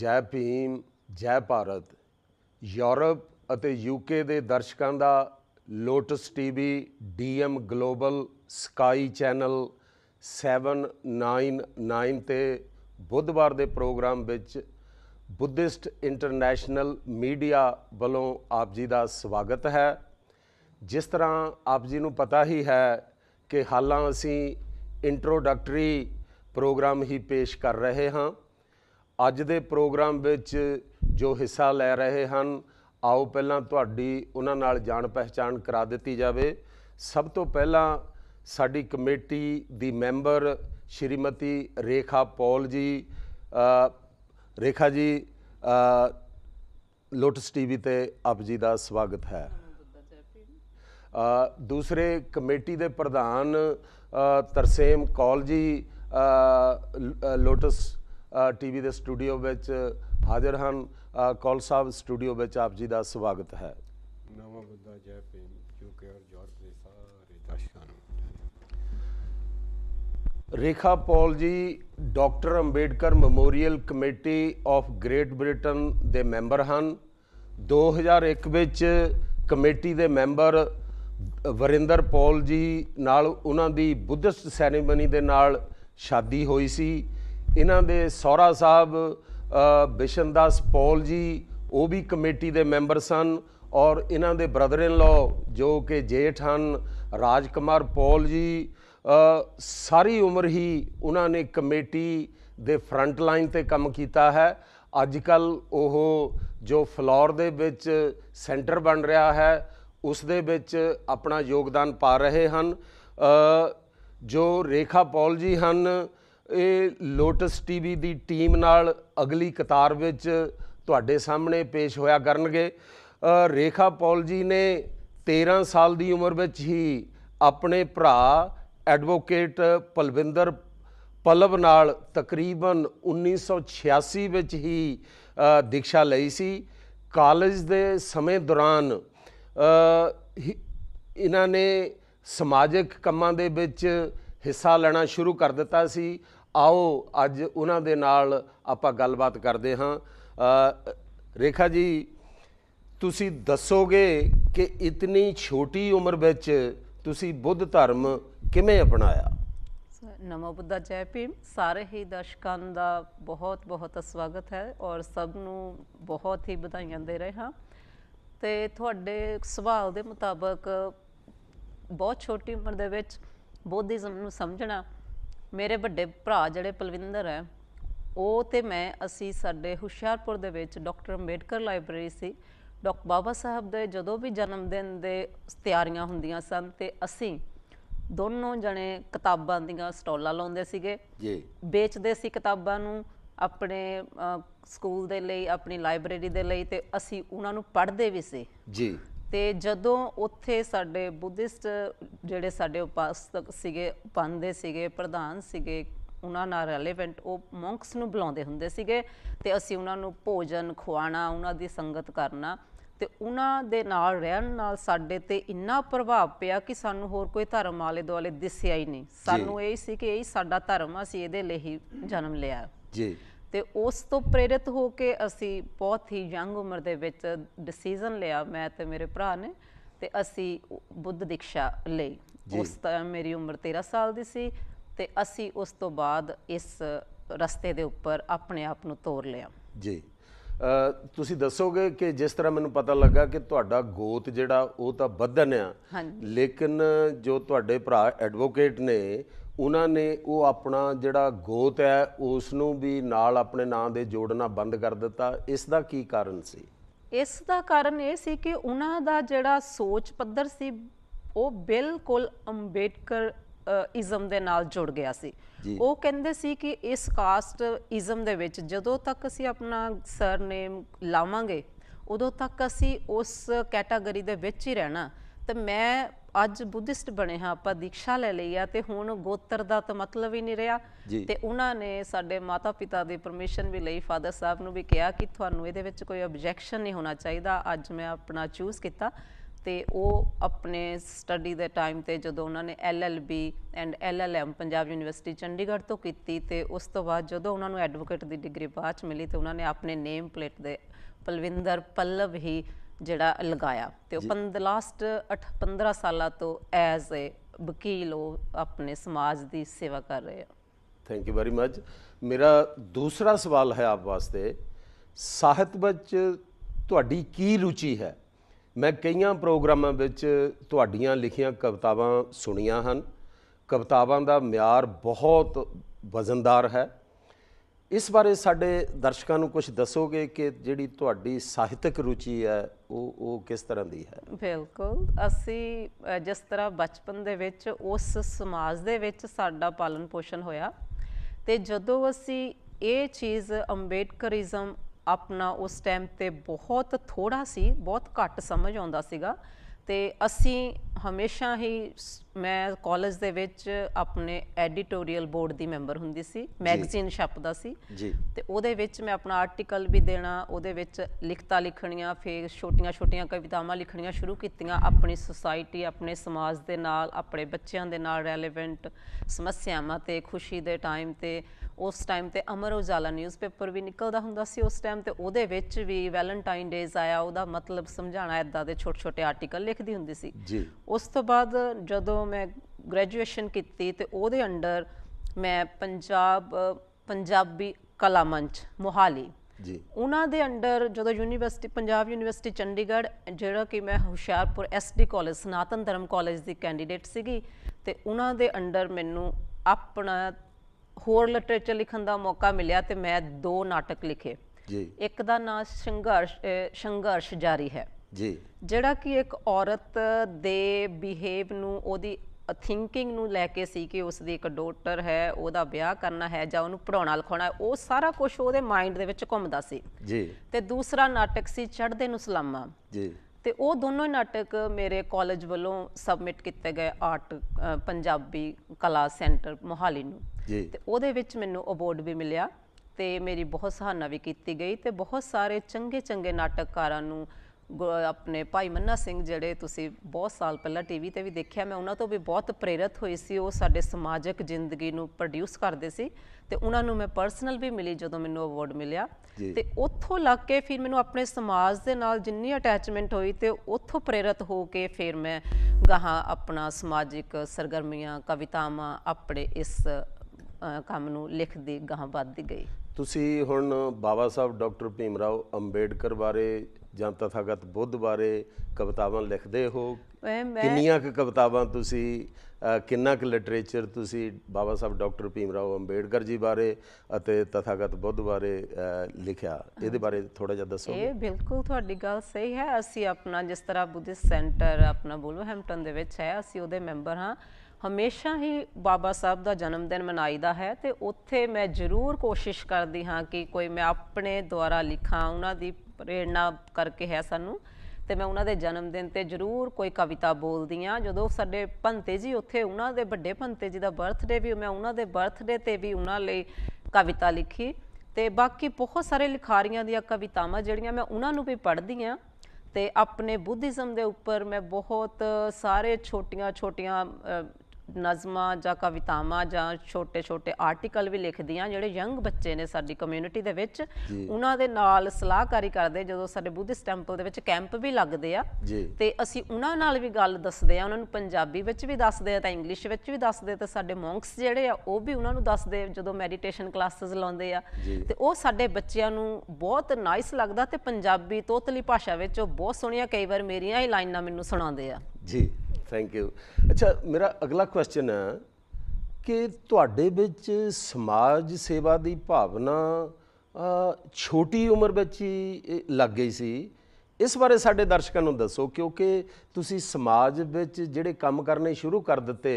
ਜੈ ਭੀਮ ਜੈ ਭਾਰਤ ਯੂਰਪ ਅਤੇ ਯੂਕੇ ਦੇ ਦਰਸ਼ਕਾਂ ਦਾ Lotus TV DM global sky channel 799 ਤੇ ਬੁੱਧਵਾਰ ਦੇ ਪ੍ਰੋਗਰਾਮ ਵਿੱਚ ਬੁੱਧਿਸਟ ਇੰਟਰਨੈਸ਼ਨਲ ਮੀਡੀਆ ਵੱਲੋਂ ਆਪ ਜੀ ਦਾ ਸਵਾਗਤ ਹੈ ਜਿਸ ਤਰ੍ਹਾਂ ਆਪ ਜੀ ਨੂੰ ਪਤਾ ਹੀ ਹੈ ਕਿ ਹਾਲਾਂ ਅਸੀਂ ਇੰਟਰੋਡਕਟਰੀ ਪ੍ਰੋਗਰਾਮ ਹੀ ਪੇਸ਼ ਕਰ ਰਹੇ ਹਾਂ ਅੱਜ ਦੇ ਪ੍ਰੋਗਰਾਮ ਵਿੱਚ ਜੋ ਹਿੱਸਾ ਲੈ ਰਹੇ ਹਨ ਆਓ ਪਹਿਲਾਂ ਤੁਹਾਡੀ ਉਹਨਾਂ ਨਾਲ ਜਾਣ ਪਹਿਚਾਣ ਕਰਾ ਦਿੱਤੀ ਜਾਵੇ ਸਭ ਤੋਂ ਪਹਿਲਾਂ ਸਾਡੀ ਕਮੇਟੀ ਦੀ ਮੈਂਬਰ ਸ਼੍ਰੀਮਤੀ ਰੇਖਾ ਪੌਲ ਜੀ ਰੇਖਾ ਜੀ ਲੋਟਸ ਟੀਵੀ ਤੇ ਆਪ ਜੀ ਦਾ ਸਵਾਗਤ ਹੈ ਦੂਸਰੇ ਕਮੇਟੀ ਦੇ ਪ੍ਰਧਾਨ ਤਰਸੇਮ ਕੌਲ ਜੀ ਲੋਟਸ ਟੀਵੀ ਦੇ ਸਟੂਡੀਓ ਵਿੱਚ ਹਾਜ਼ਰ ਹਨ ਕੌਲ ਸਾਹਿਬ ਸਟੂਡੀਓ ਵਿੱਚ ਆਪ ਜੀ ਦਾ ਸਵਾਗਤ ਹੈ ਨਵਾਂ ਬੰਦਾ ਜੈ ਪ੍ਰੇਮ ਜੋ ਔਰ ਜੋਰ ਦੇ ਸਾਰੇ ਦਰਸ਼ਕਾਂ ਨੂੰ Rekha Paul ji doctor Ambedkar memorial committee of Great Britain ਦੇ ਮੈਂਬਰ ਹਨ 2001 ਵਿੱਚ ਕਮੇਟੀ ਦੇ ਮੈਂਬਰ ਵਰਿੰਦਰ ਪੌਲ ਜੀ ਨਾਲ ਉਹਨਾਂ ਦੀ ਬੁੱਧਿਸਟ ਸੈਰੇਮਨੀ ਦੇ ਨਾਲ ਸ਼ਾਦੀ ਹੋਈ ਸੀ ਇਹਨਾਂ ਦੇ ਸੌਰਾ ਸਾਹਿਬ ਬਿਸ਼ਨਦਾਸ ਪੌਲ ਜੀ ਉਹ ਵੀ ਕਮੇਟੀ ਦੇ ਮੈਂਬਰ ਸਨ ਔਰ ਇਹਨਾਂ ਦੇ ਬ੍ਰਦਰ ਇਨ ਲਾ ਜੋ ਕਿ ਜੇਠ ਹਨ ਰਾਜਕੁਮਾਰ ਪੌਲ ਜੀ ਸਾਰੀ ਉਮਰ ਹੀ ਉਹਨਾਂ ਨੇ ਕਮੇਟੀ ਦੇ ਫਰੰਟ ਲਾਈਨ ਤੇ ਕੰਮ ਕੀਤਾ ਹੈ ਅੱਜ ਕੱਲ ਉਹ ਜੋ ਫਲੋਰ ਦੇ ਵਿੱਚ ਸੈਂਟਰ ਬਣ ਰਿਹਾ ਹੈ ਉਸ ਦੇ ਵਿੱਚ ਆਪਣਾ ਯੋਗਦਾਨ ਪਾ ਰਹੇ ਹਨ ਜੋ ਰੇਖਾ ਪੌਲ ਜੀ ਹਨ ਇਹ ਲੋਟਸ ਟੀਵੀ ਦੀ ਟੀਮ ਨਾਲ ਅਗਲੀ ਕਤਾਰ ਵਿੱਚ ਤੁਹਾਡੇ ਸਾਹਮਣੇ ਪੇਸ਼ ਹੋਇਆ ਕਰਨਗੇ ਰੇਖਾ ਪੌਲ ਜੀ ਨੇ 13 ਸਾਲ ਦੀ ਉਮਰ ਵਿੱਚ ਹੀ ਆਪਣੇ ਭਰਾ ਐਡਵੋਕੇਟ ਪਲਵਿੰਦਰ ਪਲਵ ਨਾਲ ਤਕਰੀਬਨ 1986 ਵਿੱਚ ਹੀ ਦੀਕਸ਼ਾ ਲਈ ਸੀ ਕਾਲਜ ਦੇ ਸਮੇਂ ਦੌਰਾਨ ਇਹਨਾਂ ਨੇ ਸਮਾਜਿਕ ਕੰਮਾਂ ਦੇ ਵਿੱਚ ਹਿੱਸਾ ਲੈਣਾ ਸ਼ੁਰੂ ਕਰ ਦਿੱਤਾ ਸੀ ਆਓ ਅੱਜ ਉਹਨਾਂ ਦੇ ਨਾਲ ਆਪਾਂ ਗੱਲਬਾਤ ਕਰਦੇ ਹਾਂ ਰੇਖਾ ਜੀ ਤੁਸੀਂ ਦੱਸੋਗੇ ਕਿ ਇਤਨੀ ਛੋਟੀ ਉਮਰ ਵਿੱਚ ਤੁਸੀਂ ਬੁੱਧ ਧਰਮ ਕਿਵੇਂ ਅਪਣਾਇਆ ਨਮੋ ਬੁੱਧਾ ਜੈ ਭੀਮ ਸਾਰੇ ਹੀ ਦਰਸ਼ਕਾਂ ਦਾ ਬਹੁਤ ਬਹੁਤ ਸਵਾਗਤ ਹੈ ਔਰ ਸਭ ਨੂੰ ਬਹੁਤ ਹੀ ਵਧਾਈਆਂ ਦੇ ਰਹੇ ਹਾਂ ਤੇ ਤੁਹਾਡੇ ਸਵਾਲ ਦੇ ਮੁਤਾਬਕ ਬਹੁਤ ਛੋਟੀ ਉਮਰ ਦੇ ਵਿੱਚ ਬੋਧੀਜ਼ਮ ਨੂੰ ਸਮਝਣਾ ਮੇਰੇ ਵੱਡੇ ਭਰਾ ਜਿਹੜੇ ਪਲਵਿੰਦਰ ਹੈ ਉਹ ਤੇ ਮੈਂ ਅਸੀਂ ਸਾਡੇ ਹੁਸ਼ਿਆਰਪੁਰ ਦੇ ਵਿੱਚ ਡਾਕਟਰ ਅੰਬੇਡਕਰ ਲਾਇਬ੍ਰੇਰੀ ਸੀ ਡਾਕਟਰ ਬਾਬਾ ਸਾਹਿਬ ਦੇ ਜਦੋਂ ਵੀ ਜਨਮ ਦਿਨ ਦੇ ਤਿਆਰੀਆਂ ਹੁੰਦੀਆਂ ਸਨ ਤੇ ਅਸੀਂ ਦੋਨੋਂ ਜਣੇ ਕਿਤਾਬਾਂ ਦੀਆਂ ਸਟਾਲਾਂ ਲਾਉਂਦੇ ਸੀਗੇ ਜੀ ਵੇਚਦੇ ਸੀ ਕਿਤਾਬਾਂ ਨੂੰ ਆਪਣੇ ਸਕੂਲ ਦੇ ਲਈ ਆਪਣੀ ਲਾਇਬ੍ਰੇਰੀ ਦੇ ਲਈ ਤੇ ਅਸੀਂ ਉਹਨਾਂ ਨੂੰ ਪੜ੍ਹਦੇ ਵੀ ਸੀ ਜੀ ਤੇ ਜਦੋਂ ਉੱਥੇ ਸਾਡੇ ਬੁੱਧਿਸਟ ਜਿਹੜੇ ਸਾਡੇ ਉਪਾਸਕ ਸੀਗੇ ਪੰਦੇ ਸੀਗੇ ਪ੍ਰਧਾਨ ਸੀਗੇ ਉਹਨਾਂ ਨਾਲ ਰੈਲੇਵੈਂਟ ਉਹ ਮੌਂਕਸ ਨੂੰ ਬੁਲਾਉਂਦੇ ਹੁੰਦੇ ਸੀਗੇ ਤੇ ਅਸੀਂ ਉਹਨਾਂ ਨੂੰ ਭੋਜਨ ਖਵਾਣਾ ਉਹਨਾਂ ਦੀ ਸੰਗਤ ਕਰਨਾ ਤੇ ਉਹਨਾਂ ਦੇ ਨਾਲ ਰਹਿਣ ਨਾਲ ਸਾਡੇ ਤੇ ਇੰਨਾ ਪ੍ਰਭਾਵ ਪਿਆ ਕਿ ਸਾਨੂੰ ਹੋਰ ਕੋਈ ਧਰਮ ਵਾਲੇ ਦੁਆਲੇ ਦਿਸਿਆ ਹੀ ਨਹੀਂ ਸਾਨੂੰ ਇਹ ਸੀ ਕਿ ਇਹ ਸਾਡਾ ਧਰਮ ਆ ਅਸੀਂ ਇਹਦੇ ਲਈ ਜਨਮ ਲਿਆ ਜੀ ਤੇ ਉਸ ਤੋਂ ਪ੍ਰੇਰਿਤ ਹੋ ਕੇ ਅਸੀਂ ਬਹੁਤ ਹੀ ਯੰਗ ਉਮਰ ਦੇ ਵਿੱਚ ਡਿਸੀਜਨ ਲਿਆ ਮੈਂ ਤੇ ਮੇਰੇ ਭਰਾ ਨੇ ਤੇ ਅਸੀਂ ਬੁੱਧ ਦੀਕਸ਼ਾ ਲਈ ਉਸ ਤਾਂ ਮੇਰੀ ਉਮਰ 13 ਸਾਲ ਦੀ ਸੀ ਤੇ ਅਸੀਂ ਉਸ ਤੋਂ ਬਾਅਦ ਇਸ ਰਸਤੇ ਦੇ ਉੱਪਰ ਆਪਣੇ ਆਪ ਨੂੰ ਤੋਰ ਲਿਆ ਜੀ ਤੁਸੀਂ ਦੱਸੋਗੇ ਕਿ ਜਿਸ ਤਰ੍ਹਾਂ ਮੈਨੂੰ ਪਤਾ ਲੱਗਾ ਕਿ ਤੁਹਾਡਾ ਗੋਤ ਜਿਹੜਾ ਉਹ ਤਾਂ ਬਦਨ ਆ ਲੇਕਿਨ ਜੋ ਤੁਹਾਡੇ ਭਰਾ ਐਡਵੋਕੇਟ ਨੇ ਉਹਨਾਂ ਨੇ ਉਹ ਆਪਣਾ ਜਿਹੜਾ ਗੋਤ ਹੈ ਉਸ ਨੂੰ ਵੀ ਨਾਲ ਆਪਣੇ ਨਾਂ ਦੇ ਜੋੜਨਾ ਬੰਦ ਕਰ ਦਿੱਤਾ ਇਸ ਦਾ ਕੀ ਕਾਰਨ ਸੀ ਇਸ ਦਾ ਕਾਰਨ ਇਹ ਸੀ ਕਿ ਉਹਨਾਂ ਦਾ ਜਿਹੜਾ ਸੋਚ ਪੱਧਰ ਸੀ ਉਹ ਬਿਲਕੁਲ ਅੰਬੇਡਕਰ ਇਜ਼ਮ ਦੇ ਨਾਲ ਜੁੜ ਗਿਆ ਸੀ ਉਹ ਕਹਿੰਦੇ ਸੀ ਕਿ ਇਸ ਕਾਸਟ ਇਜ਼ਮ ਦੇ ਵਿੱਚ ਜਦੋਂ ਤੱਕ ਅਸੀਂ ਆਪਣਾ ਸਰਨੇਮ ਲਾਵਾਂਗੇ ਉਦੋਂ ਤੱਕ ਅਸੀਂ ਉਸ ਕੈਟਾਗਰੀ ਦੇ ਵਿੱਚ ਹੀ ਰਹਿਣਾ ਤੇ ਮੈਂ ਅੱਜ ਬੁੱਧਿਸਟ ਬਣੇ ਹਾਂ ਆਪਾਂ ਦੀਕਸ਼ਾ ਲੈ ਲਈ ਆ ਤੇ ਹੁਣ ਗੋਤਰ ਦਾ ਤਾਂ ਮਤਲਬ ਹੀ ਨਹੀਂ ਰਿਹਾ ਤੇ ਉਹਨਾਂ ਨੇ ਸਾਡੇ ਮਾਤਾ ਪਿਤਾ ਦੇ ਪਰਮਿਸ਼ਨ ਵੀ ਲਈ ਫਾਦਰ ਸਾਹਿਬ ਨੂੰ ਵੀ ਕਿਹਾ ਕਿ ਤੁਹਾਨੂੰ ਇਹਦੇ ਵਿੱਚ ਕੋਈ ਆਬਜੈਕਸ਼ਨ ਨਹੀਂ ਹੋਣਾ ਚਾਹੀਦਾ ਅੱਜ ਮੈਂ ਆਪਣਾ ਚੂਜ਼ ਕੀਤਾ ਤੇ ਉਹ ਆਪਣੇ ਸਟੱਡੀ ਦੇ ਟਾਈਮ ਤੇ ਜਦੋਂ ਉਹਨਾਂ ਨੇ LLB and LLM Punjab university Chandigarh ਤੋਂ ਕੀਤੀ ਤੇ ਉਸ ਤੋਂ ਬਾਅਦ ਜਦੋਂ ਉਹਨਾਂ ਨੂੰ ਐਡਵੋਕੇਟ ਦੀ ਡਿਗਰੀ ਬਾਅਦ ਚ ਮਿਲੀ ਤੇ ਉਹਨਾਂ ਨੇ ਆਪਣੇ ਨੇਮ ਪਲੇਟ ਦੇ ਪਲਵਿੰਦਰ ਪੱਲਵ ਹੀ ਜਿਹੜਾ ਲਗਾਇਆ ਤੇ ਉਹ 15 ਲਾਸਟ 8 15 ਸਾਲਾਂ ਤੋਂ ਐਜ਼ ਅ ਵਕੀਲ ਉਹ ਆਪਣੇ ਸਮਾਜ ਦੀ ਸੇਵਾ ਕਰ ਰਹੇ ਆ ਥੈਂਕ ਯੂ ਵੈਰੀ ਮਚ ਮੇਰਾ ਦੂਸਰਾ ਸਵਾਲ ਹੈ ਆਪ ਵਾਸਤੇ ਸਾਹਿਤ ਵਿੱਚ ਤੁਹਾਡੀ ਕੀ ਰੁਚੀ ਹੈ ਮੈਂ ਕਈਆਂ ਪ੍ਰੋਗਰਾਮਾਂ ਵਿੱਚ ਤੁਹਾਡੀਆਂ ਲਿਖੀਆਂ ਕਵਿਤਾਵਾਂ ਸੁਣੀਆਂ ਹਨ ਕਵਿਤਾਵਾਂ ਦਾ ਮਿਆਰ ਬਹੁਤ ਵਜ਼ਨਦਾਰ ਹੈ ਇਸ ਬਾਰੇ ਸਾਡੇ ਦਰਸ਼ਕਾਂ ਨੂੰ ਕੁਝ ਦੱਸੋਗੇ ਕਿ ਜਿਹੜੀ ਤੁਹਾਡੀ ਸਾਹਿਤਕ ਰੁਚੀ ਹੈ ਉਹ ਉਹ ਕਿਸ ਤਰ੍ਹਾਂ ਦੀ ਹੈ ਬਿਲਕੁਲ ਅਸੀਂ ਜਿਸ ਤਰ੍ਹਾਂ ਬਚਪਨ ਦੇ ਵਿੱਚ ਉਸ ਸਮਾਜ ਦੇ ਵਿੱਚ ਸਾਡਾ ਪਾਲਣ ਪੋਸ਼ਣ ਹੋਇਆ ਤੇ ਜਦੋਂ ਅਸੀਂ ਇਹ ਚੀਜ਼ ਅੰਬੇਡਕਰਿਜ਼ਮ ਆਪਣਾ ਉਸ ਟਾਈਮ ਤੇ ਬਹੁਤ ਥੋੜਾ ਸੀ ਬਹੁਤ ਘੱਟ ਸਮਝ ਆਉਂਦਾ ਸੀਗਾ ਤੇ ਅਸੀਂ ਹਮੇਸ਼ਾ ਹੀ ਮੈਂ ਕਾਲਜ ਦੇ ਵਿੱਚ ਆਪਣੇ ਐਡੀਟੋਰੀਅਲ ਬੋਰਡ ਦੀ ਮੈਂਬਰ ਹੁੰਦੀ ਸੀ ਮੈਗਜ਼ੀਨ ਛਪਦਾ ਸੀ ਜੀ ਤੇ ਉਹਦੇ ਵਿੱਚ ਮੈਂ ਆਪਣਾ ਆਰਟੀਕਲ ਵੀ ਦੇਣਾ ਉਹਦੇ ਵਿੱਚ ਲਿਖਤਾ ਲਿਖਣੀਆਂ ਫਿਰ ਛੋਟੀਆਂ-ਛੋਟੀਆਂ ਕਵਿਤਾਵਾਂ ਲਿਖਣੀਆਂ ਸ਼ੁਰੂ ਕੀਤੀਆਂ ਆਪਣੀ ਸੁਸਾਇਟੀ ਆਪਣੇ ਸਮਾਜ ਦੇ ਨਾਲ ਆਪਣੇ ਬੱਚਿਆਂ ਦੇ ਨਾਲ ਰੈਲੇਵੈਂਟ ਸਮੱਸਿਆਵਾਂ ਤੇ ਖੁਸ਼ੀ ਦੇ ਟਾਈਮ ਤੇ ਉਸ ਟਾਈਮ ਤੇ ਅਮਰ ਉਜਾਲਾ ਨਿਊਜ਼ਪੇਪਰ ਵੀ ਨਿਕਲਦਾ ਹੁੰਦਾ ਸੀ ਉਸ ਟਾਈਮ ਤੇ ਉਹਦੇ ਵਿੱਚ ਵੀ ਵੈਲੈਂਟਾਈਨ ਡੇਜ਼ ਆਇਆ ਉਹਦਾ ਮਤਲਬ ਸਮਝਾਣਾ ਐਦਾਂ ਦੇ ਛੋਟੇ ਛੋਟੇ ਆਰਟੀਕਲ ਲਿਖਦੀ ਹੁੰਦੀ ਸੀ ਜੀ ਉਸ ਤੋਂ ਬਾਅਦ ਜਦੋਂ ਮੈਂ ਗ੍ਰੈਜੂਏਸ਼ਨ ਕੀਤੀ ਤੇ ਉਹਦੇ ਅੰਡਰ ਮੈਂ ਪੰਜਾਬ ਪੰਜਾਬੀ ਕਲਾ ਮੰਚ ਮੋਹਾਲੀ ਜੀ ਉਹਨਾਂ ਦੇ ਅੰਡਰ ਜਦੋਂ ਯੂਨੀਵਰਸਿਟੀ ਪੰਜਾਬ ਯੂਨੀਵਰਸਿਟੀ ਚੰਡੀਗੜ੍ਹ ਜਿਹੜਾ ਕਿ ਮੈਂ ਹੁਸ਼ਿਆਰਪੁਰ ਐਸਡੀ ਕਾਲਜ ਸਨਾਤਨ ਧਰਮ ਕਾਲਜ ਦੀ ਕੈਂਡੀਡੇਟ ਸੀਗੀ ਤੇ ਉਹਨਾਂ ਦੇ ਅੰਡਰ ਮੈਨੂੰ ਆਪਣਾ ਹੋਰ ਲਿਟਰੇਚਰ ਲਿਖਣ ਦਾ ਮੌਕਾ ਮਿਲਿਆ ਤੇ ਮੈਂ ਦੋ ਨਾਟਕ ਲਿਖੇ ਜੀ ਇੱਕ ਦਾ ਨਾਮ ਸੰਘਰਸ਼ ਸੰਘਰਸ਼ ਜਾਰੀ ਹੈ ਜੀ ਜਿਹੜਾ ਕਿ ਇੱਕ ਔਰਤ ਦੇ ਬਿਹੇਵ ਨੂੰ ਉਹਦੀ ਥਿੰਕਿੰਗ ਨੂੰ ਲੈ ਕੇ ਸੀ ਕਿ ਉਸ ਦੀ ਇੱਕ ਡਾਟਰ ਹੈ ਉਹਦਾ ਵਿਆਹ ਕਰਨਾ ਹੈ ਜਾਂ ਉਹਨੂੰ ਪੜਾਉਣਾ ਲਿਖਾਉਣਾ ਉਹ ਸਾਰਾ ਕੁਝ ਉਹਦੇ ਮਾਈਂਡ ਦੇ ਵਿੱਚ ਘੁੰਮਦਾ ਸੀ ਜੀ ਤੇ ਦੂਸਰਾ ਨਾਟਕ ਸੀ ਚੜਦੇ ਨੂੰ ਸਲਾਮਾ ਜੀ ਤੇ ਉਹ ਦੋਨੋਂ ਹੀ ਨਾਟਕ ਮੇਰੇ ਕਾਲਜ ਵੱਲੋਂ ਸਬਮਿਟ ਕੀਤੇ ਗਏ ਆਰਟ ਪੰਜਾਬੀ ਕਲਾ ਸੈਂਟਰ ਮੋਹਾਲੀ ਨੂੰ ਤੇ ਉਹਦੇ ਵਿੱਚ ਮੈਨੂੰ ਅਵਾਰਡ ਵੀ ਮਿਲਿਆ ਤੇ ਮੇਰੀ ਬਹੁਤ ਸਹਾਨਾ ਵੀ ਕੀਤੀ ਗਈ ਤੇ ਬਹੁਤ ਸਾਰੇ ਚੰਗੇ ਚੰਗੇ ਨਾਟਕਕਾਰਾਂ ਨੂੰ ਆਪਣੇ ਭਾਈ ਮੰਨਾ ਸਿੰਘ ਜਿਹੜੇ ਤੁਸੀਂ ਬਹੁਤ ਸਾਲ ਪਹਿਲਾਂ ਟੀਵੀ ਤੇ ਵੀ ਦੇਖਿਆ ਮੈਂ ਉਹਨਾਂ ਤੋਂ ਵੀ ਬਹੁਤ ਪ੍ਰੇਰਿਤ ਹੋਈ ਸੀ ਉਹ ਸਾਡੇ ਸਮਾਜਿਕ ਜ਼ਿੰਦਗੀ ਨੂੰ ਪ੍ਰੋਡਿਊਸ ਕਰਦੇ ਸੀ ਤੇ ਉਹਨਾਂ ਨੂੰ ਮੈਂ ਪਰਸਨਲ ਵੀ ਮਿਲੀ ਜਦੋਂ ਮੈਨੂੰ ਅਵਾਰਡ ਮਿਲਿਆ ਤੇ ਉੱਥੋਂ ਲੱਗ ਕੇ ਫਿਰ ਮੈਨੂੰ ਆਪਣੇ ਸਮਾਜ ਦੇ ਨਾਲ ਜਿੰਨੀ ਅਟੈਚਮੈਂਟ ਹੋਈ ਤੇ ਉੱਥੋਂ ਪ੍ਰੇਰਿਤ ਹੋ ਕੇ ਫਿਰ ਮੈਂ ਗਾਹਾਂ ਆਪਣਾ ਸਮਾਜਿਕ ਸਰਗਰਮੀਆਂ ਕਵਿਤਾਵਾਂ ਆਪਣੇ ਇਸ ਕੰਮ ਨੂੰ ਲਿਖਦੀ ਗਾਹਾਂ ਵੱਧਦੀ ਗਈ ਤੁਸੀਂ ਹੁਣ ਬਾਬਾ ਸਾਹਿਬ ਡਾਕਟਰ ਭੀਮ ਰਾਓ ਅੰਬੇਡਕਰ ਬਾਰੇ ਜਾਂ ਤਥਾਗਤ ਬੁੱਧ ਬਾਰੇ ਕਵਿਤਾਵਾਂ ਲਿਖਦੇ ਹੋ ਕਿੰਨੀਆਂ ਕੁ ਕਵਿਤਾਵਾਂ ਤੁਸੀਂ ਕਿੰਨਾ ਕੁ ਲਿਟਰੇਚਰ ਤੁਸੀਂ ਬਾਬਾ ਸਾਹਿਬ ਡਾਕਟਰ ਭੀਮ ਰਾਓ ਅੰਬੇਡਕਰ ਜੀ ਬਾਰੇ ਅਤੇ ਤਥਾਗਤ ਬੁੱਧ ਬਾਰੇ ਲਿਖਿਆ ਇਹਦੇ ਬਾਰੇ ਥੋੜਾ ਜਿਹਾ ਦੱਸੋ ਇਹ ਬਿਲਕੁਲ ਤੁਹਾਡੀ ਗੱਲ ਸਹੀ ਹੈ ਅਸੀਂ ਆਪਣਾ ਜਿਸ ਤਰ੍ਹਾਂ ਬੁੱਧਿਸਟ ਸੈਂਟਰ ਆਪਣਾ ਬੋਲਵਹੈਂਪਟਨ ਦੇ ਵਿੱਚ ਹੈ ਅਸੀਂ ਉਹਦੇ ਮੈਂਬਰ ਹਾਂ ਹਮੇਸ਼ਾ ਹੀ ਬਾਬਾ ਸਾਹਿਬ ਦਾ ਜਨਮ ਦਿਨ ਮਨਾਈਦਾ ਹੈ ਤੇ ਉੱਥੇ ਮੈਂ ਜ਼ਰੂਰ ਕੋਸ਼ਿਸ਼ ਕਰਦੀ ਹਾਂ ਕਿ ਕੋਈ ਮੈਂ ਆਪਣੇ ਦੁਆਰਾ ਲਿਖਾਂ ਉਹਨਾਂ ਦੀ ਪ੍ਰੇਰਣਾ ਕਰਕੇ ਹੈ ਸਾਨੂੰ ਤੇ ਮੈਂ ਉਹਨਾਂ ਦੇ ਜਨਮ ਦਿਨ ਤੇ ਜ਼ਰੂਰ ਕੋਈ ਕਵਿਤਾ ਬੋਲਦੀ ਆ ਜਦੋਂ ਸਾਡੇ ਭੰਤੇ ਜੀ ਉੱਥੇ ਉਹਨਾਂ ਦੇ ਵੱਡੇ ਭੰਤੇ ਜੀ ਦਾ ਬਰਥਡੇ ਵੀ ਮੈਂ ਉਹਨਾਂ ਦੇ ਬਰਥਡੇ ਤੇ ਵੀ ਉਹਨਾਂ ਲਈ ਕਵਿਤਾ ਲਿਖੀ ਤੇ ਬਾਕੀ ਬਹੁਤ ਸਾਰੇ ਲਿਖਾਰੀਆਂ ਦੀਆਂ ਕਵਿਤਾਵਾਂ ਜਿਹੜੀਆਂ ਮੈਂ ਉਹਨਾਂ ਨੂੰ ਵੀ ਪੜ੍ਹਦੀ ਆ ਤੇ ਆਪਣੇ ਬੁੱਧਿਜ਼ਮ ਦੇ ਉੱਪਰ ਮੈਂ ਬਹੁਤ ਸਾਰੇ ਛੋਟੀਆਂ ਛੋਟੀਆਂ ਨਜ਼ਮਾਂ ਜਾਂ ਕਵਿਤਾਵਾਂ ਜਾਂ ਛੋਟੇ-ਛੋਟੇ ਆਰਟੀਕਲ ਵੀ ਲਿਖਦੀ ਆ ਜਿਹੜੇ ਯੰਗ ਬੱਚੇ ਨੇ ਸਾਡੀ ਕਮਿਊਨਿਟੀ ਦੇ ਵਿੱਚ ਉਹਨਾਂ ਦੇ ਨਾਲ ਸਲਾਹਕਾਰੀ ਕਰਦੇ ਜਦੋਂ ਸਾਡੇ ਬੁੱਧਿਸਟ ਟੈਂਪਲ ਦੇ ਵਿੱਚ ਕੈਂਪ ਵੀ ਲੱਗਦੇ ਆ ਤੇ ਅਸੀਂ ਉਹਨਾਂ ਨਾਲ ਵੀ ਗੱਲ ਦੱਸਦੇ ਆ ਉਹਨਾਂ ਨੂੰ ਪੰਜਾਬੀ ਵਿੱਚ ਵੀ ਦੱਸਦੇ ਆ ਤਾਂ ਇੰਗਲਿਸ਼ ਵਿੱਚ ਵੀ ਦੱਸਦੇ ਤੇ ਸਾਡੇ ਮੌਂਕਸ ਜਿਹੜੇ ਆ ਉਹ ਵੀ ਉਹਨਾਂ ਨੂੰ ਦੱਸਦੇ ਜਦੋਂ ਮੈਡੀਟੇਸ਼ਨ ਕਲਾਸਸ ਲਾਉਂਦੇ ਆ ਤੇ ਉਹ ਸਾਡੇ ਬੱਚਿਆਂ ਨੂੰ ਬਹੁਤ ਨਾਈਸ ਲੱਗਦਾ ਤੇ ਪੰਜਾਬੀ ਤੋਤਲੀ ਭਾਸ਼ਾ ਵਿੱਚ ਉਹ ਬਹੁਤ ਸੋਹਣੀਆਂ ਕਈ ਵਾਰ ਮੇਰੀਆਂ ਹੀ ਲਾਈਨਾਂ ਮੈਨੂੰ ਸੁਣਾਉਂਦੇ ਆ ਜੀ ਥੈਂਕ ਯੂ ਅੱਛਾ ਮੇਰਾ ਅਗਲਾ ਕੁਐਸਚਨ ਹੈ ਕਿ ਤੁਹਾਡੇ ਵਿੱਚ ਸਮਾਜ ਸੇਵਾ ਦੀ ਭਾਵਨਾ ਛੋਟੀ ਉਮਰ ਵਿੱਚ ਹੀ ਲੱਗ ਗਈ ਸੀ ਇਸ ਬਾਰੇ ਸਾਡੇ ਦਰਸ਼ਕਾਂ ਨੂੰ ਦੱਸੋ ਕਿਉਂਕਿ ਤੁਸੀਂ ਸਮਾਜ ਵਿੱਚ ਜਿਹੜੇ ਕੰਮ ਕਰਨੇ ਸ਼ੁਰੂ ਕਰ ਦਿੱਤੇ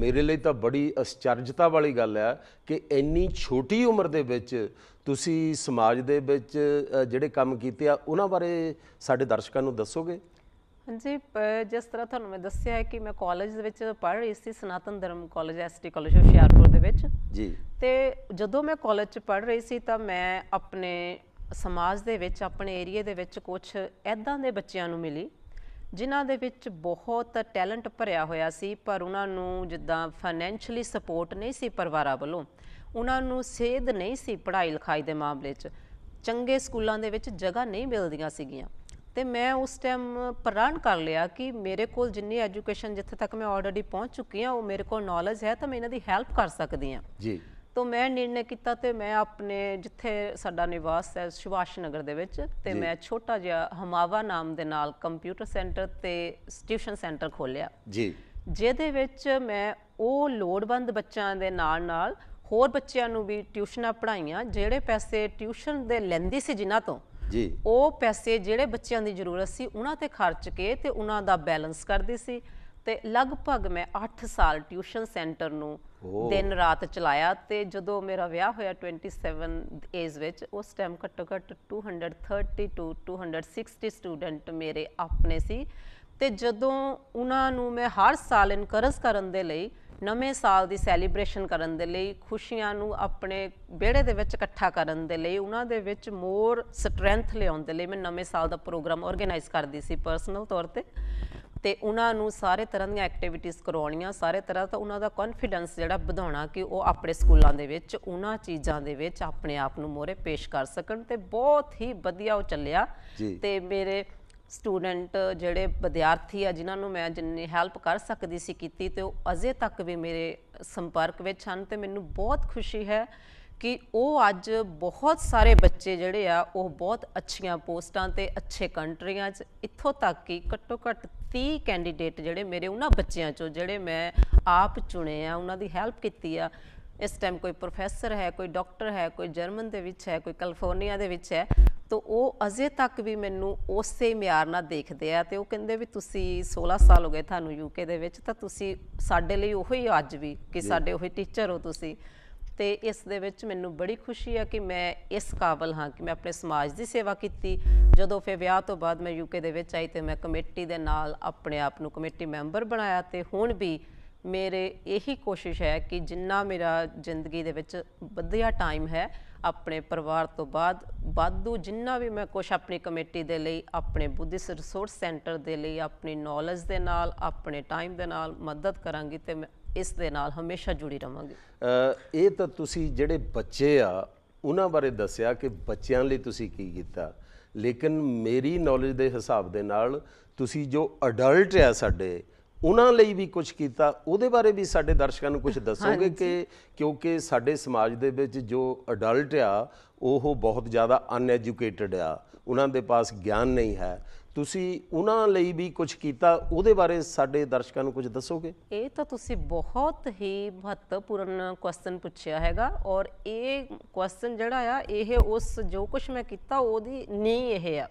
ਮੇਰੇ ਲਈ ਤਾਂ ਬੜੀ ਅਸਚਰਜਤਾ ਵਾਲੀ ਗੱਲ ਹੈ ਕਿ ਇੰਨੀ ਛੋਟੀ ਉਮਰ ਦੇ ਵਿੱਚ ਤੁਸੀਂ ਸਮਾਜ ਦੇ ਵਿੱਚ ਜਿਹੜੇ ਕੰਮ ਕੀਤੇ ਆ ਉਹਨਾਂ ਬਾਰੇ ਸਾਡੇ ਦਰਸ਼ਕਾਂ ਨੂੰ ਦੱਸੋਗੇ ਹਾਂਜੀ ਜਿਸ ਤਰ੍ਹਾਂ ਤੁਹਾਨੂੰ ਮੈਂ ਦੱਸਿਆ ਹੈ ਕਿ ਮੈਂ ਕਾਲਜ ਦੇ ਵਿੱਚ ਪੜ੍ਹ ਰਹੀ ਸੀ ਸਨਾਤਨ ਧਰਮ ਕਾਲਜ ਐਸਟੀ ਕਾਲਜ ਹੁਸ਼ਿਆਰਪੁਰ ਦੇ ਵਿੱਚ ਜੀ ਤੇ ਜਦੋਂ ਮੈਂ ਕਾਲਜ 'ਚ ਪੜ੍ਹ ਰਹੀ ਸੀ ਤਾਂ ਮੈਂ ਆਪਣੇ ਸਮਾਜ ਦੇ ਵਿੱਚ ਆਪਣੇ ਏਰੀਆ ਦੇ ਵਿੱਚ ਕੁਝ ਐਦਾਂ ਦੇ ਬੱਚਿਆਂ ਨੂੰ ਮਿਲੀ ਜਿਨ੍ਹਾਂ ਦੇ ਵਿੱਚ ਬਹੁਤ ਟੈਲੈਂਟ ਭਰਿਆ ਹੋਇਆ ਸੀ ਪਰ ਉਹਨਾਂ ਨੂੰ ਜਿੱਦਾਂ ਫਾਈਨੈਂਸ਼ੀਅਲੀ ਸਪੋਰਟ ਨਹੀਂ ਸੀ ਪਰਿਵਾਰਾਂ ਵੱਲੋਂ ਉਹਨਾਂ ਨੂੰ ਸੇਧ ਨਹੀਂ ਸੀ ਪੜ੍ਹਾਈ ਲਿਖਾਈ ਦੇ ਮਾਮਲੇ 'ਚ ਚੰਗੇ ਸਕੂਲਾਂ ਦੇ ਵਿੱਚ ਜਗ੍ਹਾ ਨਹੀਂ ਮਿਲਦੀਆਂ ਸੀਗੀਆਂ ਤੇ ਮੈਂ ਉਸ ਟਾਈਮ ਪ੍ਰਣ ਕਰ ਲਿਆ ਕਿ ਮੇਰੇ ਕੋਲ ਜਿੰਨੀ ਐਜੂਕੇਸ਼ਨ ਜਿੱਥੇ ਤੱਕ ਮੈਂ ਆਲਰੇਡੀ ਪਹੁੰਚ ਚੁੱਕੀ ਹਾਂ ਉਹ ਮੇਰੇ ਕੋਲ ਨੌਲੇਜ ਹੈ ਤਾਂ ਮੈਂ ਇਹਨਾਂ ਦੀ ਹੈਲਪ ਕਰ ਸਕਦੀ ਹਾਂ ਜੀ ਤੋਂ ਮੈਂ ਨਿਰਣੇ ਕੀਤਾ ਤੇ ਮੈਂ ਆਪਣੇ ਜਿੱਥੇ ਸਾਡਾ ਨਿਵਾਸ ਹੈ ਸ਼ਿਵਾਸ਼ ਨਗਰ ਦੇ ਵਿੱਚ ਤੇ ਮੈਂ ਛੋਟਾ ਜਿਹਾ ਹਮਾਵਾ ਨਾਮ ਦੇ ਨਾਲ ਕੰਪਿਊਟਰ ਸੈਂਟਰ ਤੇ ਟਿਊਸ਼ਨ ਸੈਂਟਰ ਖੋਲਿਆ ਜੀ ਜਿਹਦੇ ਵਿੱਚ ਮੈਂ ਉਹ ਲੋੜਵੰਦ ਬੱਚਿਆਂ ਦੇ ਨਾਲ ਨਾਲ ਹੋਰ ਬੱਚਿਆਂ ਨੂੰ ਵੀ ਟਿਊਸ਼ਨਾਂ ਪੜਾਈਆਂ ਜਿਹੜੇ ਪੈਸੇ ਟਿਊਸ਼ਨ ਦੇ ਲੈਂਦੀ ਸੀ ਜਿਨ੍ਹਾਂ ਤੋਂ ਜੀ ਉਹ ਪੈਸੇ ਜਿਹੜੇ ਬੱਚਿਆਂ ਦੀ ਜ਼ਰੂਰਤ ਸੀ ਉਹਨਾਂ ਤੇ ਖਰਚ ਕੇ ਤੇ ਉਹਨਾਂ ਦਾ ਬੈਲੈਂਸ ਕਰਦੀ ਸੀ ਤੇ ਲਗਭਗ ਮੈਂ 8 ਸਾਲ ਟਿਊਸ਼ਨ ਸੈਂਟਰ ਨੂੰ ਦਿਨ ਰਾਤ ਚਲਾਇਆ ਤੇ ਜਦੋਂ ਮੇਰਾ ਵਿਆਹ ਹੋਇਆ 27 ਏਜ ਵਿੱਚ ਉਸ ਟਾਈਮ ਘੱਟੋ ਘੱਟ 230 ਟੂ 260 ਸਟੂਡੈਂਟ ਮੇਰੇ ਆਪਣੇ ਸੀ ਤੇ ਜਦੋਂ ਉਹਨਾਂ ਨੂੰ ਮੈਂ ਹਰ ਸਾਲ ਇਨਕਰੇਜ ਕਰਨ ਦੇ ਲਈ ਨਵੇਂ ਸਾਲ ਦੀ ਸੈਲੀਬ੍ਰੇਸ਼ਨ ਕਰਨ ਦੇ ਲਈ ਖੁਸ਼ੀਆਂ ਨੂੰ ਆਪਣੇ ਵਿਹੜੇ ਦੇ ਵਿੱਚ ਇਕੱਠਾ ਕਰਨ ਦੇ ਲਈ ਉਹਨਾਂ ਦੇ ਵਿੱਚ ਮੋਰ ਸਟਰੈਂਥ ਲਿਆਉਣ ਦੇ ਲਈ ਮੈਂ ਨਵੇਂ ਸਾਲ ਦਾ ਪ੍ਰੋਗਰਾਮ ਆਰਗੇਨਾਈਜ਼ ਕਰਦੀ ਸੀ ਪਰਸਨਲ ਤੌਰ ਤੇ ਤੇ ਉਹਨਾਂ ਨੂੰ ਸਾਰੇ ਤਰ੍ਹਾਂ ਦੀਆਂ ਐਕਟੀਵਿਟੀਆਂ ਕਰਾਉਣੀਆਂ ਸਾਰੇ ਤਰ੍ਹਾਂ ਦਾ ਉਹਨਾਂ ਦਾ ਕੌਨਫੀਡੈਂਸ ਜਿਹੜਾ ਵਧਾਉਣਾ ਕਿ ਉਹ ਆਪਣੇ ਸਕੂਲਾਂ ਦੇ ਵਿੱਚ ਉਹਨਾਂ ਚੀਜ਼ਾਂ ਦੇ ਵਿੱਚ ਆਪਣੇ ਆਪ ਨੂੰ ਮੋਰੇ ਪੇਸ਼ ਕਰ ਸਕਣ ਤੇ ਬਹੁਤ ਹੀ ਵਧੀਆ ਉਹ ਚੱਲਿਆ ਤੇ ਮੇਰੇ ਸਟੂਡੈਂਟ ਜਿਹੜੇ ਵਿਦਿਆਰਥੀ ਆ ਜਿਨ੍ਹਾਂ ਨੂੰ ਮੈਂ ਜਿੰਨੀ ਹੈਲਪ ਕਰ ਸਕਦੀ ਸੀ ਕੀਤੀ ਤੇ ਉਹ ਅਜੇ ਤੱਕ ਵੀ ਮੇਰੇ ਸੰਪਰਕ ਵਿੱਚ ਹਨ ਤੇ ਮੈਨੂੰ ਬਹੁਤ ਖੁਸ਼ੀ ਹੈ ਕਿ ਉਹ ਅੱਜ ਬਹੁਤ ਸਾਰੇ ਬੱਚੇ ਜਿਹੜੇ ਆ ਉਹ ਬਹੁਤ ਅੱਛੀਆਂ ਪੋਸਟਾਂ ਤੇ ਅੱਛੇ ਕੰਟਰੀਆਂ 'ਚ ਇੱਥੋਂ ਤੱਕ ਕਿ ਘੱਟੋ ਘੱਟ 30 ਕੈਂਡੀਡੇਟ ਜਿਹੜੇ ਮੇਰੇ ਉਹਨਾਂ ਬੱਚਿਆਂ 'ਚੋਂ ਜਿਹੜੇ ਮੈਂ ਆਪ ਚੁਣੇ ਆ ਉਹਨਾਂ ਦੀ ਹੈਲਪ ਕੀਤੀ ਆ ਇਸ ਟਾਈਮ ਕੋਈ ਪ੍ਰੋਫੈਸਰ ਹੈ ਕੋਈ ਡਾਕਟਰ ਹੈ ਕੋਈ ਜਰਮਨ ਦੇ ਵਿੱਚ ਹੈ ਕੋਈ ਕੈਲੀਫੋਰਨੀਆ ਦੇ ਵਿੱਚ ਹੈ ਤੋ ਉਹ ਅਜੇ ਤੱਕ ਵੀ ਮੈਨੂੰ ਉਸੇ ਮਿਆਰ ਨਾਲ ਦੇਖਦੇ ਆ ਤੇ ਉਹ ਕਹਿੰਦੇ ਵੀ ਤੁਸੀਂ 16 ਸਾਲ ਹੋ ਗਏ ਤੁਹਾਨੂੰ ਯੂਕੇ ਦੇ ਵਿੱਚ ਤਾਂ ਤੁਸੀਂ ਸਾਡੇ ਲਈ ਉਹੀ ਅੱਜ ਵੀ ਕਿ ਸਾਡੇ ਉਹੀ ਟੀਚਰ ਹੋ ਤੁਸੀਂ ਤੇ ਇਸ ਦੇ ਵਿੱਚ ਮੈਨੂੰ ਬੜੀ ਖੁਸ਼ੀ ਆ ਕਿ ਮੈਂ ਇਸ ਕਾਬਲ ਹਾਂ ਕਿ ਮੈਂ ਆਪਣੇ ਸਮਾਜ ਦੀ ਸੇਵਾ ਕੀਤੀ ਜਦੋਂ ਫਿਰ ਵਿਆਹ ਤੋਂ ਬਾਅਦ ਮੈਂ ਯੂਕੇ ਦੇ ਵਿੱਚ ਆਈ ਤੇ ਮੈਂ ਕਮੇਟੀ ਦੇ ਨਾਲ ਆਪਣੇ ਆਪ ਨੂੰ ਕਮੇਟੀ ਮੈਂਬਰ ਬਣਾਇਆ ਤੇ ਹੁਣ ਵੀ ਮੇਰੇ ਇਹੀ ਕੋਸ਼ਿਸ਼ ਹੈ ਕਿ ਜਿੰਨਾ ਮੇਰਾ ਜ਼ਿੰਦਗੀ ਦੇ ਵਿੱਚ ਵਧੀਆ ਟਾਈਮ ਹੈ ਆਪਣੇ ਪਰਿਵਾਰ ਤੋਂ ਬਾਅਦ ਬਾਦੂ ਜਿੰਨਾ ਵੀ ਮੈਂ ਕੁਝ ਆਪਣੀ ਕਮੇਟੀ ਦੇ ਲਈ ਆਪਣੇ ਬੁੱਧਿਸ ਰਿਸੋਰਸ ਸੈਂਟਰ ਦੇ ਲਈ ਆਪਣੀ ਨੌਲੇਜ ਦੇ ਨਾਲ ਆਪਣੇ ਟਾਈਮ ਦੇ ਨਾਲ ਮਦਦ ਕਰਾਂਗੀ ਤੇ ਮੈਂ ਇਸ ਦੇ ਨਾਲ ਹਮੇਸ਼ਾ ਜੁੜੀ ਰਵਾਂਗੀ ਇਹ ਤਾਂ ਤੁਸੀਂ ਜਿਹੜੇ ਬੱਚੇ ਆ ਉਹਨਾਂ ਬਾਰੇ ਦੱਸਿਆ ਕਿ ਬੱਚਿਆਂ ਲਈ ਤੁਸੀਂ ਕੀ ਕੀਤਾ ਲੇਕਿਨ ਮੇਰੀ ਨੌਲੇਜ ਦੇ ਹਿਸਾਬ ਦੇ ਨਾਲ ਤੁਸੀਂ ਜੋ ਅਡਲਟ ਆ ਸਾਡੇ ਉਹਨਾਂ ਲਈ ਵੀ ਕੁਝ ਕੀਤਾ ਉਹਦੇ ਬਾਰੇ ਵੀ ਸਾਡੇ ਦਰਸ਼ਕਾਂ ਨੂੰ ਕੁਝ ਦੱਸੋਗੇ ਕਿ ਕਿਉਂਕਿ ਸਾਡੇ ਸਮਾਜ ਦੇ ਵਿੱਚ ਜੋ ਅਡਲਟ ਆ ਉਹ ਬਹੁਤ ਜ਼ਿਆਦਾ ਅਨਐਜੂਕੇਟਡ ਆ ਉਹਨਾਂ ਦੇ ਪਾਸ ਗਿਆਨ ਨਹੀਂ ਹੈ ਤੁਸੀਂ ਉਹਨਾਂ ਲਈ ਵੀ ਕੁਝ ਕੀਤਾ ਉਹਦੇ ਬਾਰੇ ਸਾਡੇ ਦਰਸ਼ਕਾਂ ਨੂੰ ਕੁਝ ਦੱਸੋਗੇ ਇਹ ਤਾਂ ਤੁਸੀਂ ਬਹੁਤ ਹੀ ਮਹੱਤਵਪੂਰਨ ਕੁਐਸਚਨ ਪੁੱਛਿਆ ਹੈਗਾ ਔਰ ਇਹ ਕੁਐਸਚਨ ਜਿਹੜਾ ਆ ਇਹ ਉਸ ਜੋ ਕੁਝ ਮੈਂ ਕੀਤਾ ਉਹਦੀ ਨਹੀਂ ਇਹ ਆ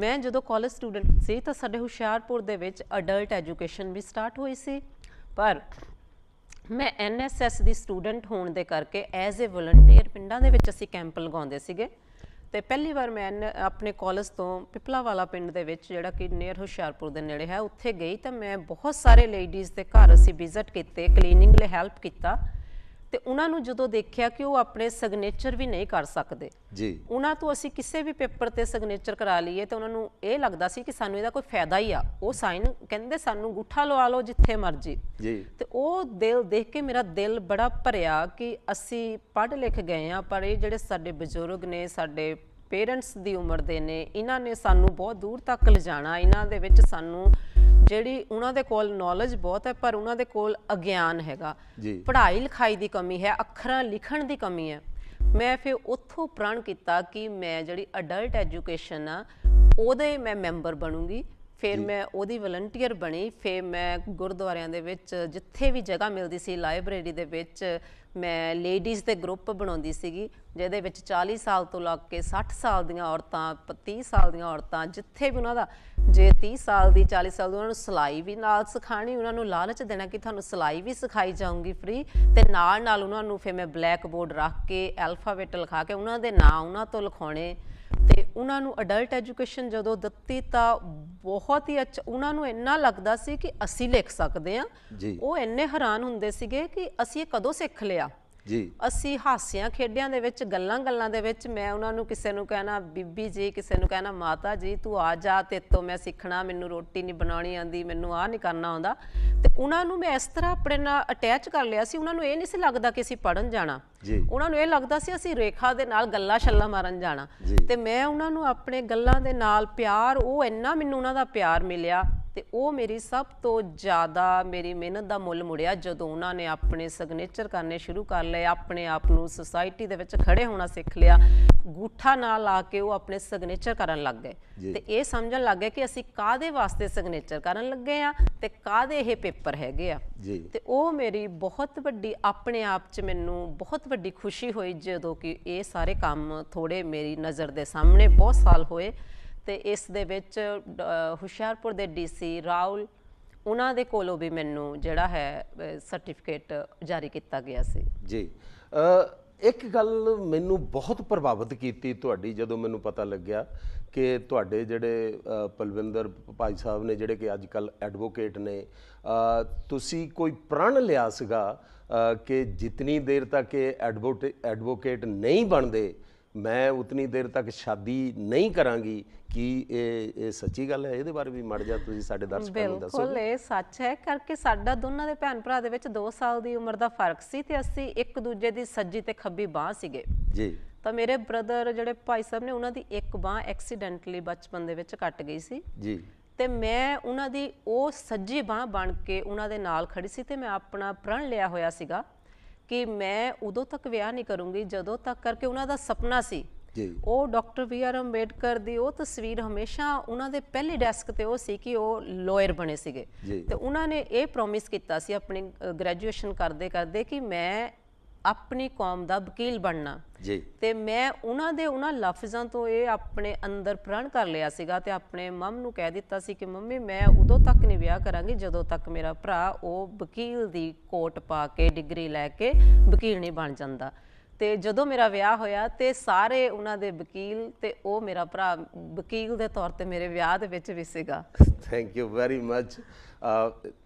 ਮੈਂ ਜਦੋਂ ਕਾਲਜ ਸਟੂਡੈਂਟ ਸੀ ਤਾਂ ਸਾਡੇ ਹੁਸ਼ਿਆਰਪੁਰ ਦੇ ਵਿੱਚ ਅਡਲਟ ਐਜੂਕੇਸ਼ਨ ਵੀ ਸਟਾਰਟ ਹੋਈ ਸੀ ਪਰ ਮੈਂ ਐਨਐਸਐਸ ਦੀ ਸਟੂਡੈਂਟ ਹੋਣ ਦੇ ਕਰਕੇ ਐਜ਼ ਅ ਵਲੰਟੀਅਰ ਪਿੰਡਾਂ ਦੇ ਵਿੱਚ ਅਸੀਂ ਕੈਂਪ ਲਗਾਉਂਦੇ ਸੀਗੇ ਤੇ ਪਹਿਲੀ ਵਾਰ ਮੈਂ ਆਪਣੇ ਕਾਲਜ ਤੋਂ ਪਿਪਲਾ ਵਾਲਾ ਪਿੰਡ ਦੇ ਵਿੱਚ ਜਿਹੜਾ ਕਿ ਨੀਅਰ ਹੁਸ਼ਿਆਰਪੁਰ ਦੇ ਨੇੜੇ ਹੈ ਉੱਥੇ ਗਈ ਤਾਂ ਮੈਂ ਬਹੁਤ ਸਾਰੇ ਲੇਡੀਜ਼ ਦੇ ਘਰ ਅਸੀਂ ਵਿਜ਼ਿਟ ਕੀਤੇ ਕਲੀਨਿੰਗ ਲਈ ਹੈਲਪ ਕੀਤਾ ਤੇ ਉਹਨਾਂ ਨੂੰ ਜਦੋਂ ਦੇਖਿਆ ਕਿ ਉਹ ਆਪਣੇ ਸਿਗਨੇਚਰ ਵੀ ਨਹੀਂ ਕਰ ਸਕਦੇ ਜੀ ਉਹਨਾਂ ਤੋਂ ਅਸੀਂ ਕਿਸੇ ਵੀ ਪੇਪਰ ਤੇ ਸਿਗਨੇਚਰ ਕਰਾ ਲਈਏ ਤੇ ਉਹਨਾਂ ਨੂੰ ਇਹ ਲੱਗਦਾ ਸੀ ਕਿ ਸਾਨੂੰ ਇਹਦਾ ਕੋਈ ਫਾਇਦਾ ਹੀ ਆ ਉਹ ਸਾਈਨ ਕਹਿੰਦੇ ਸਾਨੂੰ ਗੁੱਠਾ ਲਵਾ ਲਓ ਜਿੱਥੇ ਮਰਜੀ ਜੀ ਤੇ ਉਹ ਦਿਲ ਦੇਖ ਕੇ ਮੇਰਾ ਦਿਲ ਬੜਾ ਭਰਿਆ ਕਿ ਅਸੀਂ ਪੜ੍ਹ ਲਿਖ ਗਏ ਆ ਪਰ ਇਹ ਜਿਹੜੇ ਸਾਡੇ ਬਜ਼ੁਰਗ ਨੇ ਸਾਡੇ ਪੇਰੈਂਟਸ ਦੀ ਉਮਰ ਦੇ ਨੇ ਇਹਨਾਂ ਨੇ ਸਾਨੂੰ ਬਹੁਤ ਦੂਰ ਤੱਕ ਲਿਜਾਣਾ ਇਹਨਾਂ ਦੇ ਵਿੱਚ ਸਾਨੂੰ ਜਿਹੜੀ ਉਹਨਾਂ ਦੇ ਕੋਲ ਨੌਲੇਜ ਬਹੁਤ ਹੈ ਪਰ ਉਹਨਾਂ ਦੇ ਕੋਲ ਅਗਿਆਨ ਹੈਗਾ ਪੜ੍ਹਾਈ ਲਿਖਾਈ ਦੀ ਕਮੀ ਹੈ ਅੱਖਰਾਂ ਲਿਖਣ ਦੀ ਕਮੀ ਹੈ ਮੈਂ ਫਿਰ ਉੱਥੋਂ ਪ੍ਰਣ ਕੀਤਾ ਕਿ ਮੈਂ ਜਿਹੜੀ ਅਡਲਟ ਐਜੂਕੇਸ਼ਨ ਆ ਉਹਦੇ ਮੈਂ ਮੈਂਬਰ ਬਣੂੰਗੀ ਫਿਰ ਮੈਂ ਉਹਦੀ ਵਲੰਟੀਅਰ ਬਣੀ ਫਿਰ ਮੈਂ ਗੁਰਦੁਆਰਿਆਂ ਦੇ ਵਿੱਚ ਜਿੱਥੇ ਵੀ ਜਗ੍ਹਾ ਮਿਲਦੀ ਸੀ ਲਾਇਬ੍ਰੇਰੀ ਦੇ ਵਿੱਚ ਮੈਂ ਲੇਡੀਜ਼ ਦੇ ਗਰੁੱਪ ਬਣਾਉਂਦੀ ਸੀਗੀ ਜਿਹਦੇ ਵਿੱਚ 40 ਸਾਲ ਤੋਂ ਲੱਗ ਕੇ 60 ਸਾਲ ਦੀਆਂ ਔਰਤਾਂ 30 ਸਾਲ ਦੀਆਂ ਔਰਤਾਂ ਜਿੱਥੇ ਵੀ ਉਹਨਾਂ ਦਾ ਜੇ 30 ਸਾਲ ਦੀ 40 ਸਾਲ ਦੀ ਉਹਨਾਂ ਨੂੰ ਸਲਾਈ ਵੀ ਨਾਲ ਸਿਖਾਣੀ ਉਹਨਾਂ ਨੂੰ ਲਾਲਚ ਦੇਣਾ ਕਿ ਤੁਹਾਨੂੰ ਸਲਾਈ ਵੀ ਸਿਖਾਈ ਜਾਊਗੀ ਫ੍ਰੀ ਤੇ ਨਾਲ ਨਾਲ ਉਹਨਾਂ ਨੂੰ ਫਿਰ ਮੈਂ ਬਲੈਕ ਬੋਰਡ ਰੱਖ ਕੇ ਐਲਫਾਬੈਟ ਲਿਖਾ ਕੇ ਉਹਨਾਂ ਦੇ ਨਾਂ ਉਹਨਾਂ ਤੋਂ ਲਿਖਾਉਣੇ ਤੇ ਉਹਨਾਂ ਨੂੰ ਅਡਲਟ ਐਜੂਕੇਸ਼ਨ ਜਦੋਂ ਦਿੱਤੀ ਤਾਂ ਬਹੁਤ ਹੀ ਅੱਛਾ ਉਹਨਾਂ ਨੂੰ ਇੰਨਾ ਲੱਗਦਾ ਸੀ ਕਿ ਅਸੀਂ ਲਿਖ ਸਕਦੇ ਆ ਉਹ ਇੰਨੇ ਹੈਰਾਨ ਹੁੰਦੇ ਸੀਗੇ ਕਿ ਅਸੀਂ ਇਹ ਕਦੋਂ ਸਿੱਖ ਲਿਆ ਜੀ ਅਸੀਂ ਹਾਸਿਆਂ ਖੇਡਿਆਂ ਦੇ ਵਿੱਚ ਗੱਲਾਂ-ਗੱਲਾਂ ਦੇ ਵਿੱਚ ਮੈਂ ਉਹਨਾਂ ਨੂੰ ਕਿਸੇ ਨੂੰ ਕਹਿਣਾ ਬੀਬੀ ਜੀ ਕਿਸੇ ਨੂੰ ਕਹਿਣਾ ਮਾਤਾ ਜੀ ਤੂੰ ਆ ਜਾ ਤੇ ਤੋਂ ਮੈਂ ਸਿੱਖਣਾ ਮੈਨੂੰ ਰੋਟੀ ਨਹੀਂ ਬਣਾਉਣੀ ਆਂਦੀ ਮੈਨੂੰ ਆ ਨਹੀਂ ਕਰਨਾ ਆਉਂਦਾ ਤੇ ਉਹਨਾਂ ਨੂੰ ਮੈਂ ਇਸ ਤਰ੍ਹਾਂ ਆਪਣੇ ਨਾਲ ਅਟੈਚ ਕਰ ਲਿਆ ਸੀ ਉਹਨਾਂ ਨੂੰ ਇਹ ਨਹੀਂ ਸੀ ਲੱਗਦਾ ਕਿ ਅਸੀਂ ਪੜਨ ਜਾਣਾ ਉਹਨਾਂ ਨੂੰ ਇਹ ਲੱਗਦਾ ਸੀ ਅਸੀਂ ਰੇਖਾ ਦੇ ਨਾਲ ਗੱਲਾਂ ਛੱਲਾ ਮਾਰਨ ਜਾਣਾ ਤੇ ਮੈਂ ਉਹਨਾਂ ਨੂੰ ਆਪਣੇ ਗੱਲਾਂ ਦੇ ਨਾਲ ਪਿਆਰ ਉਹ ਇੰਨਾ ਮੈਨੂੰ ਉਹਨਾਂ ਦਾ ਪਿਆਰ ਮਿਲਿਆ ਤੇ ਉਹ ਮੇਰੀ ਸਭ ਤੋਂ ਜ਼ਿਆਦਾ ਮੇਰੀ ਮਿਹਨਤ ਦਾ ਮੁੱਲ ਮੁੜਿਆ ਜਦੋਂ ਉਹਨਾਂ ਨੇ ਆਪਣੇ ਸਿਗਨੇਚਰ ਕਰਨੇ ਸ਼ੁਰੂ ਕਰ ਲਏ ਆਪਣੇ ਆਪ ਨੂੰ ਸੋਸਾਇਟੀ ਦੇ ਵਿੱਚ ਖੜੇ ਹੋਣਾ ਸਿੱਖ ਲਿਆ ਗੂਠਾ ਨਾਲ ਆ ਕੇ ਉਹ ਆਪਣੇ ਸਿਗਨੇਚਰ ਕਰਨ ਲੱਗ ਗਏ ਤੇ ਇਹ ਸਮਝਣ ਲੱਗ ਗਏ ਕਿ ਅਸੀਂ ਕਾਦੇ ਵਾਸਤੇ ਸਿਗਨੇਚਰ ਕਰਨ ਲੱਗੇ ਆ ਤੇ ਕਾਦੇ ਇਹ ਪੇਪਰ ਹੈਗੇ ਆ ਤੇ ਉਹ ਮੇਰੀ ਬਹੁਤ ਵੱਡੀ ਆਪਣੇ ਆਪ 'ਚ ਮੈਨੂੰ ਬਹੁਤ ਵੱਡੀ ਖੁਸ਼ੀ ਹੋਈ ਜਦੋਂ ਕਿ ਇਹ ਸਾਰੇ ਕੰਮ ਥੋੜੇ ਮੇਰੀ ਨਜ਼ਰ ਦੇ ਸਾਹਮਣੇ ਬਹੁਤ ਸਾਲ ਹੋਏ ਤੇ ਇਸ ਦੇ ਵਿੱਚ ਹੁਸ਼ਿਆਰਪੁਰ ਦੇ ਡੀਸੀ ਰਾਹੁਲ ਉਹਨਾਂ ਦੇ ਕੋਲੋਂ ਵੀ ਮੈਨੂੰ ਜਿਹੜਾ ਹੈ ਸਰਟੀਫਿਕੇਟ ਜਾਰੀ ਕੀਤਾ ਗਿਆ ਸੀ ਜੀ ਇੱਕ ਗੱਲ ਮੈਨੂੰ ਬਹੁਤ ਪ੍ਰਭਾਵਿਤ ਕੀਤੀ ਤੁਹਾਡੀ ਜਦੋਂ ਮੈਨੂੰ ਪਤਾ ਲੱਗਿਆ ਕਿ ਤੁਹਾਡੇ ਜਿਹੜੇ ਪਲਵਿੰਦਰ ਭਾਈ ਸਾਹਿਬ ਨੇ ਜਿਹੜੇ ਕਿ ਅੱਜ ਕੱਲ ਐਡਵੋਕੇਟ ਨੇ ਤੁਸੀਂ ਕੋਈ ਪ੍ਰਣ ਲਿਆ ਸੀਗਾ ਕਿ ਜਿੰਨੀ ਦੇਰ ਤੱਕ ਇਹ ਐਡਵੋਕੇਟ ਨਹੀਂ ਬਣਦੇ ਮੈਂ ਉਤਨੀ ਦੇਰ ਤੱਕ ਸ਼ਾਦੀ ਨਹੀਂ ਕਰਾਂਗੀ ਕਿ ਇਹ ਇਹ ਸੱਚੀ ਗੱਲ ਹੈ ਇਹਦੇ ਬਾਰੇ ਵੀ ਮੜ ਜਾ ਤੁਸੀਂ ਸਾਡੇ ਦਰਸ਼ਕਾਂ ਨੂੰ ਦੱਸੋ ਬਿਲਕੁਲ ਇਹ ਸੱਚ ਹੈ ਕਰਕੇ ਸਾਡਾ ਦੋਨਾਂ ਦੇ ਭੈਣ ਭਰਾ ਦੇ ਵਿੱਚ 2 ਸਾਲ ਦੀ ਉਮਰ ਦਾ ਫਰਕ ਸੀ ਤੇ ਅਸੀਂ ਇੱਕ ਦੂਜੇ ਦੀ ਸੱਜੀ ਤੇ ਖੱਬੀ ਬਾਹ ਸੀਗੇ ਜੀ ਤਾਂ ਮੇਰੇ ਬ੍ਰਦਰ ਜਿਹੜੇ ਭਾਈ ਸਾਹਿਬ ਨੇ ਉਹਨਾਂ ਦੀ ਇੱਕ ਬਾਹ ਐਕਸੀਡੈਂਟਲੀ ਬਚਪਨ ਦੇ ਵਿੱਚ ਕੱਟ ਗਈ ਸੀ ਜੀ ਤੇ ਮੈਂ ਉਹਨਾਂ ਦੀ ਉਹ ਸੱਜੀ ਬਾਹ ਬਣ ਕੇ ਉਹਨਾਂ ਦੇ ਨਾਲ ਖੜੀ ਸੀ ਤੇ ਮੈਂ ਆਪਣਾ ਪ੍ਰਣ ਲਿਆ ਹੋਇਆ ਸੀਗਾ ਕਿ ਮੈਂ ਉਦੋਂ ਤੱਕ ਵਿਆਹ ਨਹੀਂ ਕਰੂੰਗੀ ਜਦੋਂ ਤੱਕ ਕਰਕੇ ਉਹਨਾਂ ਦਾ ਸੁਪਨਾ ਸੀ ਉਹ ਡਾਕਟਰ ਵੀ ਆਰ ਅੰਬੇਡਕਰ ਦੀ ਉਹ ਤਸਵੀਰ ਹਮੇਸ਼ਾ ਉਹਨਾਂ ਦੇ ਪਹਿਲੇ ਡੈਸਕ ਤੇ ਉਹ ਸੀ ਕਿ ਉਹ ਲਾਇਰ ਬਣੇ ਸੀਗੇ ਤੇ ਉਹਨਾਂ ਨੇ ਇਹ ਪ੍ਰੋਮਿਸ ਕੀਤਾ ਸੀ ਆਪਣੀ ਗ੍ਰੈਜੂਏਸ਼ਨ ਕਰਦੇ ਕਰਦੇ ਕਿ ਮੈਂ ਆਪਣੀ ਕੌਮ ਦਾ ਵਕੀਲ ਬਣਨਾ ਜੀ ਤੇ ਮੈਂ ਉਹਨਾਂ ਦੇ ਉਹਨਾਂ ਲਫ਼ਜ਼ਾਂ ਤੋਂ ਇਹ ਆਪਣੇ ਅੰਦਰ ਪ੍ਰਣ ਕਰ ਲਿਆ ਸੀਗਾ ਤੇ ਆਪਣੇ ਮਮ ਨੂੰ ਕਹਿ ਦਿੱਤਾ ਸੀ ਕਿ ਮੰਮੀ ਮੈਂ ਉਦੋਂ ਤੱਕ ਨਹੀਂ ਵਿਆਹ ਕਰਾਂਗੀ ਜਦੋਂ ਤੱਕ ਮੇਰਾ ਭਰਾ ਉਹ ਵਕੀਲ ਦੀ ਕੋਟ ਪਾ ਕੇ ਡਿਗਰੀ ਲੈ ਕੇ ਵਕੀਲ ਨਹੀਂ ਬਣ ਜਾਂਦਾ ਤੇ ਜਦੋਂ ਮੇਰਾ ਵਿਆਹ ਹੋਇਆ ਤੇ ਸਾਰੇ ਉਹਨਾਂ ਦੇ ਵਕੀਲ ਤੇ ਉਹ ਮੇਰਾ ਭਰਾ ਵਕੀਲ ਦੇ ਤੌਰ ਤੇ ਮੇਰੇ ਵਿਆਹ ਦੇ ਵਿੱਚ ਵੀ ਸੀਗਾ ਥੈਂਕ ਯੂ ਵੈਰੀ ਮੱਚ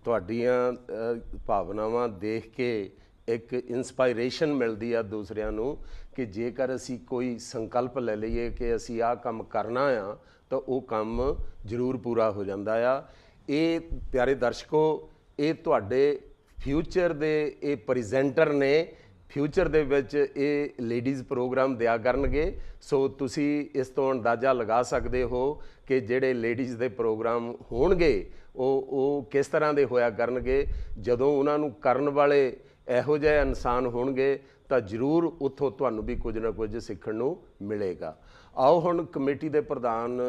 ਤੁਹਾਡੀਆਂ ਭਾਵਨਾਵਾਂ ਦੇਖ ਕੇ ਇੱਕ ਇਨਸਪਾਇਰੇਸ਼ਨ ਮਿਲਦੀ ਆ ਦੂਸਰਿਆਂ ਨੂੰ ਕਿ ਜੇਕਰ ਅਸੀਂ ਕੋਈ ਸੰਕਲਪ ਲੈ ਲਈਏ ਕਿ ਅਸੀਂ ਆਹ ਕੰਮ ਕਰਨਾ ਆ ਤਾਂ ਉਹ ਕੰਮ ਜ਼ਰੂਰ ਪੂਰਾ ਹੋ ਜਾਂਦਾ ਆ ਇਹ ਪਿਆਰੇ ਦਰਸ਼ਕੋ ਇਹ ਤੁਹਾਡੇ ਫਿਊਚਰ ਦੇ ਇਹ ਪ੍ਰੈਜ਼ੈਂਟਰ ਨੇ ਫਿਊਚਰ ਦੇ ਵਿੱਚ ਇਹ ਲੇਡੀਜ਼ ਪ੍ਰੋਗਰਾਮ ਦਿਆ ਕਰਨਗੇ ਸੋ ਤੁਸੀਂ ਇਸ ਤੋਂ ਅੰਦਾਜ਼ਾ ਲਗਾ ਸਕਦੇ ਹੋ ਕਿ ਜਿਹੜੇ ਲੇਡੀਜ਼ ਦੇ ਪ੍ਰੋਗਰਾਮ ਹੋਣਗੇ ਉਹ ਉਹ ਕਿਸ ਤਰ੍ਹਾਂ ਦੇ ਹੋਇਆ ਕਰਨਗੇ ਜਦੋਂ ਉਹਨਾਂ ਨੂੰ ਕਰਨ ਵਾਲੇ ਇਹੋ ਜਿਹੇ ਇਨਸਾਨ ਹੋਣਗੇ ਤਾਂ ਜ਼ਰੂਰ ਉੱਥੋਂ ਤੁਹਾਨੂੰ ਵੀ ਕੁਝ ਨਾ ਕੁਝ ਸਿੱਖਣ ਨੂੰ ਮਿਲੇਗਾ ਆਓ ਹੁਣ ਕਮੇਟੀ ਦੇ ਪ੍ਰਧਾਨ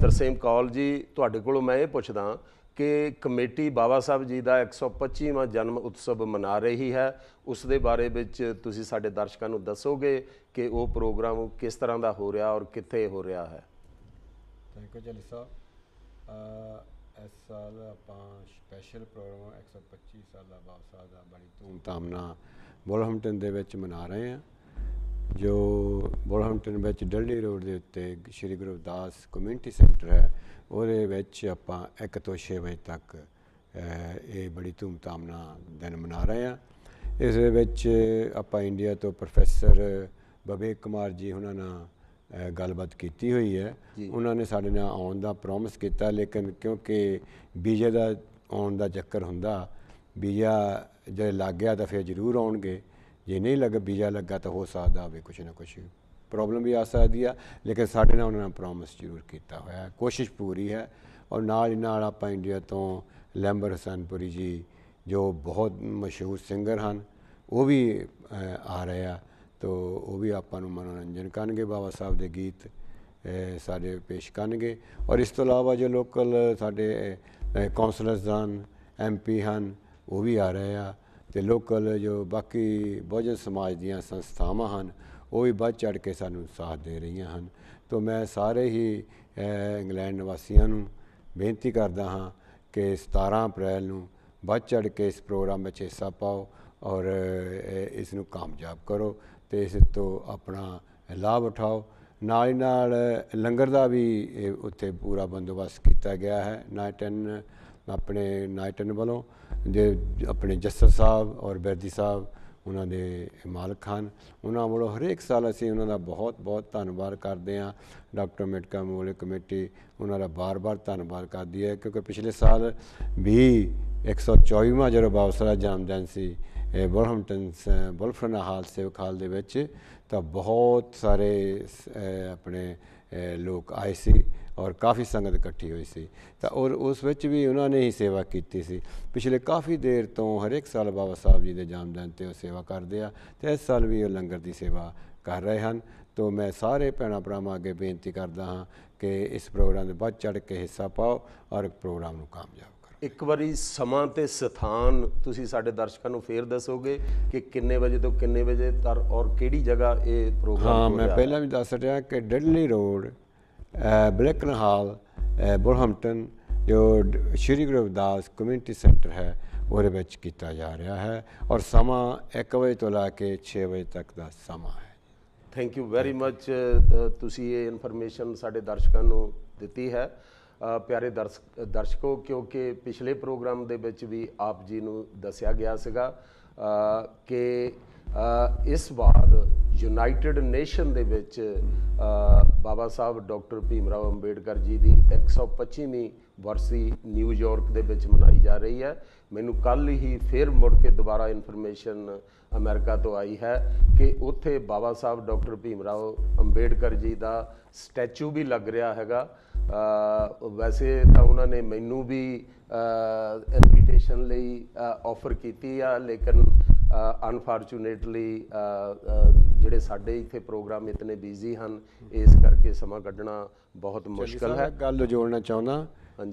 ਤਰਸੇਮ ਕੌਲ ਜੀ ਤੁਹਾਡੇ ਕੋਲੋਂ ਮੈਂ ਇਹ ਪੁੱਛਦਾ ਕਿ ਕਮੇਟੀ ਬਾਬਾ ਸਾਹਿਬ ਜੀ ਦਾ 125ਵਾਂ ਜਨਮ ਉਤਸਵ ਮਨਾ ਰਹੀ ਹੈ ਉਸ ਦੇ ਬਾਰੇ ਵਿੱਚ ਤੁਸੀਂ ਸਾਡੇ ਦਰਸ਼ਕਾਂ ਨੂੰ ਦੱਸੋਗੇ ਕਿ ਉਹ ਪ੍ਰੋਗਰਾਮ ਕਿਸ ਤਰ੍ਹਾਂ ਦਾ ਹੋ ਰਿਹਾ ਔਰ ਕਿੱਥੇ ਹੋ ਰਿਹਾ ਹੈ ਥੈਂਕ ਯੂ ਜਲੀ ਸਾਹਿਬ ਇਸ ਸਾਲ ਆਪਾਂ ਸਪੈਸ਼ਲ ਪ੍ਰੋਗਰਾਮ 125 ਸਾਲਾ ਬਾਬਾ ਦਾ ਬੜੀ ਧੂਮਧਾਮ ਨਾਲ ਬੋਲਹਮਟਨ ਦੇ ਵਿੱਚ ਮਨਾ ਰਹੇ ਹਾਂ ਜੋ ਬੋਲਹਮਟਨ ਵਿੱਚ ਡਲਨੀ ਰੋਡ ਦੇ ਉੱਤੇ ਸ਼੍ਰੀ ਗੁਰੂ ਦਾਸ ਕਮਿਊਨਿਟੀ ਸੈਂਟਰ ਹੈ ਉਹਦੇ ਵਿੱਚ ਆਪਾਂ 1 ਤੋਂ 6 ਵਜੇ ਤੱਕ ਇਹ ਬੜੀ ਧੂਮਧਾਮ ਨਾਲ ਦਿਨ ਮਨਾ ਰਹੇ ਹਾਂ ਇਸ ਦੇ ਵਿੱਚ ਆਪਾਂ ਇੰਡੀਆ ਤੋਂ ਪ੍ਰੋਫੈਸਰ ਬਵੇਕ ਕੁਮਾਰ ਜੀ ਉਹਨਾਂ ਨਾਲ ਗੱਲਬਾਤ ਕੀਤੀ ਹੋਈ ਹੈ ਉਹਨਾਂ ਨੇ ਸਾਡੇ ਨਾਲ ਆਉਣ ਦਾ ਪ੍ਰੋਮਿਸ ਕੀਤਾ ਲੇਕਿਨ ਕਿਉਂਕਿ ਬੀਜੇ ਦਾ ਆਉਣ ਦਾ ਚੱਕਰ ਹੁੰਦਾ ਵੀਜ਼ਾ ਜੇ ਲੱਗ ਗਿਆ ਤਾਂ ਫਿਰ ਜ਼ਰੂਰ ਆਉਣਗੇ ਜੇ ਨਹੀਂ ਲੱਗ ਵੀਜ਼ਾ ਲੱਗਾ ਤਾਂ ਹੋ ਸਕਦਾ ਹੋਵੇ ਕੁਝ ਨਾ ਕੁਝ ਪ੍ਰੋਬਲਮ ਵੀ ਆ ਸਕਦੀ ਆ ਲੇਕਿਨ ਸਾਡੇ ਨਾਲ ਉਹਨਾਂ ਨੇ ਪ੍ਰੋਮਿਸ ਜ਼ਰੂਰ ਕੀਤਾ ਹੋਇਆ ਕੋਸ਼ਿਸ਼ ਪੂਰੀ ਹੈ ਔਰ ਨਾਲ ਹੀ ਨਾਲ ਆਪਾਂ ਇੰਡੀਆ ਤੋਂ ਲੈਂਬਰ ਹਸਨਪੁਰੀ ਜੀ ਜੋ ਬਹੁਤ ਮਸ਼ਹੂਰ ਸਿੰਗਰ ਹਨ ਉਹ ਵੀ ਆ ਰਹੇ ਆ ਤੋ ਉਹ ਵੀ ਆਪਾਂ ਨੂੰ ਮਨੋਰੰਜਨ ਕਰਨਗੇ ਬਾਬਾ ਸਾਹਿਬ ਦੇ ਗੀਤ ਸਾਡੇ ਪੇਸ਼ ਕਰਨਗੇ ਔਰ ਇਸ ਤੋਂ ਇਲਾਵਾ ਜੋ ਲੋਕਲ ਸਾਡੇ ਕਾਉਂਸਲਰਸ ਹਨ ਐਮਪੀ ਹਨ ਉਹ ਵੀ ਆ ਰਹੇ ਆ ਤੇ ਲੋਕਲ ਜੋ ਬਾਕੀ ਬਹੁਜਨ ਸਮਾਜ ਦੀਆਂ ਸੰਸਥਾਵਾਂ ਹਨ ਉਹ ਵੀ ਵੱਧ ਚੜ ਕੇ ਸਾਨੂੰ ਸਾਥ ਦੇ ਰਹੀਆਂ ਹਨ ਤੋਂ ਮੈਂ ਸਾਰੇ ਹੀ ਇੰਗਲੈਂਡ ਨਿਵਾਸੀਆਂ ਨੂੰ ਬੇਨਤੀ ਕਰਦਾ ਹਾਂ ਕਿ 17 ਅਪ੍ਰੈਲ ਨੂੰ ਵੱਧ ਚੜ ਕੇ ਇਸ ਪ੍ਰੋਗਰਾਮ ਵਿੱਚ ਹਿੱਸਾ ਪਾਓ ਔਰ ਇਸ ਨੂੰ ਕਾਮਯਾਬ ਕਰੋ ਤੇ ਇਸ ਤੋਂ ਆਪਣਾ ਲਾਭ ਉਠਾਓ ਨਾਲ ਹੀ ਨਾਲ ਲੰਗਰ ਦਾ ਵੀ ਉੱਥੇ ਪੂਰਾ ਬੰਦੋਬਸਤ ਕੀਤਾ ਗਿਆ ਹੈ ਨਾਈਟਨ ਆਪਣੇ ਨਾਈਟਨ ਵੱਲੋਂ ਜੇ ਆਪਣੇ ਜਸਰ ਸਾਹਿਬ ਔਰ ਬੈਰਦੀ ਸਾਹਿਬ ਉਹਨਾਂ ਦੇ ਮਾਲਕ ਖਾਨ ਉਹਨਾਂ ਵੱਲੋਂ ਹਰੇਕ ਸਾਲ ਅਸੀਂ ਉਹਨਾਂ ਦਾ ਬਹੁਤ ਬਹੁਤ ਧੰਨਵਾਦ ਕਰਦੇ ਹਾਂ ਡਾਕਟਰ ਮਿਟਕਾ ਮੋਲੇ ਕਮੇਟੀ ਉਹਨਾਂ ਦਾ ਬਾਰ-ਬਾਰ ਧੰਨਵਾਦ ਕਰਦੀ ਹੈ ਕਿਉਂਕਿ ਪਿਛਲੇ ਸਾਲ ਵੀ 124ਵਾਂ ਜਰਬਾਵਸਰਾ ਜਨਮ ਦਿਨ ਸੀ ਬਰਹਮਟਨ ਬਲਫਰਨਾ ਹਾਲ ਸੇਵਕ ਹਾਲ ਦੇ ਵਿੱਚ ਤਾਂ ਬਹੁਤ ਸਾਰੇ ਆਪਣੇ ਲੋਕ ਆਏ ਸੀ ਔਰ ਕਾਫੀ ਸੰਗਤ ਇਕੱਠੀ ਹੋਈ ਸੀ ਤਾਂ ਔਰ ਉਸ ਵਿੱਚ ਵੀ ਉਹਨਾਂ ਨੇ ਹੀ ਸੇਵਾ ਕੀਤੀ ਸੀ ਪਿਛਲੇ ਕਾਫੀ ਦੇਰ ਤੋਂ ਹਰ ਇੱਕ ਸਾਲ ਬਾਬਾ ਸਾਹਿਬ ਜੀ ਦੇ ਦਿਨ ਤੇ ਉਹ ਸੇਵਾ ਕਰਦੇ ਆ ਤੇ ਇਸ ਸਾਲ ਵੀ ਉਹ ਲੰਗਰ ਦੀ ਸੇਵਾ ਕਰ ਰਹੇ ਹਨ ਤੋਂ ਮੈਂ ਸਾਰੇ ਭੈਣਾ ਭਰਾਵਾਂ ਅੱਗੇ ਬੇਨਤੀ ਕਰਦਾ ਹਾਂ ਕਿ ਇਸ ਪ੍ਰੋਗਰਾਮ ਦੇ ਵੱਧ ਚੜ ਕੇ ਹਿੱਸਾ ਪਾਓ ਔਰ ਪ੍ਰੋਗਰਾਮ ਨੂੰ ਕਾਮਯਾਬ ਇੱਕ ਵਾਰੀ ਸਮਾਂ ਤੇ ਸਥਾਨ ਤੁਸੀਂ ਸਾਡੇ ਦਰਸ਼ਕਾਂ ਨੂੰ ਫੇਰ ਦੱਸੋਗੇ ਕਿ ਕਿੰਨੇ ਵਜੇ ਤੋਂ ਕਿੰਨੇ ਵਜੇ ਤੱਕ ਔਰ ਕਿਹੜੀ ਜਗ੍ਹਾ ਇਹ ਪ੍ਰੋਗਰਾਮ ਹੋ ਰਿਹਾ ਹਾਂ ਮੈਂ ਪਹਿਲਾਂ ਵੀ ਦੱਸ ਰਿਹਾ ਕਿ ਡੈਡਲੀ ਰੋਡ ਬਲੈਕਨ ਹਾਲ ਬੁਰਹਮਟਨ ਜੋ ਸ਼੍ਰੀ ਗੁਰਦਾਸ ਕਮਿਊਨਿਟੀ ਸੈਂਟਰ ਹੈ ਉਹਦੇ ਵਿੱਚ ਕੀਤਾ ਜਾ ਰਿਹਾ ਹੈ ਔਰ ਸਮਾਂ 1 ਵਜੇ ਤੋਂ ਲੈ ਕੇ 6 ਵਜੇ ਤੱਕ ਦਾ ਸਮਾਂ ਹੈ ਥੈਂਕ ਯੂ ਵੈਰੀ ਮੱਚ ਤੁਸੀਂ ਇਹ ਇਨਫੋਰਮੇਸ਼ਨ ਸਾਡੇ ਦਰਸ਼ਕਾਂ ਨੂੰ ਦਿੱਤੀ ਹੈ ਪਿਆਰੇ ਦਰਸ਼ਕੋ ਕਿਉਂਕਿ ਪਿਛਲੇ ਪ੍ਰੋਗਰਾਮ ਦੇ ਵਿੱਚ ਵੀ ਆਪ ਜੀ ਨੂੰ ਦੱਸਿਆ ਗਿਆ ਸੀਗਾ ਕਿ ਇਸ ਵਾਰ ਯੂਨਾਈਟਿਡ ਨੇਸ਼ਨ ਦੇ ਵਿੱਚ ਬਾਬਾ ਸਾਹਿਬ ਡਾਕਟਰ ਭੀਮਰਾਓ ਅੰਬੇਡਕਰ ਜੀ ਦੀ 125ਵੀਂ ਵਰਸੀ ਨਿਊਯਾਰਕ ਦੇ ਵਿੱਚ ਮਨਾਈ ਜਾ ਰਹੀ ਹੈ ਮੈਨੂੰ ਕੱਲ ਹੀ ਫੇਰ ਮੁੜ ਕੇ ਦੁਬਾਰਾ ਇਨਫੋਰਮੇਸ਼ਨ ਅਮਰੀਕਾ ਤੋਂ ਆਈ ਹੈ ਕਿ ਉੱਥੇ ਬਾਬਾ ਸਾਹਿਬ ਡਾਕਟਰ ਭੀਮਰਾਓ ਅੰਬੇਡਕਰ ਜੀ ਦਾ ਸਟੈਚੂ ਵੀ ਲੱਗ ਰਿਹਾ ਹੈਗਾ ਵੈਸੇ ਤਾਂ ਉਹਨਾਂ ਨੇ ਮੈਨੂੰ ਵੀ ਇਨਵੀਟੇਸ਼ਨ ਲਈ ਆਫਰ ਕੀਤੀ ਆ ਲੇਕਿਨ ਅਨਫੋਰਚੂਨੇਟਲੀ ਜਿਹੜੇ ਸਾਡੇ ਇੱਥੇ ਪ੍ਰੋਗਰਾਮ ਇਤਨੇ ਬਿਜ਼ੀ ਹਨ ਇਸ ਕਰਕੇ ਸਮਾਂ ਕੱਢਣਾ ਬਹੁਤ ਮੁਸ਼ਕਲ ਹੈ ਗੱਲ ਜੋੜਨਾ ਚਾਹੁੰਦਾ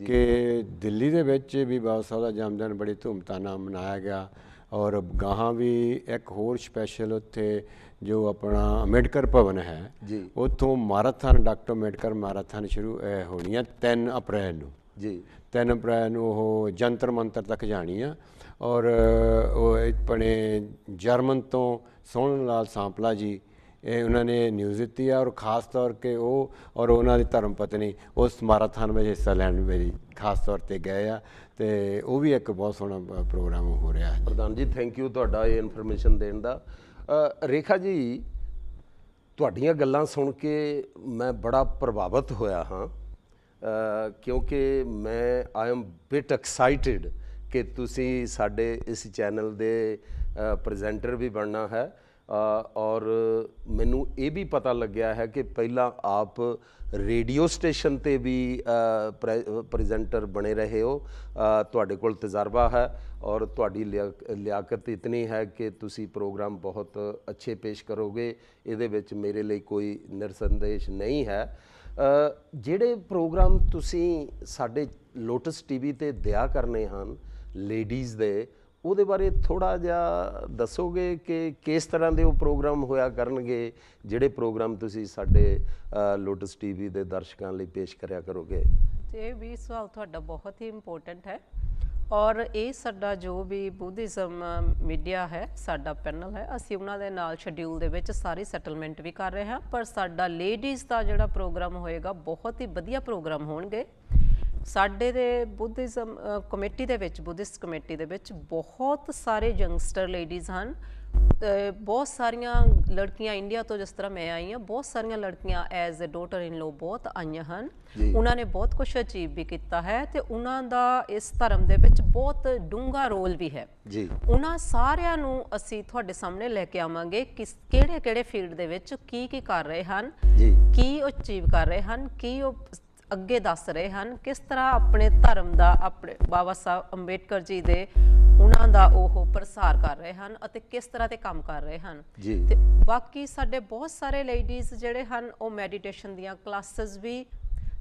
ਕਿ ਦਿੱਲੀ ਦੇ ਵਿੱਚ ਵੀ ਬਾਬਾ ਦਾ ਜਨਮਦਿਨ ਬੜੀ ਧੂਮਤਾ ਨਾਲ ਮਨਾਇਆ ਗਿਆ ਔਰ ਗਾਹਾਂ ਵੀ ਇੱਕ ਹੋਰ ਸਪੈਸ਼ਲ ਉੱਥੇ ਜੋ ਆਪਣਾ ਅੰਬੇਡਕਰ ਭਵਨ ਹੈ ਜੀ ਉਥੋਂ ਮਾਰਾਥਨ ਡਾਕਟਰ ਅੰਬੇਡਕਰ ਮਾਰਾਥਨ ਸ਼ੁਰੂ ਹੋਣੀ 3 ਅਪ੍ਰੈਲ ਨੂੰ ਜੀ 3 ਅਪ੍ਰੈਲ ਨੂੰ ਉਹ ਜੰਤਰ ਮੰਤਰ ਤੱਕ ਜਾਣੀ ਆ ਔਰ ਉਹ ਆਪਣੇ ਜਰਮਨ ਤੋਂ ਸੋਹਣ ਲਾਲ ਸਾਂਪਲਾ ਜੀ ਇਹ ਉਹਨਾਂ ਨੇ ਨਿਊਜ਼ ਦਿੱਤੀ ਆ ਔਰ ਖਾਸ ਤੌਰ ਕੇ ਉਹ ਔਰ ਉਹਨਾਂ ਦੀ ਧਰਮ ਪਤਨੀ ਉਸ ਮਾਰਾਥਨ ਵਿੱਚ ਹਿੱਸਾ ਲੈਣ ਮੇਰੀ ਖਾਸ ਤੌਰ ਤੇ ਗਏ ਆ ਤੇ ਉਹ ਵੀ ਇੱਕ ਬਹੁਤ ਸੋਹਣਾ ਪ੍ਰੋਗਰਾਮ ਹੋ ਰਿਹਾ ਹੈ ਪ੍ਰਧਾਨ ਜੀ ਥੈਂਕ ਯੂ ਤੁਹਾਡਾ ਇਹ ਇਨਫੋਰਮੇਸ਼ਨ ਦੇਣ ਦਾ ਰੇਖਾ ਜੀ ਤੁਹਾਡੀਆਂ ਗੱਲਾਂ ਸੁਣ ਕੇ ਮੈਂ ਬੜਾ ਪ੍ਰਭਾਵਿਤ ਹੋਇਆ ਹਾਂ ਕਿਉਂਕਿ ਮੈਂ ਆਈ ਏਮ ਬਿਟ ਐਕਸਾਈਟਿਡ ਕਿ ਤੁਸੀਂ ਸਾਡੇ ਇਸ ਚੈਨਲ ਦੇ ਪ੍ਰੈਜ਼ੈਂਟਰ ਵੀ ਬਣਨਾ ਹੈ ਔਰ ਮੈਨੂੰ ਇਹ ਵੀ ਪਤਾ ਲੱਗਿਆ ਹੈ ਕਿ ਪਹਿਲਾਂ ਆਪ ਰੇਡੀਓ ਸਟੇਸ਼ਨ ਤੇ ਵੀ ਪ੍ਰੈਜ਼ੈਂਟਰ ਬਣੇ ਰਹੇ ਹੋ ਤੁਹਾਡੇ ਕੋਲ ਤਜਰਬਾ ਹੈ ਔਰ ਤੁਹਾਡੀ ਲਿਆਕਤ ਇਤਨੀ ਹੈ ਕਿ ਤੁਸੀਂ ਪ੍ਰੋਗਰਾਮ ਬਹੁਤ ਅੱਛੇ ਪੇਸ਼ ਕਰੋਗੇ ਇਹਦੇ ਵਿੱਚ ਮੇਰੇ ਲਈ ਕੋਈ ਨਿਰਸੰਦੇਸ਼ ਨਹੀਂ ਹੈ ਜਿਹੜੇ ਪ੍ਰੋਗਰਾਮ ਤੁਸੀਂ ਸਾਡੇ ਲੋਟਸ ਟੀਵੀ ਤੇ ਦਿਆ ਕਰਨੇ ਹਨ ਲੇਡੀਜ਼ ਦੇ ਉਹਦੇ ਬਾਰੇ ਥੋੜਾ ਜਿਹਾ ਦੱਸੋਗੇ ਕਿ ਕਿਸ ਤਰ੍ਹਾਂ ਦੇ ਉਹ ਪ੍ਰੋਗਰਾਮ ਹੋਇਆ ਕਰਨਗੇ ਜਿਹੜੇ ਪ੍ਰੋਗਰਾਮ ਤੁਸੀਂ ਸਾਡੇ ਲੋਟਸ ਟੀਵੀ ਦੇ ਦਰਸ਼ਕਾਂ ਲਈ ਪੇਸ਼ ਕਰਿਆ ਕਰੋਗੇ ਤੇ ਵੀ ਸਵਾਲ ਤੁਹਾਡਾ ਬਹੁਤ ਹੀ ਇੰਪੋਰਟੈਂਟ ਹੈ ਔਰ ਇਹ ਸਾਡਾ ਜੋ ਵੀ ਬੁੱਧਿਜ਼ਮ ਮੀਡੀਆ ਹੈ ਸਾਡਾ ਪੈਨਲ ਹੈ ਅਸੀਂ ਉਹਨਾਂ ਦੇ ਨਾਲ ਸ਼ਡਿਊਲ ਦੇ ਵਿੱਚ ਸਾਰੀ ਸੈਟਲਮੈਂਟ ਵੀ ਕਰ ਰਹੇ ਹਾਂ ਪਰ ਸਾਡਾ ਲੇਡੀਜ਼ ਦਾ ਜਿਹੜਾ ਪ੍ਰੋਗਰਾਮ ਹੋਏਗਾ ਬਹੁਤ ਹੀ ਵਧੀਆ ਪ੍ਰੋਗਰਾਮ ਹੋਣਗੇ ਸਾਡੇ ਦੇ ਬੁੱਧਿਜ਼ਮ ਕਮੇਟੀ ਦੇ ਵਿੱਚ ਬੁੱਧਿਸਟ ਕਮੇਟੀ ਦੇ ਵਿੱਚ ਬਹੁਤ ਸਾਰੇ ਯੰਗਸਟਰ ਲੇਡੀਜ਼ ਹਨ ਬਹੁਤ ਸਾਰੀਆਂ ਲੜਕੀਆਂ ਇੰਡੀਆ ਤੋਂ ਜਿਸ ਤਰ੍ਹਾਂ ਮੈਂ ਆਈ ਹਾਂ ਬਹੁਤ ਸਾਰੀਆਂ ਲੜਕੀਆਂ ਐਜ਼ ਅ ਡੋਟਰ ਇਨ ਲੋ ਬਹੁਤ ਆਈਆਂ ਹਨ ਉਹਨਾਂ ਨੇ ਬਹੁਤ ਕੁਝ ਅਚੀਵ ਵੀ ਕੀਤਾ ਹੈ ਤੇ ਉਹਨਾਂ ਦਾ ਇਸ ਧਰਮ ਦੇ ਵਿੱਚ ਬਹੁਤ ਡੂੰਘਾ ਰੋਲ ਵੀ ਹੈ ਜੀ ਉਹਨਾਂ ਸਾਰਿਆਂ ਨੂੰ ਅਸੀਂ ਤੁਹਾਡੇ ਸਾਹਮਣੇ ਲੈ ਕੇ ਆਵਾਂਗੇ ਕਿ ਕਿਹੜੇ ਕਿਹੜੇ ਫੀਲਡ ਦੇ ਵਿੱਚ ਕੀ ਕੀ ਕਰ ਰਹੇ ਹਨ ਜੀ ਕੀ ਉਹ ਅਚੀਵ ਕਰ ਰਹੇ ਹਨ ਕੀ ਉਹ ਅੱਗੇ ਦੱਸ ਰਹੇ ਹਨ ਕਿਸ ਤਰ੍ਹਾਂ ਆਪਣੇ ਧਰਮ ਦਾ ਆਪਣੇ ਬਾਬਾ ਸਾਹਿਬ ਅੰਬੇਡਕਰ ਜੀ ਦੇ ਉਹਨਾਂ ਦਾ ਉਹ ਪ੍ਰਸਾਰ ਕਰ ਰਹੇ ਹਨ ਅਤੇ ਕਿਸ ਤਰ੍ਹਾਂ ਤੇ ਕੰਮ ਕਰ ਰਹੇ ਹਨ ਤੇ ਬਾਕੀ ਸਾਡੇ ਬਹੁਤ ਸਾਰੇ ਲੇਡੀਜ਼ ਜਿਹੜੇ ਹਨ ਉਹ ਮੈਡੀਟੇਸ਼ਨ ਦੀਆਂ ਕਲਾਸਸ ਵੀ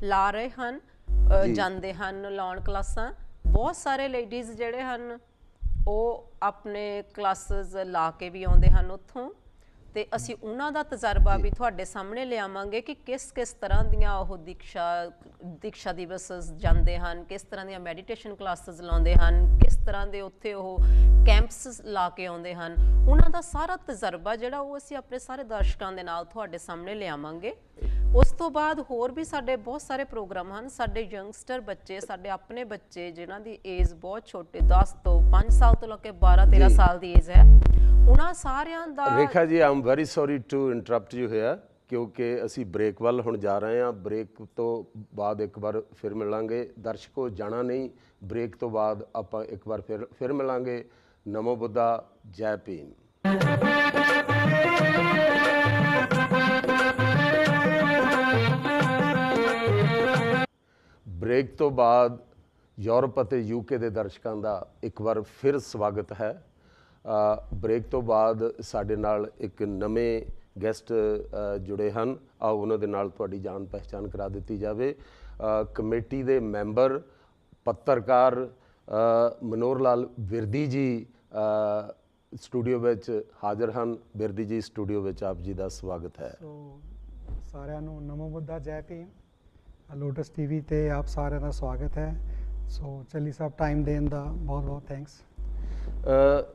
ਲਾ ਰਹੇ ਹਨ ਜਾਂਦੇ ਹਨ ਲਾਉਣ ਕਲਾਸਾਂ ਬਹੁਤ ਸਾਰੇ ਲੇਡੀਜ਼ ਜਿਹੜੇ ਹਨ ਉਹ ਆਪਣੇ ਕਲਾਸਸ ਲਾ ਕੇ ਵੀ ਆਉਂਦੇ ਹਨ ਉੱਥੋਂ ਤੇ ਅਸੀਂ ਉਹਨਾਂ ਦਾ ਤਜਰਬਾ ਵੀ ਤੁਹਾਡੇ ਸਾਹਮਣੇ ਲਿਆਵਾਂਗੇ ਕਿ ਕਿਸ ਕਿਸ ਤਰ੍ਹਾਂ ਦੀਆਂ ਉਹ ਦੀਕਸ਼ਾ ਦੀਕਸ਼ਾ ਦਿਵਸ ਜਾਂਦੇ ਹਨ ਕਿਸ ਤਰ੍ਹਾਂ ਦੀਆਂ ਮੈਡੀਟੇਸ਼ਨ ਕਲਾਸਸ ਲਾਉਂਦੇ ਹਨ ਕਿਸ ਤਰ੍ਹਾਂ ਦੇ ਉੱਥੇ ਉਹ ਕੈਂਪਸ ਲਾ ਕੇ ਆਉਂਦੇ ਹਨ ਉਹਨਾਂ ਦਾ ਸਾਰਾ ਤਜਰਬਾ ਜਿਹੜਾ ਉਹ ਅਸੀਂ ਆਪਣੇ ਸਾਰੇ ਦਰਸ਼ਕਾਂ ਦੇ ਨਾਲ ਤੁਹਾਡੇ ਸਾਹਮਣੇ ਲਿਆਵਾਂਗੇ ਉਸ ਤੋਂ ਬਾਅਦ ਹੋਰ ਵੀ ਸਾਡੇ ਬਹੁਤ ਸਾਰੇ ਪ੍ਰੋਗਰਾਮ ਹਨ ਸਾਡੇ ਯੰਗਸਟਰ ਬੱਚੇ ਸਾਡੇ ਆਪਣੇ ਬੱਚੇ ਜਿਨ੍ਹਾਂ ਦੀ ਏਜ ਬਹੁਤ ਛੋਟੇ 10 ਤੋਂ 5 ਸਾਲ ਤੋਂ ਲੈ ਕੇ 12 13 ਸਾਲ ਦੀ ਏਜ ਹੈ ਉਹਨਾਂ ਸਾਰਿਆਂ ਦਾ Rekha ji I'm very sorry to interrupt you here ਕਿਉਂਕਿ ਅਸੀਂ ਬ੍ਰੇਕ ਵੱਲ ਹੁਣ ਜਾ ਰਹੇ ਹਾਂ ਬ੍ਰੇਕ ਤੋਂ ਬਾਅਦ ਇੱਕ ਵਾਰ ਫਿਰ ਮਿਲਾਂਗੇ ਦਰਸ਼ਕੋ ਜਾਣਾ ਨਹੀਂ ਬ੍ਰੇਕ ਤੋਂ ਬਾਅਦ ਆਪਾਂ ਇੱਕ ਵਾਰ ਫਿਰ ਫਿਰ ਮਿਲਾਂਗੇ ਨਮੋ ਬੁੱਧਾ ਜੈ ਭੀਮ ਬ੍ਰੇਕ ਤੋਂ ਬਾਅਦ ਯੂਰਪ ਅਤੇ ਯੂਕੇ ਦੇ ਦਰਸ਼ਕਾਂ ਦਾ ਇੱਕ ਵਾਰ ਫਿਰ ਸਵਾਗਤ ਹੈ ਬ੍ਰੇਕ ਤੋਂ ਬਾਅਦ ਸਾਡੇ ਨਾਲ ਇੱਕ ਨਵੇਂ ਗੈਸਟ ਜੁੜੇ ਹਨ ਆ ਉਹਨਾਂ ਦੇ ਨਾਲ ਤੁਹਾਡੀ ਜਾਣ ਪਛਾਣ ਕਰਾ ਦਿੱਤੀ ਜਾਵੇ ਕਮੇਟੀ ਦੇ ਮੈਂਬਰ ਪੱਤਰਕਾਰ ਮਨੋਰ ਲਾਲ ਵਿਰਦੀ ਜੀ ਸਟੂਡੀਓ ਵਿੱਚ ਹਾਜ਼ਰ ਹਨ ਵਿਰਦੀ ਜੀ ਸਟੂਡੀਓ ਵਿੱਚ ਆਪ ਜੀ ਦਾ ਸਵਾਗਤ ਹੈ ਸੋ ਸਾਰਿਆਂ ਨੂੰ ਨਮੋ ਬੁੱਧਾ ਜੈ ਭੀਮ ਲੋਟਸ ਟੀਵੀ ਤੇ ਆਪ ਸਾਰਿਆਂ ਦਾ ਸਵਾਗਤ ਹੈ ਸੋ ਚੱਲੀ ਸਾਹਿਬ ਟਾਈਮ ਦੇਣ ਦਾ ਬਹੁਤ ਬਹੁਤ ਥੈਂਕਸ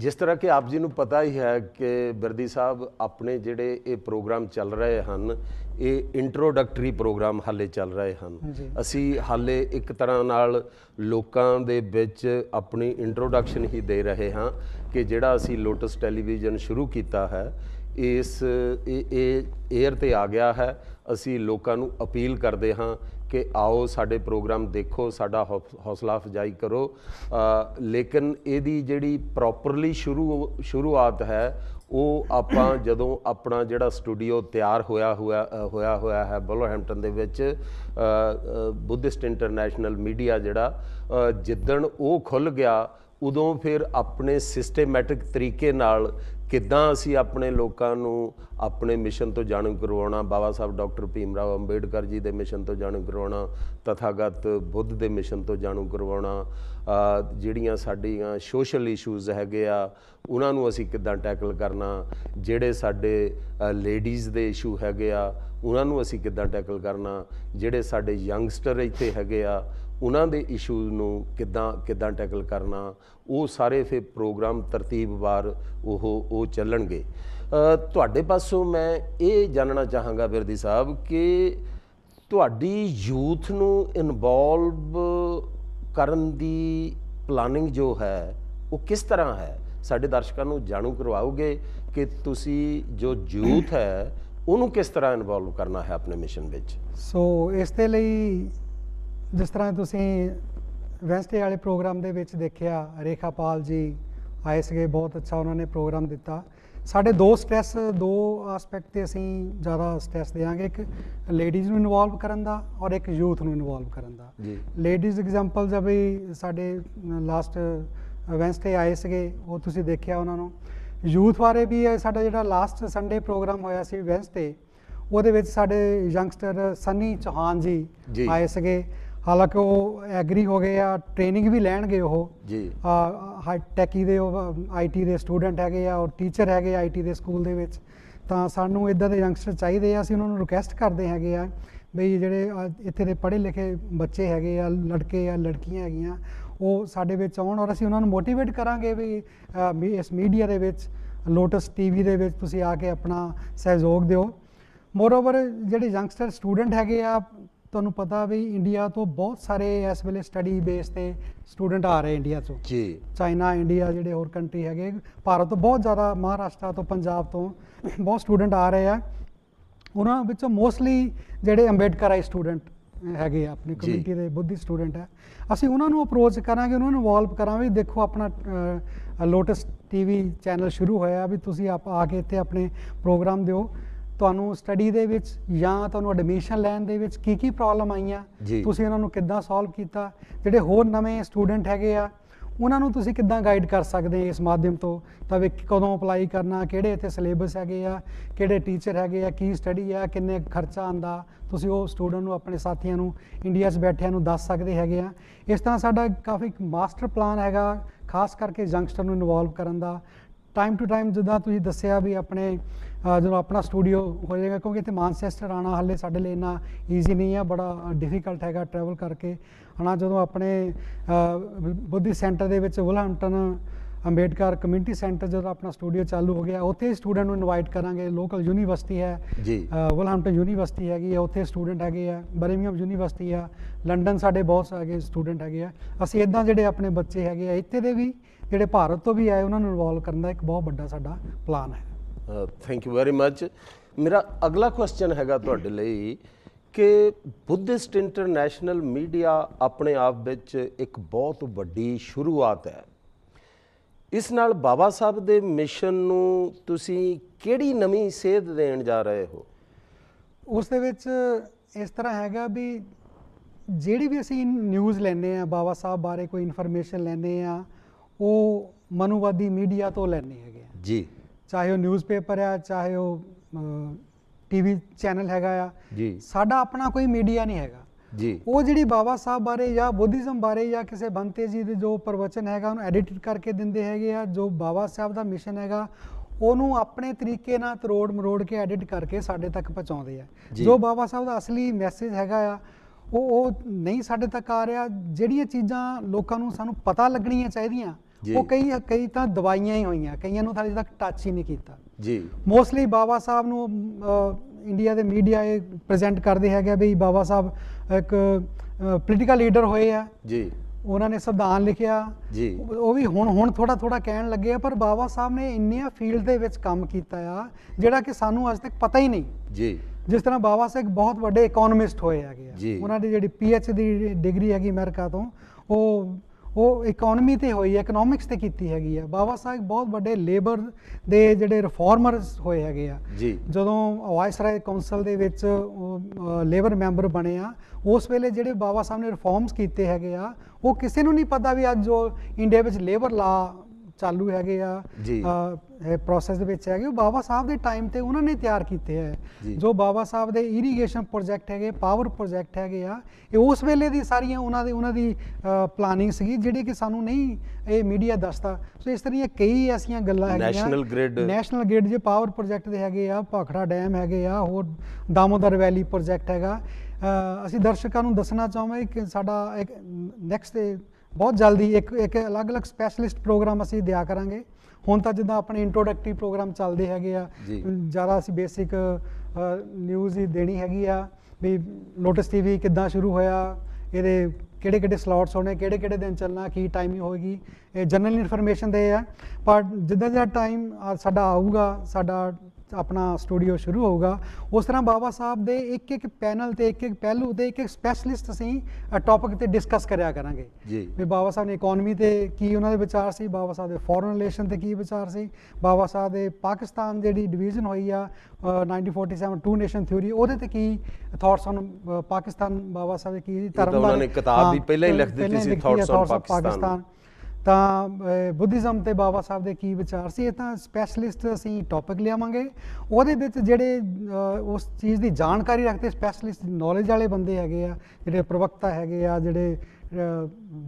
ਜਿਸ ਤਰ੍ਹਾਂ ਕਿ ਆਪ ਜੀ ਨੂੰ ਪਤਾ ਹੀ ਹੈ ਕਿ ਬਰਦੀ ਸਾਹਿਬ ਆਪਣੇ ਜਿਹੜੇ ਇਹ ਪ੍ਰੋਗਰਾਮ ਚੱਲ ਰਹੇ ਹਨ ਇਹ ਇੰਟਰੋਡਕਟਰੀ ਪ੍ਰੋਗਰਾਮ ਹਾਲੇ ਚੱਲ ਰਹੇ ਹਨ ਅਸੀਂ ਹਾਲੇ ਇੱਕ ਤਰ੍ਹਾਂ ਨਾਲ ਲੋਕਾਂ ਦੇ ਵਿੱਚ ਆਪਣੀ ਇੰਟਰੋਡਕਸ਼ਨ ਹੀ ਦੇ ਰਹੇ ਹਾਂ ਕਿ ਜਿਹੜਾ ਅਸੀਂ ਲੋਟਸ ਟੈਲੀਵਿਜ਼ਨ ਸ਼ੁਰੂ ਕੀਤਾ ਹੈ ਇਸ ਇਹ 에ਅਰ ਤੇ ਆ ਗਿਆ ਹੈ ਅਸੀਂ ਲੋਕਾਂ ਨੂੰ ਅਪੀਲ ਕਰਦੇ ਹਾਂ ਕਿ ਆਓ ਸਾਡੇ ਪ੍ਰੋਗਰਾਮ ਦੇਖੋ ਸਾਡਾ ਹੌਸਲਾ ਅਫਜਾਈ ਕਰੋ ਲੇਕਿਨ ਇਹਦੀ ਜਿਹੜੀ ਪ੍ਰੋਪਰਲੀ ਸ਼ੁਰੂ ਸ਼ੁਰੂਆਤ ਹੈ ਉਹ ਆਪਾਂ ਜਦੋਂ ਆਪਣਾ ਜਿਹੜਾ ਸਟੂਡੀਓ ਤਿਆਰ ਹੋਇਆ ਹੋਇਆ ਹੋਇਆ ਹੋਇਆ ਹੈ ਬਲਵਹੈਂਪਟਨ ਦੇ ਵਿੱਚ ਬੁੱਧਿਸਟ ਇੰਟਰਨੈਸ਼ਨਲ ਮੀਡੀਆ ਜਿਹੜਾ ਜਿੱਦਣ ਉਹ ਖੁੱਲ ਗਿਆ ਉਦੋਂ ਫਿਰ ਆਪਣੇ ਸਿਸਟੇਮੈਟਿਕ ਤਰੀਕੇ ਨਾਲ ਕਿੱਦਾਂ ਅਸੀਂ ਆਪਣੇ ਲੋਕਾਂ ਨੂੰ ਆਪਣੇ ਮਿਸ਼ਨ ਤੋਂ ਜਾਣੂ ਕਰਵਾਉਣਾ ਬਾਬਾ ਸਾਹਿਬ ਡਾਕਟਰ ਭੀਮ ਅੰਬੇਡਕਰ ਜੀ ਦੇ ਮਿਸ਼ਨ ਤੋਂ ਜਾਣੂ ਕਰਵਾਉਣਾ ਤਥਾਗਤ ਬੁੱਧ ਦੇ ਮਿਸ਼ਨ ਤੋਂ ਜਾਣੂ ਕਰਵਾਉਣਾ ਜਿਹੜੀਆਂ ਸਾਡੀਆਂ ਸੋਸ਼ਲ ਇਸ਼ੂਜ਼ ਹੈਗੇ ਆ ਉਹਨਾਂ ਨੂੰ ਅਸੀਂ ਕਿੱਦਾਂ ਟੈਕਲ ਕਰਨਾ ਜਿਹੜੇ ਸਾਡੇ ਲੇਡੀਜ਼ ਦੇ ਇਸ਼ੂ ਹੈਗੇ ਆ ਉਹਨਾਂ ਨੂੰ ਅਸੀਂ ਕਿੱਦਾਂ ਟੈਕਲ ਕਰਨਾ ਜਿਹੜੇ ਸਾਡੇ ਯੰਗਸਟਰ ਇੱਥੇ ਹੈਗੇ ਆ ਉਹਨਾਂ ਦੇ ਇਸ਼ੂਜ਼ ਨੂੰ ਕਿੱਦਾਂ ਕਿੱਦਾਂ ਟੈਕਲ ਕਰਨਾ ਉਹ ਸਾਰੇ ਫਿਰ ਪ੍ਰੋਗਰਾਮ ਤਰਤੀਬਵਾਰ ਉਹ ਉਹ ਚੱਲਣਗੇ ਤੁਹਾਡੇ ਪਾਸੋਂ ਮੈਂ ਇਹ ਜਾਣਨਾ ਚਾਹਾਂਗਾ ਬਿਰਦੀ ਸਾਹਿਬ ਕਿ ਤੁਹਾਡੀ ਯੂਥ ਨੂੰ ਇਨਵੋਲਵ ਕਰਨ ਦੀ ਪਲਾਨਿੰਗ ਜੋ ਹੈ ਉਹ ਕਿਸ ਤਰ੍ਹਾਂ ਹੈ ਸਾਡੇ ਦਰਸ਼ਕਾਂ ਨੂੰ ਜਾਣੂ ਕਰਵਾਓਗੇ ਕਿ ਤੁਸੀਂ ਜੋ ਯੂਥ ਹੈ ਉਹਨੂੰ ਕਿਸ ਤਰ੍ਹਾਂ ਇਨਵੋਲਵ ਕਰਨਾ ਹੈ ਆਪਣੇ ਮਿਸ਼ਨ ਵਿੱਚ ਸੋ ਇਸ ਦੇ ਲਈ ਜਿਸ ਤਰ੍ਹਾਂ ਤੁਸੀਂ ਵੈਸਟੇ ਵਾਲੇ ਪ੍ਰੋਗਰਾਮ ਦੇ ਵਿੱਚ ਦੇਖਿਆ ਰੇਖਾਪਾਲ ਜੀ ਆਏ ਸੀਗੇ ਬਹੁਤ ਅੱਛਾ ਉਹਨਾਂ ਨੇ ਪ੍ਰੋਗਰਾਮ ਦਿੱਤਾ ਸਾਡੇ ਦੋ ਸਟ੍ਰੈਸ ਦੋ ਐਸਪੈਕਟ ਤੇ ਅਸੀਂ ਜ਼ਿਆਦਾ ਸਟ੍ਰੈਸ ਦੇਾਂਗੇ ਇੱਕ ਲੇਡੀਜ਼ ਨੂੰ ਇਨਵੋਲਵ ਕਰਨ ਦਾ ਔਰ ਇੱਕ ਯੂਥ ਨੂੰ ਇਨਵੋਲਵ ਕਰਨ ਦਾ ਲੇਡੀਜ਼ ਐਗਜ਼ਾਮਪਲ ਜਬ ਸਾਡੇ ਲਾਸਟ ਵੈਂਸਡੇ ਆਏ ਸੀਗੇ ਉਹ ਤੁਸੀਂ ਦੇਖਿਆ ਉਹਨਾਂ ਨੂੰ ਯੂਥ ਬਾਰੇ ਵੀ ਸਾਡਾ ਜਿਹੜਾ ਲਾਸਟ ਸੰਡੇ ਪ੍ਰੋਗਰਾਮ ਹੋਇਆ ਸੀ ਵੈਂਸਡੇ ਉਹਦੇ ਵਿੱਚ ਸਾਡੇ ਯੰਗਸਟਰ ਸਨੀ ਚੌਹਾਨ ਜੀ ਆਏ ਸੀਗੇ ਹਾਲਾਂਕਿ ਉਹ ਐਗਰੀ ਹੋ ਗਏ ਆ ਟ੍ਰੇਨਿੰਗ ਵੀ ਲੈਣਗੇ ਉਹ ਜੀ ਹਾਈ ਟੈਕੀ ਦੇ ਉਹ ਆਈਟੀ ਦੇ ਸਟੂਡੈਂਟ ਹੈਗੇ ਆ ਔਰ ਟੀਚਰ ਹੈਗੇ ਆਈਟੀ ਦੇ ਸਕੂਲ ਦੇ ਵਿੱਚ ਤਾਂ ਸਾਨੂੰ ਇਦਾਂ ਦੇ ਯੰਗਸਟਰ ਚਾਹੀਦੇ ਆ ਅਸੀਂ ਉਹਨਾਂ ਨੂੰ ਰਿਕੁਐਸਟ ਕਰਦੇ ਹੈਗੇ ਆ ਵੀ ਜਿਹੜੇ ਇੱਥੇ ਦੇ ਪੜ੍ਹੇ ਲਿਖੇ ਬੱਚੇ ਹੈਗੇ ਆ ਲੜਕੇ ਆ ਲੜਕੀਆਂ ਹੈਗੀਆਂ ਉਹ ਸਾਡੇ ਵਿੱਚ ਆਉਣ ਔਰ ਅਸੀਂ ਉਹਨਾਂ ਨੂੰ ਮੋਟੀਵੇਟ ਕਰਾਂਗੇ ਵੀ ਇਸ ਮੀਡੀਆ ਦੇ ਵਿੱਚ ਲੋਟਸ ਟੀਵੀ ਦੇ ਵਿੱਚ ਤੁਸੀਂ ਆ ਕੇ ਆਪਣਾ ਸਹਿਯੋਗ ਦਿਓ ਮੋਰਓਵਰ ਜਿਹੜੇ ਯੰਗਸਟਰ ਸਟੂਡੈਂਟ ਹੈਗੇ ਆ ਤੁਹਾਨੂੰ ਪਤਾ ਵੀ ਇੰਡੀਆ ਤੋਂ ਬਹੁਤ ਸਾਰੇ ਇਸ ਵੇਲੇ ਸਟੱਡੀ ਬੇਸ ਤੇ ਸਟੂਡੈਂਟ ਆ ਰਹੇ ਇੰਡੀਆ ਤੋਂ ਜੀ ਚਾਈਨਾ ਇੰਡੀਆ ਜਿਹੜੇ ਹੋਰ ਕੰਟਰੀ ਹੈਗੇ ਭਾਰਤ ਤੋਂ ਬਹੁਤ ਜ਼ਿਆਦਾ ਮਹਾਰਾਸ਼ਟਰ ਤੋਂ ਪੰਜਾਬ ਤੋਂ ਬਹੁਤ ਸਟੂਡੈਂਟ ਆ ਰਹੇ ਆ ਉਹਨਾਂ ਵਿੱਚੋਂ ਮੋਸਟਲੀ ਜਿਹੜੇ ਅੰਬੇਡਕਰ ਆਈ ਸਟੂਡੈਂਟ ਹੈਗੇ ਆਪਣੀ ਕਮਿਊਨਿਟੀ ਦੇ ਬੁੱਧੀ ਸਟੂਡੈਂਟ ਹੈ ਅਸੀਂ ਉਹਨਾਂ ਨੂੰ ਅਪਰੋਚ ਕਰਾਂਗੇ ਉਹਨਾਂ ਨੂੰ ਇਨਵੋਲਵ ਕਰਾਂਗੇ ਦੇਖੋ ਆਪਣਾ ਲੋਟਸ ਟੀਵੀ ਚੈਨਲ ਸ਼ੁਰੂ ਹੋਇਆ ਵੀ ਤੁਸੀਂ ਆਪ ਆ ਕੇ ਇੱਥੇ ਆਪਣੇ ਪ੍ਰੋਗਰਾਮ ਦਿਓ ਤੁਹਾਨੂੰ ਸਟੱਡੀ ਦੇ ਵਿੱਚ ਜਾਂ ਤੁਹਾਨੂੰ ਐਡਮਿਸ਼ਨ ਲੈਣ ਦੇ ਵਿੱਚ ਕੀ ਕੀ ਪ੍ਰੋਬਲਮ ਆਈਆਂ ਤੁਸੀਂ ਉਹਨਾਂ ਨੂੰ ਕਿੱਦਾਂ ਸੋਲਵ ਕੀਤਾ ਜਿਹੜੇ ਹੋਰ ਨਵੇਂ ਸਟੂਡੈਂਟ ਹੈਗੇ ਆ ਉਹਨਾਂ ਨੂੰ ਤੁਸੀਂ ਕਿੱਦਾਂ ਗਾਈਡ ਕਰ ਸਕਦੇ ਇਸ ਮਾਧਿਅਮ ਤੋਂ ਤਾਂ ਵੀ ਕਦੋਂ ਅਪਲਾਈ ਕਰਨਾ ਕਿਹੜੇ ਇੱਥੇ ਸਿਲੇਬਸ ਹੈਗੇ ਆ ਕਿਹੜੇ ਟੀਚਰ ਹੈਗੇ ਆ ਕੀ ਸਟੱਡੀ ਆ ਕਿੰਨੇ ਖਰਚਾ ਆਂਦਾ ਤੁਸੀਂ ਉਹ ਸਟੂਡੈਂਟ ਨੂੰ ਆਪਣੇ ਸਾਥੀਆਂ ਨੂੰ ਇੰਡੀਆ 'ਚ ਬੈਠਿਆਂ ਨੂੰ ਦੱਸ ਸਕਦੇ ਹੈਗੇ ਆ ਇਸ ਤਰ੍ਹਾਂ ਸਾਡਾ ਕਾਫੀ ਮਾਸਟਰ ਪਲਾਨ ਹੈਗਾ ਖਾਸ ਕਰਕੇ ਯੰਗਸਟਰ ਨੂੰ ਇਨਵੋਲਵ ਕਰਨ ਦਾ ਟਾਈਮ ਟੂ ਟਾਈਮ ਜਿੱਦਾਂ ਤੁਸੀਂ ਦੱਸਿਆ ਵੀ ਆਪਣੇ ਜਦੋਂ ਆਪਣਾ ਸਟੂਡੀਓ ਹੋ ਜਾਏਗਾ ਕਿਉਂਕਿ ਇੱਥੇ ਮਾਨਚੈਸਟਰ ਆਣਾ ਹੱਲੇ ਸਾਡੇ ਲਈ ਇੰਨਾ ਈਜ਼ੀ ਨਹੀਂ ਆ ਬੜਾ ਡਿਫਿਕਲਟ ਹੈਗਾ ਟਰੈਵਲ ਕਰਕੇ ਹਣਾ ਜਦੋਂ ਆਪਣੇ ਬੁੱਧੀ ਸੈਂਟਰ ਦੇ ਵਿੱਚ ਵੁਲਹੈਂਪਟਨ ਅੰਬੇਡਕਰ ਕਮਿਊਨਿਟੀ ਸੈਂਟਰ ਜਦੋਂ ਆਪਣਾ ਸਟੂਡੀਓ ਚਾਲੂ ਹੋ ਗਿਆ ਉੱਥੇ ਸਟੂਡੈਂਟ ਨੂੰ ਇਨਵਾਈਟ ਕਰਾਂਗੇ ਲੋਕਲ ਯੂਨੀਵਰਸਿਟੀ ਹੈ ਜੀ ਵਲਹੰਪਟਨ ਯੂਨੀਵਰਸਿਟੀ ਹੈਗੀ ਹੈ ਉੱਥੇ ਸਟੂਡੈਂਟ ਹੈਗੇ ਆ ਬਰਮਿੰਗਮ ਯੂਨੀਵਰਸਿਟੀ ਆ ਲੰਡਨ ਸਾਡੇ ਬਹੁਤ ਸਾਰੇ ਸਟੂਡੈਂਟ ਹੈਗੇ ਆ ਅਸੀਂ ਇਦਾਂ ਜਿਹੜੇ ਆਪਣੇ ਬੱਚੇ ਹੈਗੇ ਆ ਇੱਥੇ ਦੇ ਵੀ ਜਿਹੜੇ ਭਾਰਤ ਤੋਂ ਵੀ ਆਏ ਉਹਨਾਂ ਨੂੰ ਇਨਵੋਲਵ ਕਰਨ ਦਾ ਇੱਕ ਬਹੁਤ ਵੱਡਾ ਸਾਡਾ ਪਲਾਨ ਹੈ ਥੈਂਕ ਯੂ ਵੈਰੀ ਮੱਚ ਮੇਰਾ ਅਗਲਾ ਕੁਐਸਚਨ ਹੈਗਾ ਤੁਹਾਡੇ ਲਈ ਕਿ ਬੁੱਧਿਸਟ ਇੰਟਰਨੈਸ਼ਨਲ ਮੀਡੀਆ ਆਪਣੇ ਆਪ ਵਿੱਚ ਇੱਕ ਬਹੁਤ ਵੱਡੀ ਸ਼ੁਰੂਆਤ ਹੈ ਇਸ ਨਾਲ ਬਾਬਾ ਸਾਹਿਬ ਦੇ ਮਿਸ਼ਨ ਨੂੰ ਤੁਸੀਂ ਕਿਹੜੀ ਨਵੀਂ ਸੇਧ ਦੇਣ ਜਾ ਰਹੇ ਹੋ ਉਸ ਦੇ ਵਿੱਚ ਇਸ ਤਰ੍ਹਾਂ ਹੈਗਾ ਵੀ ਜਿਹੜੀ ਵੀ ਅਸੀਂ ਨਿਊਜ਼ ਲੈਨੇ ਆ ਬਾਬਾ ਸਾਹਿਬ ਬਾਰੇ ਕੋਈ ਇਨਫੋਰਮੇਸ਼ਨ ਲੈਨੇ ਆ ਉਹ ਮਨੁਵਾਦੀ ਮੀਡੀਆ ਤੋਂ ਲੈਣੀ ਹੈਗੇ ਜੀ ਚਾਹੇ ਉਹ ਨਿਊਜ਼ਪੇਪਰ ਆ ਚਾਹੇ ਉਹ ਟੀਵੀ ਚੈਨਲ ਹੈਗਾ ਆ ਜੀ ਸਾਡਾ ਆਪਣਾ ਕੋਈ ਮੀਡੀਆ ਨਹੀਂ ਹੈਗਾ ਜੀ ਉਹ ਜਿਹੜੀ ਬਾਬਾ ਸਾਹਿਬ ਬਾਰੇ ਜਾਂ ਬੁੱਧੀਜ਼ਮ ਬਾਰੇ ਜਾਂ ਕਿਸੇ ਬੰਤੇ ਜੀ ਦੇ ਜੋ ਪ੍ਰਵਚਨ ਹੈਗਾ ਉਹਨੂੰ ਐਡਿਟ ਕਰਕੇ ਦਿੰਦੇ ਹੈਗੇ ਆ ਜੋ ਬਾਬਾ ਸਾਹਿਬ ਦਾ ਮਿਸ਼ਨ ਹੈਗਾ ਉਹਨੂੰ ਆਪਣੇ ਤਰੀਕੇ ਨਾਲ ਤਰੋੜ ਮਰੋੜ ਕੇ ਐਡਿਟ ਕਰਕੇ ਸਾਡੇ ਤੱਕ ਪਹੁੰਚਾਉਂਦੇ ਆ ਜੋ ਬਾਬਾ ਸਾਹਿਬ ਦਾ ਅਸਲੀ ਮੈਸੇਜ ਹੈਗਾ ਆ ਉਹ ਉਹ ਨਹੀਂ ਸਾਡੇ ਤੱਕ ਆ ਰਿਹਾ ਜਿਹੜੀਆਂ ਚੀਜ਼ਾਂ ਲੋਕਾਂ ਨੂੰ ਸਾਨੂੰ ਪਤਾ ਲੱਗਣੀਆਂ ਚਾਹੀਦੀਆਂ ਉਹ ਕਈ ਕਈ ਤਾਂ ਦਵਾਈਆਂ ਹੀ ਹੋਈਆਂ ਕਈਆਂ ਨੂੰ ਸਾਡੇ ਤੱਕ ਟੱਚ ਹੀ ਨਹੀਂ ਕੀਤਾ ਜੀ ਮੋਸਟਲੀ ਬਾਬਾ ਸਾਹਿਬ ਨੂੰ ਇੰਡੀਆ ਦੇ ਮੀਡੀਆ ਇਹ ਪ੍ਰੈਜ਼ੈਂਟ ਕਰਦੇ ਹੈਗੇ ਵੀ ਬਾਬਾ ਸਾਹਿਬ ਇੱਕ ਪੋਲੀਟੀਕਲ ਲੀਡਰ ਹੋਏ ਆ ਜੀ ਉਹਨਾਂ ਨੇ ਸੰਵਿਧਾਨ ਲਿਖਿਆ ਜੀ ਉਹ ਵੀ ਹੁਣ ਹੁਣ ਥੋੜਾ ਥੋੜਾ ਕਹਿਣ ਲੱਗੇ ਆ ਪਰ ਬਾਬਾ ਸਾਹਿਬ ਨੇ ਇੰਨੀਆਂ ਫੀਲਡ ਦੇ ਵਿੱਚ ਕੰਮ ਕੀਤਾ ਆ ਜਿਹੜਾ ਕਿ ਸਾਨੂੰ ਅਜੇ ਤੱਕ ਪਤਾ ਹੀ ਨਹੀਂ ਜੀ ਜਿਸ ਤਰ੍ਹਾਂ ਬਾਬਾ ਸਾਹਿਬ ਬਹੁਤ ਵੱਡੇ ਇਕਨੋਮਿਸਟ ਹੋਏ ਹੈਗੇ ਆ ਉਹਨਾਂ ਦੀ ਜਿਹੜੀ ਐਚ ਦੀ ਡਿਗਰੀ ਹੈਗੀ ਅਮਰੀਕਾ ਤੋਂ ਉਹ ਉਹ ਇਕਨੋਮੀ ਤੇ ਹੋਈ ਹੈ ਇਕਨੋਮਿਕਸ ਤੇ ਕੀਤੀ ਹੈਗੀ ਆ ਬਾਬਾ ਸਾਹਿਬ ਬਹੁਤ ਵੱਡੇ ਲੇਬਰ ਦੇ ਜਿਹੜੇ ਰਿਫਾਰਮਰਸ ਹੋਏ ਹੈਗੇ ਆ ਜਦੋਂ ਵਾਇਸਰਾਏ ਕਾਉਂਸਲ ਦੇ ਵਿੱਚ ਲੇਬਰ ਮੈਂਬਰ ਬਣੇ ਆ ਉਸ ਵੇਲੇ ਜਿਹੜੇ ਬਾਬਾ ਸਾਹਿਬ ਨੇ ਰਿਫਾਰਮਸ ਕੀਤੇ ਹੈਗੇ ਆ ਉਹ ਕਿਸੇ ਨੂੰ ਨਹੀਂ ਪਤਾ ਵੀ ਅੱਜ ਜੋ ਇੰਡੀਆ ਵਿੱਚ ਲੇਬਰ ਲਾ ਚਾਲੂ ਹੈਗੇ ਆ ਪ੍ਰੋਸੈਸ ਦੇ ਵਿੱਚ ਹੈਗੇ ਉਹ ਬਾਬਾ ਸਾਹਿਬ ਦੇ ਟਾਈਮ ਤੇ ਉਹਨਾਂ ਨੇ ਤਿਆਰ ਕੀਤੇ ਹੈ ਜੋ ਬਾਬਾ ਸਾਹਿਬ ਦੇ ਇਰੀਗੇਸ਼ਨ ਪ੍ਰੋਜੈਕਟ ਹੈਗੇ ਪਾਵਰ ਪ੍ਰੋਜੈਕਟ ਹੈਗੇ ਆ ਇਹ ਉਸ ਵੇਲੇ ਦੀ ਸਾਰੀਆਂ ਉਹਨਾਂ ਦੇ ਉਹਨਾਂ ਦੀ ਪਲਾਨਿੰਗ ਸੀਗੀ ਜਿਹੜੀ ਕਿ ਸਾਨੂੰ ਨਹੀਂ ਇਹ ਮੀਡੀਆ ਦੱਸਦਾ ਸੋ ਇਸ ਤਰ੍ਹਾਂ ਦੀਆਂ ਕਈ ਐਸੀਆਂ ਗੱਲਾਂ ਹੈਗੀਆਂ ਨੈਸ਼ਨਲ ਗ੍ਰਿਡ ਨੈਸ਼ਨਲ ਗ੍ਰਿਡ ਜੇ ਪਾਵਰ ਪ੍ਰੋਜੈਕਟ ਦੇ ਹੈਗੇ ਆ ਭਾਖੜਾ ਡੈਮ ਹੈਗੇ ਆ ਹੋਰ ਦਾਮੋਦਰ ਵੈਲੀ ਪ੍ਰੋਜੈਕਟ ਹੈਗਾ ਅਸੀਂ ਦਰਸ਼ਕਾਂ ਨੂੰ ਦੱਸਣਾ ਚਾਹਾਂਗੇ ਕਿ ਸਾਡਾ ਇੱਕ ਨੈਕਸਟ ਬਹੁਤ ਜਲਦੀ ਇੱਕ ਇੱਕ ਅਲੱਗ-ਅਲੱਗ ਸਪੈਸ਼ਲਿਸਟ ਪ੍ਰੋਗਰਾਮ ਅਸੀਂ ਦਿਆ ਕਰਾਂਗੇ ਹੁਣ ਤਾਂ ਜਿੱਦਾਂ ਆਪਣੇ ਇੰਟਰੋਡਕਟਿਵ ਪ੍ਰੋਗਰਾਮ ਚੱਲਦੇ ਹੈਗੇ ਆ ਜ਼ਿਆਦਾ ਅਸੀਂ ਬੇਸਿਕ ਨਿਊਜ਼ ਹੀ ਦੇਣੀ ਹੈਗੀ ਆ ਵੀ ਲੋਟਸ ਟੀਵੀ ਕਿੱਦਾਂ ਸ਼ੁਰੂ ਹੋਇਆ ਇਹਦੇ ਕਿਹੜੇ ਕਿਹੜੇ ਸਲੌਟਸ ਹੋਣੇ ਕਿਹੜੇ ਕਿਹੜੇ ਦਿਨ ਚੱਲਣਾ ਕੀ ਟਾਈਮਿੰਗ ਹੋਏਗੀ ਇਹ ਜਨਰਲ ਇਨਫੋਰਮੇਸ਼ਨ ਦੇ ਆ ਪਰ ਜਿੱਦਾਂ ਜਿਹੜਾ ਟਾਈਮ ਸਾਡਾ ਆਊਗਾ ਸਾਡਾ ਆਪਣਾ ਸਟੂਡੀਓ ਸ਼ੁਰੂ ਹੋਊਗਾ ਉਸ ਤਰ੍ਹਾਂ ਬਾਬਾ ਸਾਹਿਬ ਦੇ ਇੱਕ ਇੱਕ ਪੈਨਲ ਤੇ ਇੱਕ ਇੱਕ ਪਹਿਲੂ ਤੇ ਇੱਕ ਇੱਕ ਸਪੈਸ਼ਲਿਸਟ ਅਸੀਂ ਟੌਪਿਕ ਤੇ ਡਿਸਕਸ ਕਰਿਆ ਕਰਾਂਗੇ ਜੀ ਵੀ ਬਾਬਾ ਸਾਹਿਬ ਨੇ ਇਕਨੋਮੀ ਤੇ ਕੀ ਉਹਨਾਂ ਦੇ ਵਿਚਾਰ ਸੀ ਬਾਬਾ ਸਾਹਿਬ ਦੇ ਫੋਰਨ ਰਿਲੇਸ਼ਨ ਤੇ ਕੀ ਵਿਚਾਰ ਸੀ ਬਾਬਾ ਸਾਹਿਬ ਦੇ ਪਾਕਿਸਤਾਨ ਜਿਹੜੀ ਡਿਵੀਜ਼ਨ ਹੋਈ ਆ 1947 ਟੂ ਨੇਸ਼ਨ ਥਿਉਰੀ ਉਹਦੇ ਤੇ ਕੀ ਥਾਟਸ ਹਨ ਪਾਕਿਸਤਾਨ ਬਾਬਾ ਸਾਹਿਬ ਦੇ ਕੀ ਧਰਮ ਬਾਰੇ ਉਹਨਾਂ ਨੇ ਕਿਤਾਬ ਵੀ ਪਹਿਲਾਂ ਹੀ ਲਿਖ ਦਿੱਤੀ ਸੀ ਥਾਟਸ ਆਨ ਪਾਕਿਸਤਾਨ ਤਾਂ ਬੁੱਧੀਜ਼ਮ ਤੇ ਬਾਬਾ ਸਾਹਿਬ ਦੇ ਕੀ ਵਿਚਾਰ ਸੀ ਇਹ ਤਾਂ ਸਪੈਸ਼ਲਿਸਟ ਅਸੀਂ ਟੌਪਿਕ ਲਿਆਵਾਂਗੇ ਉਹਦੇ ਵਿੱਚ ਜਿਹੜੇ ਉਸ ਚੀਜ਼ ਦੀ ਜਾਣਕਾਰੀ ਰੱਖਦੇ ਸਪੈਸ਼ਲਿਸਟ ਨੌਲੇਜ ਵਾਲੇ ਬੰਦੇ ਹੈਗੇ ਆ ਜਿਹੜੇ ਪ੍ਰਵਕਤਾ ਹੈਗੇ ਆ ਜਿਹੜੇ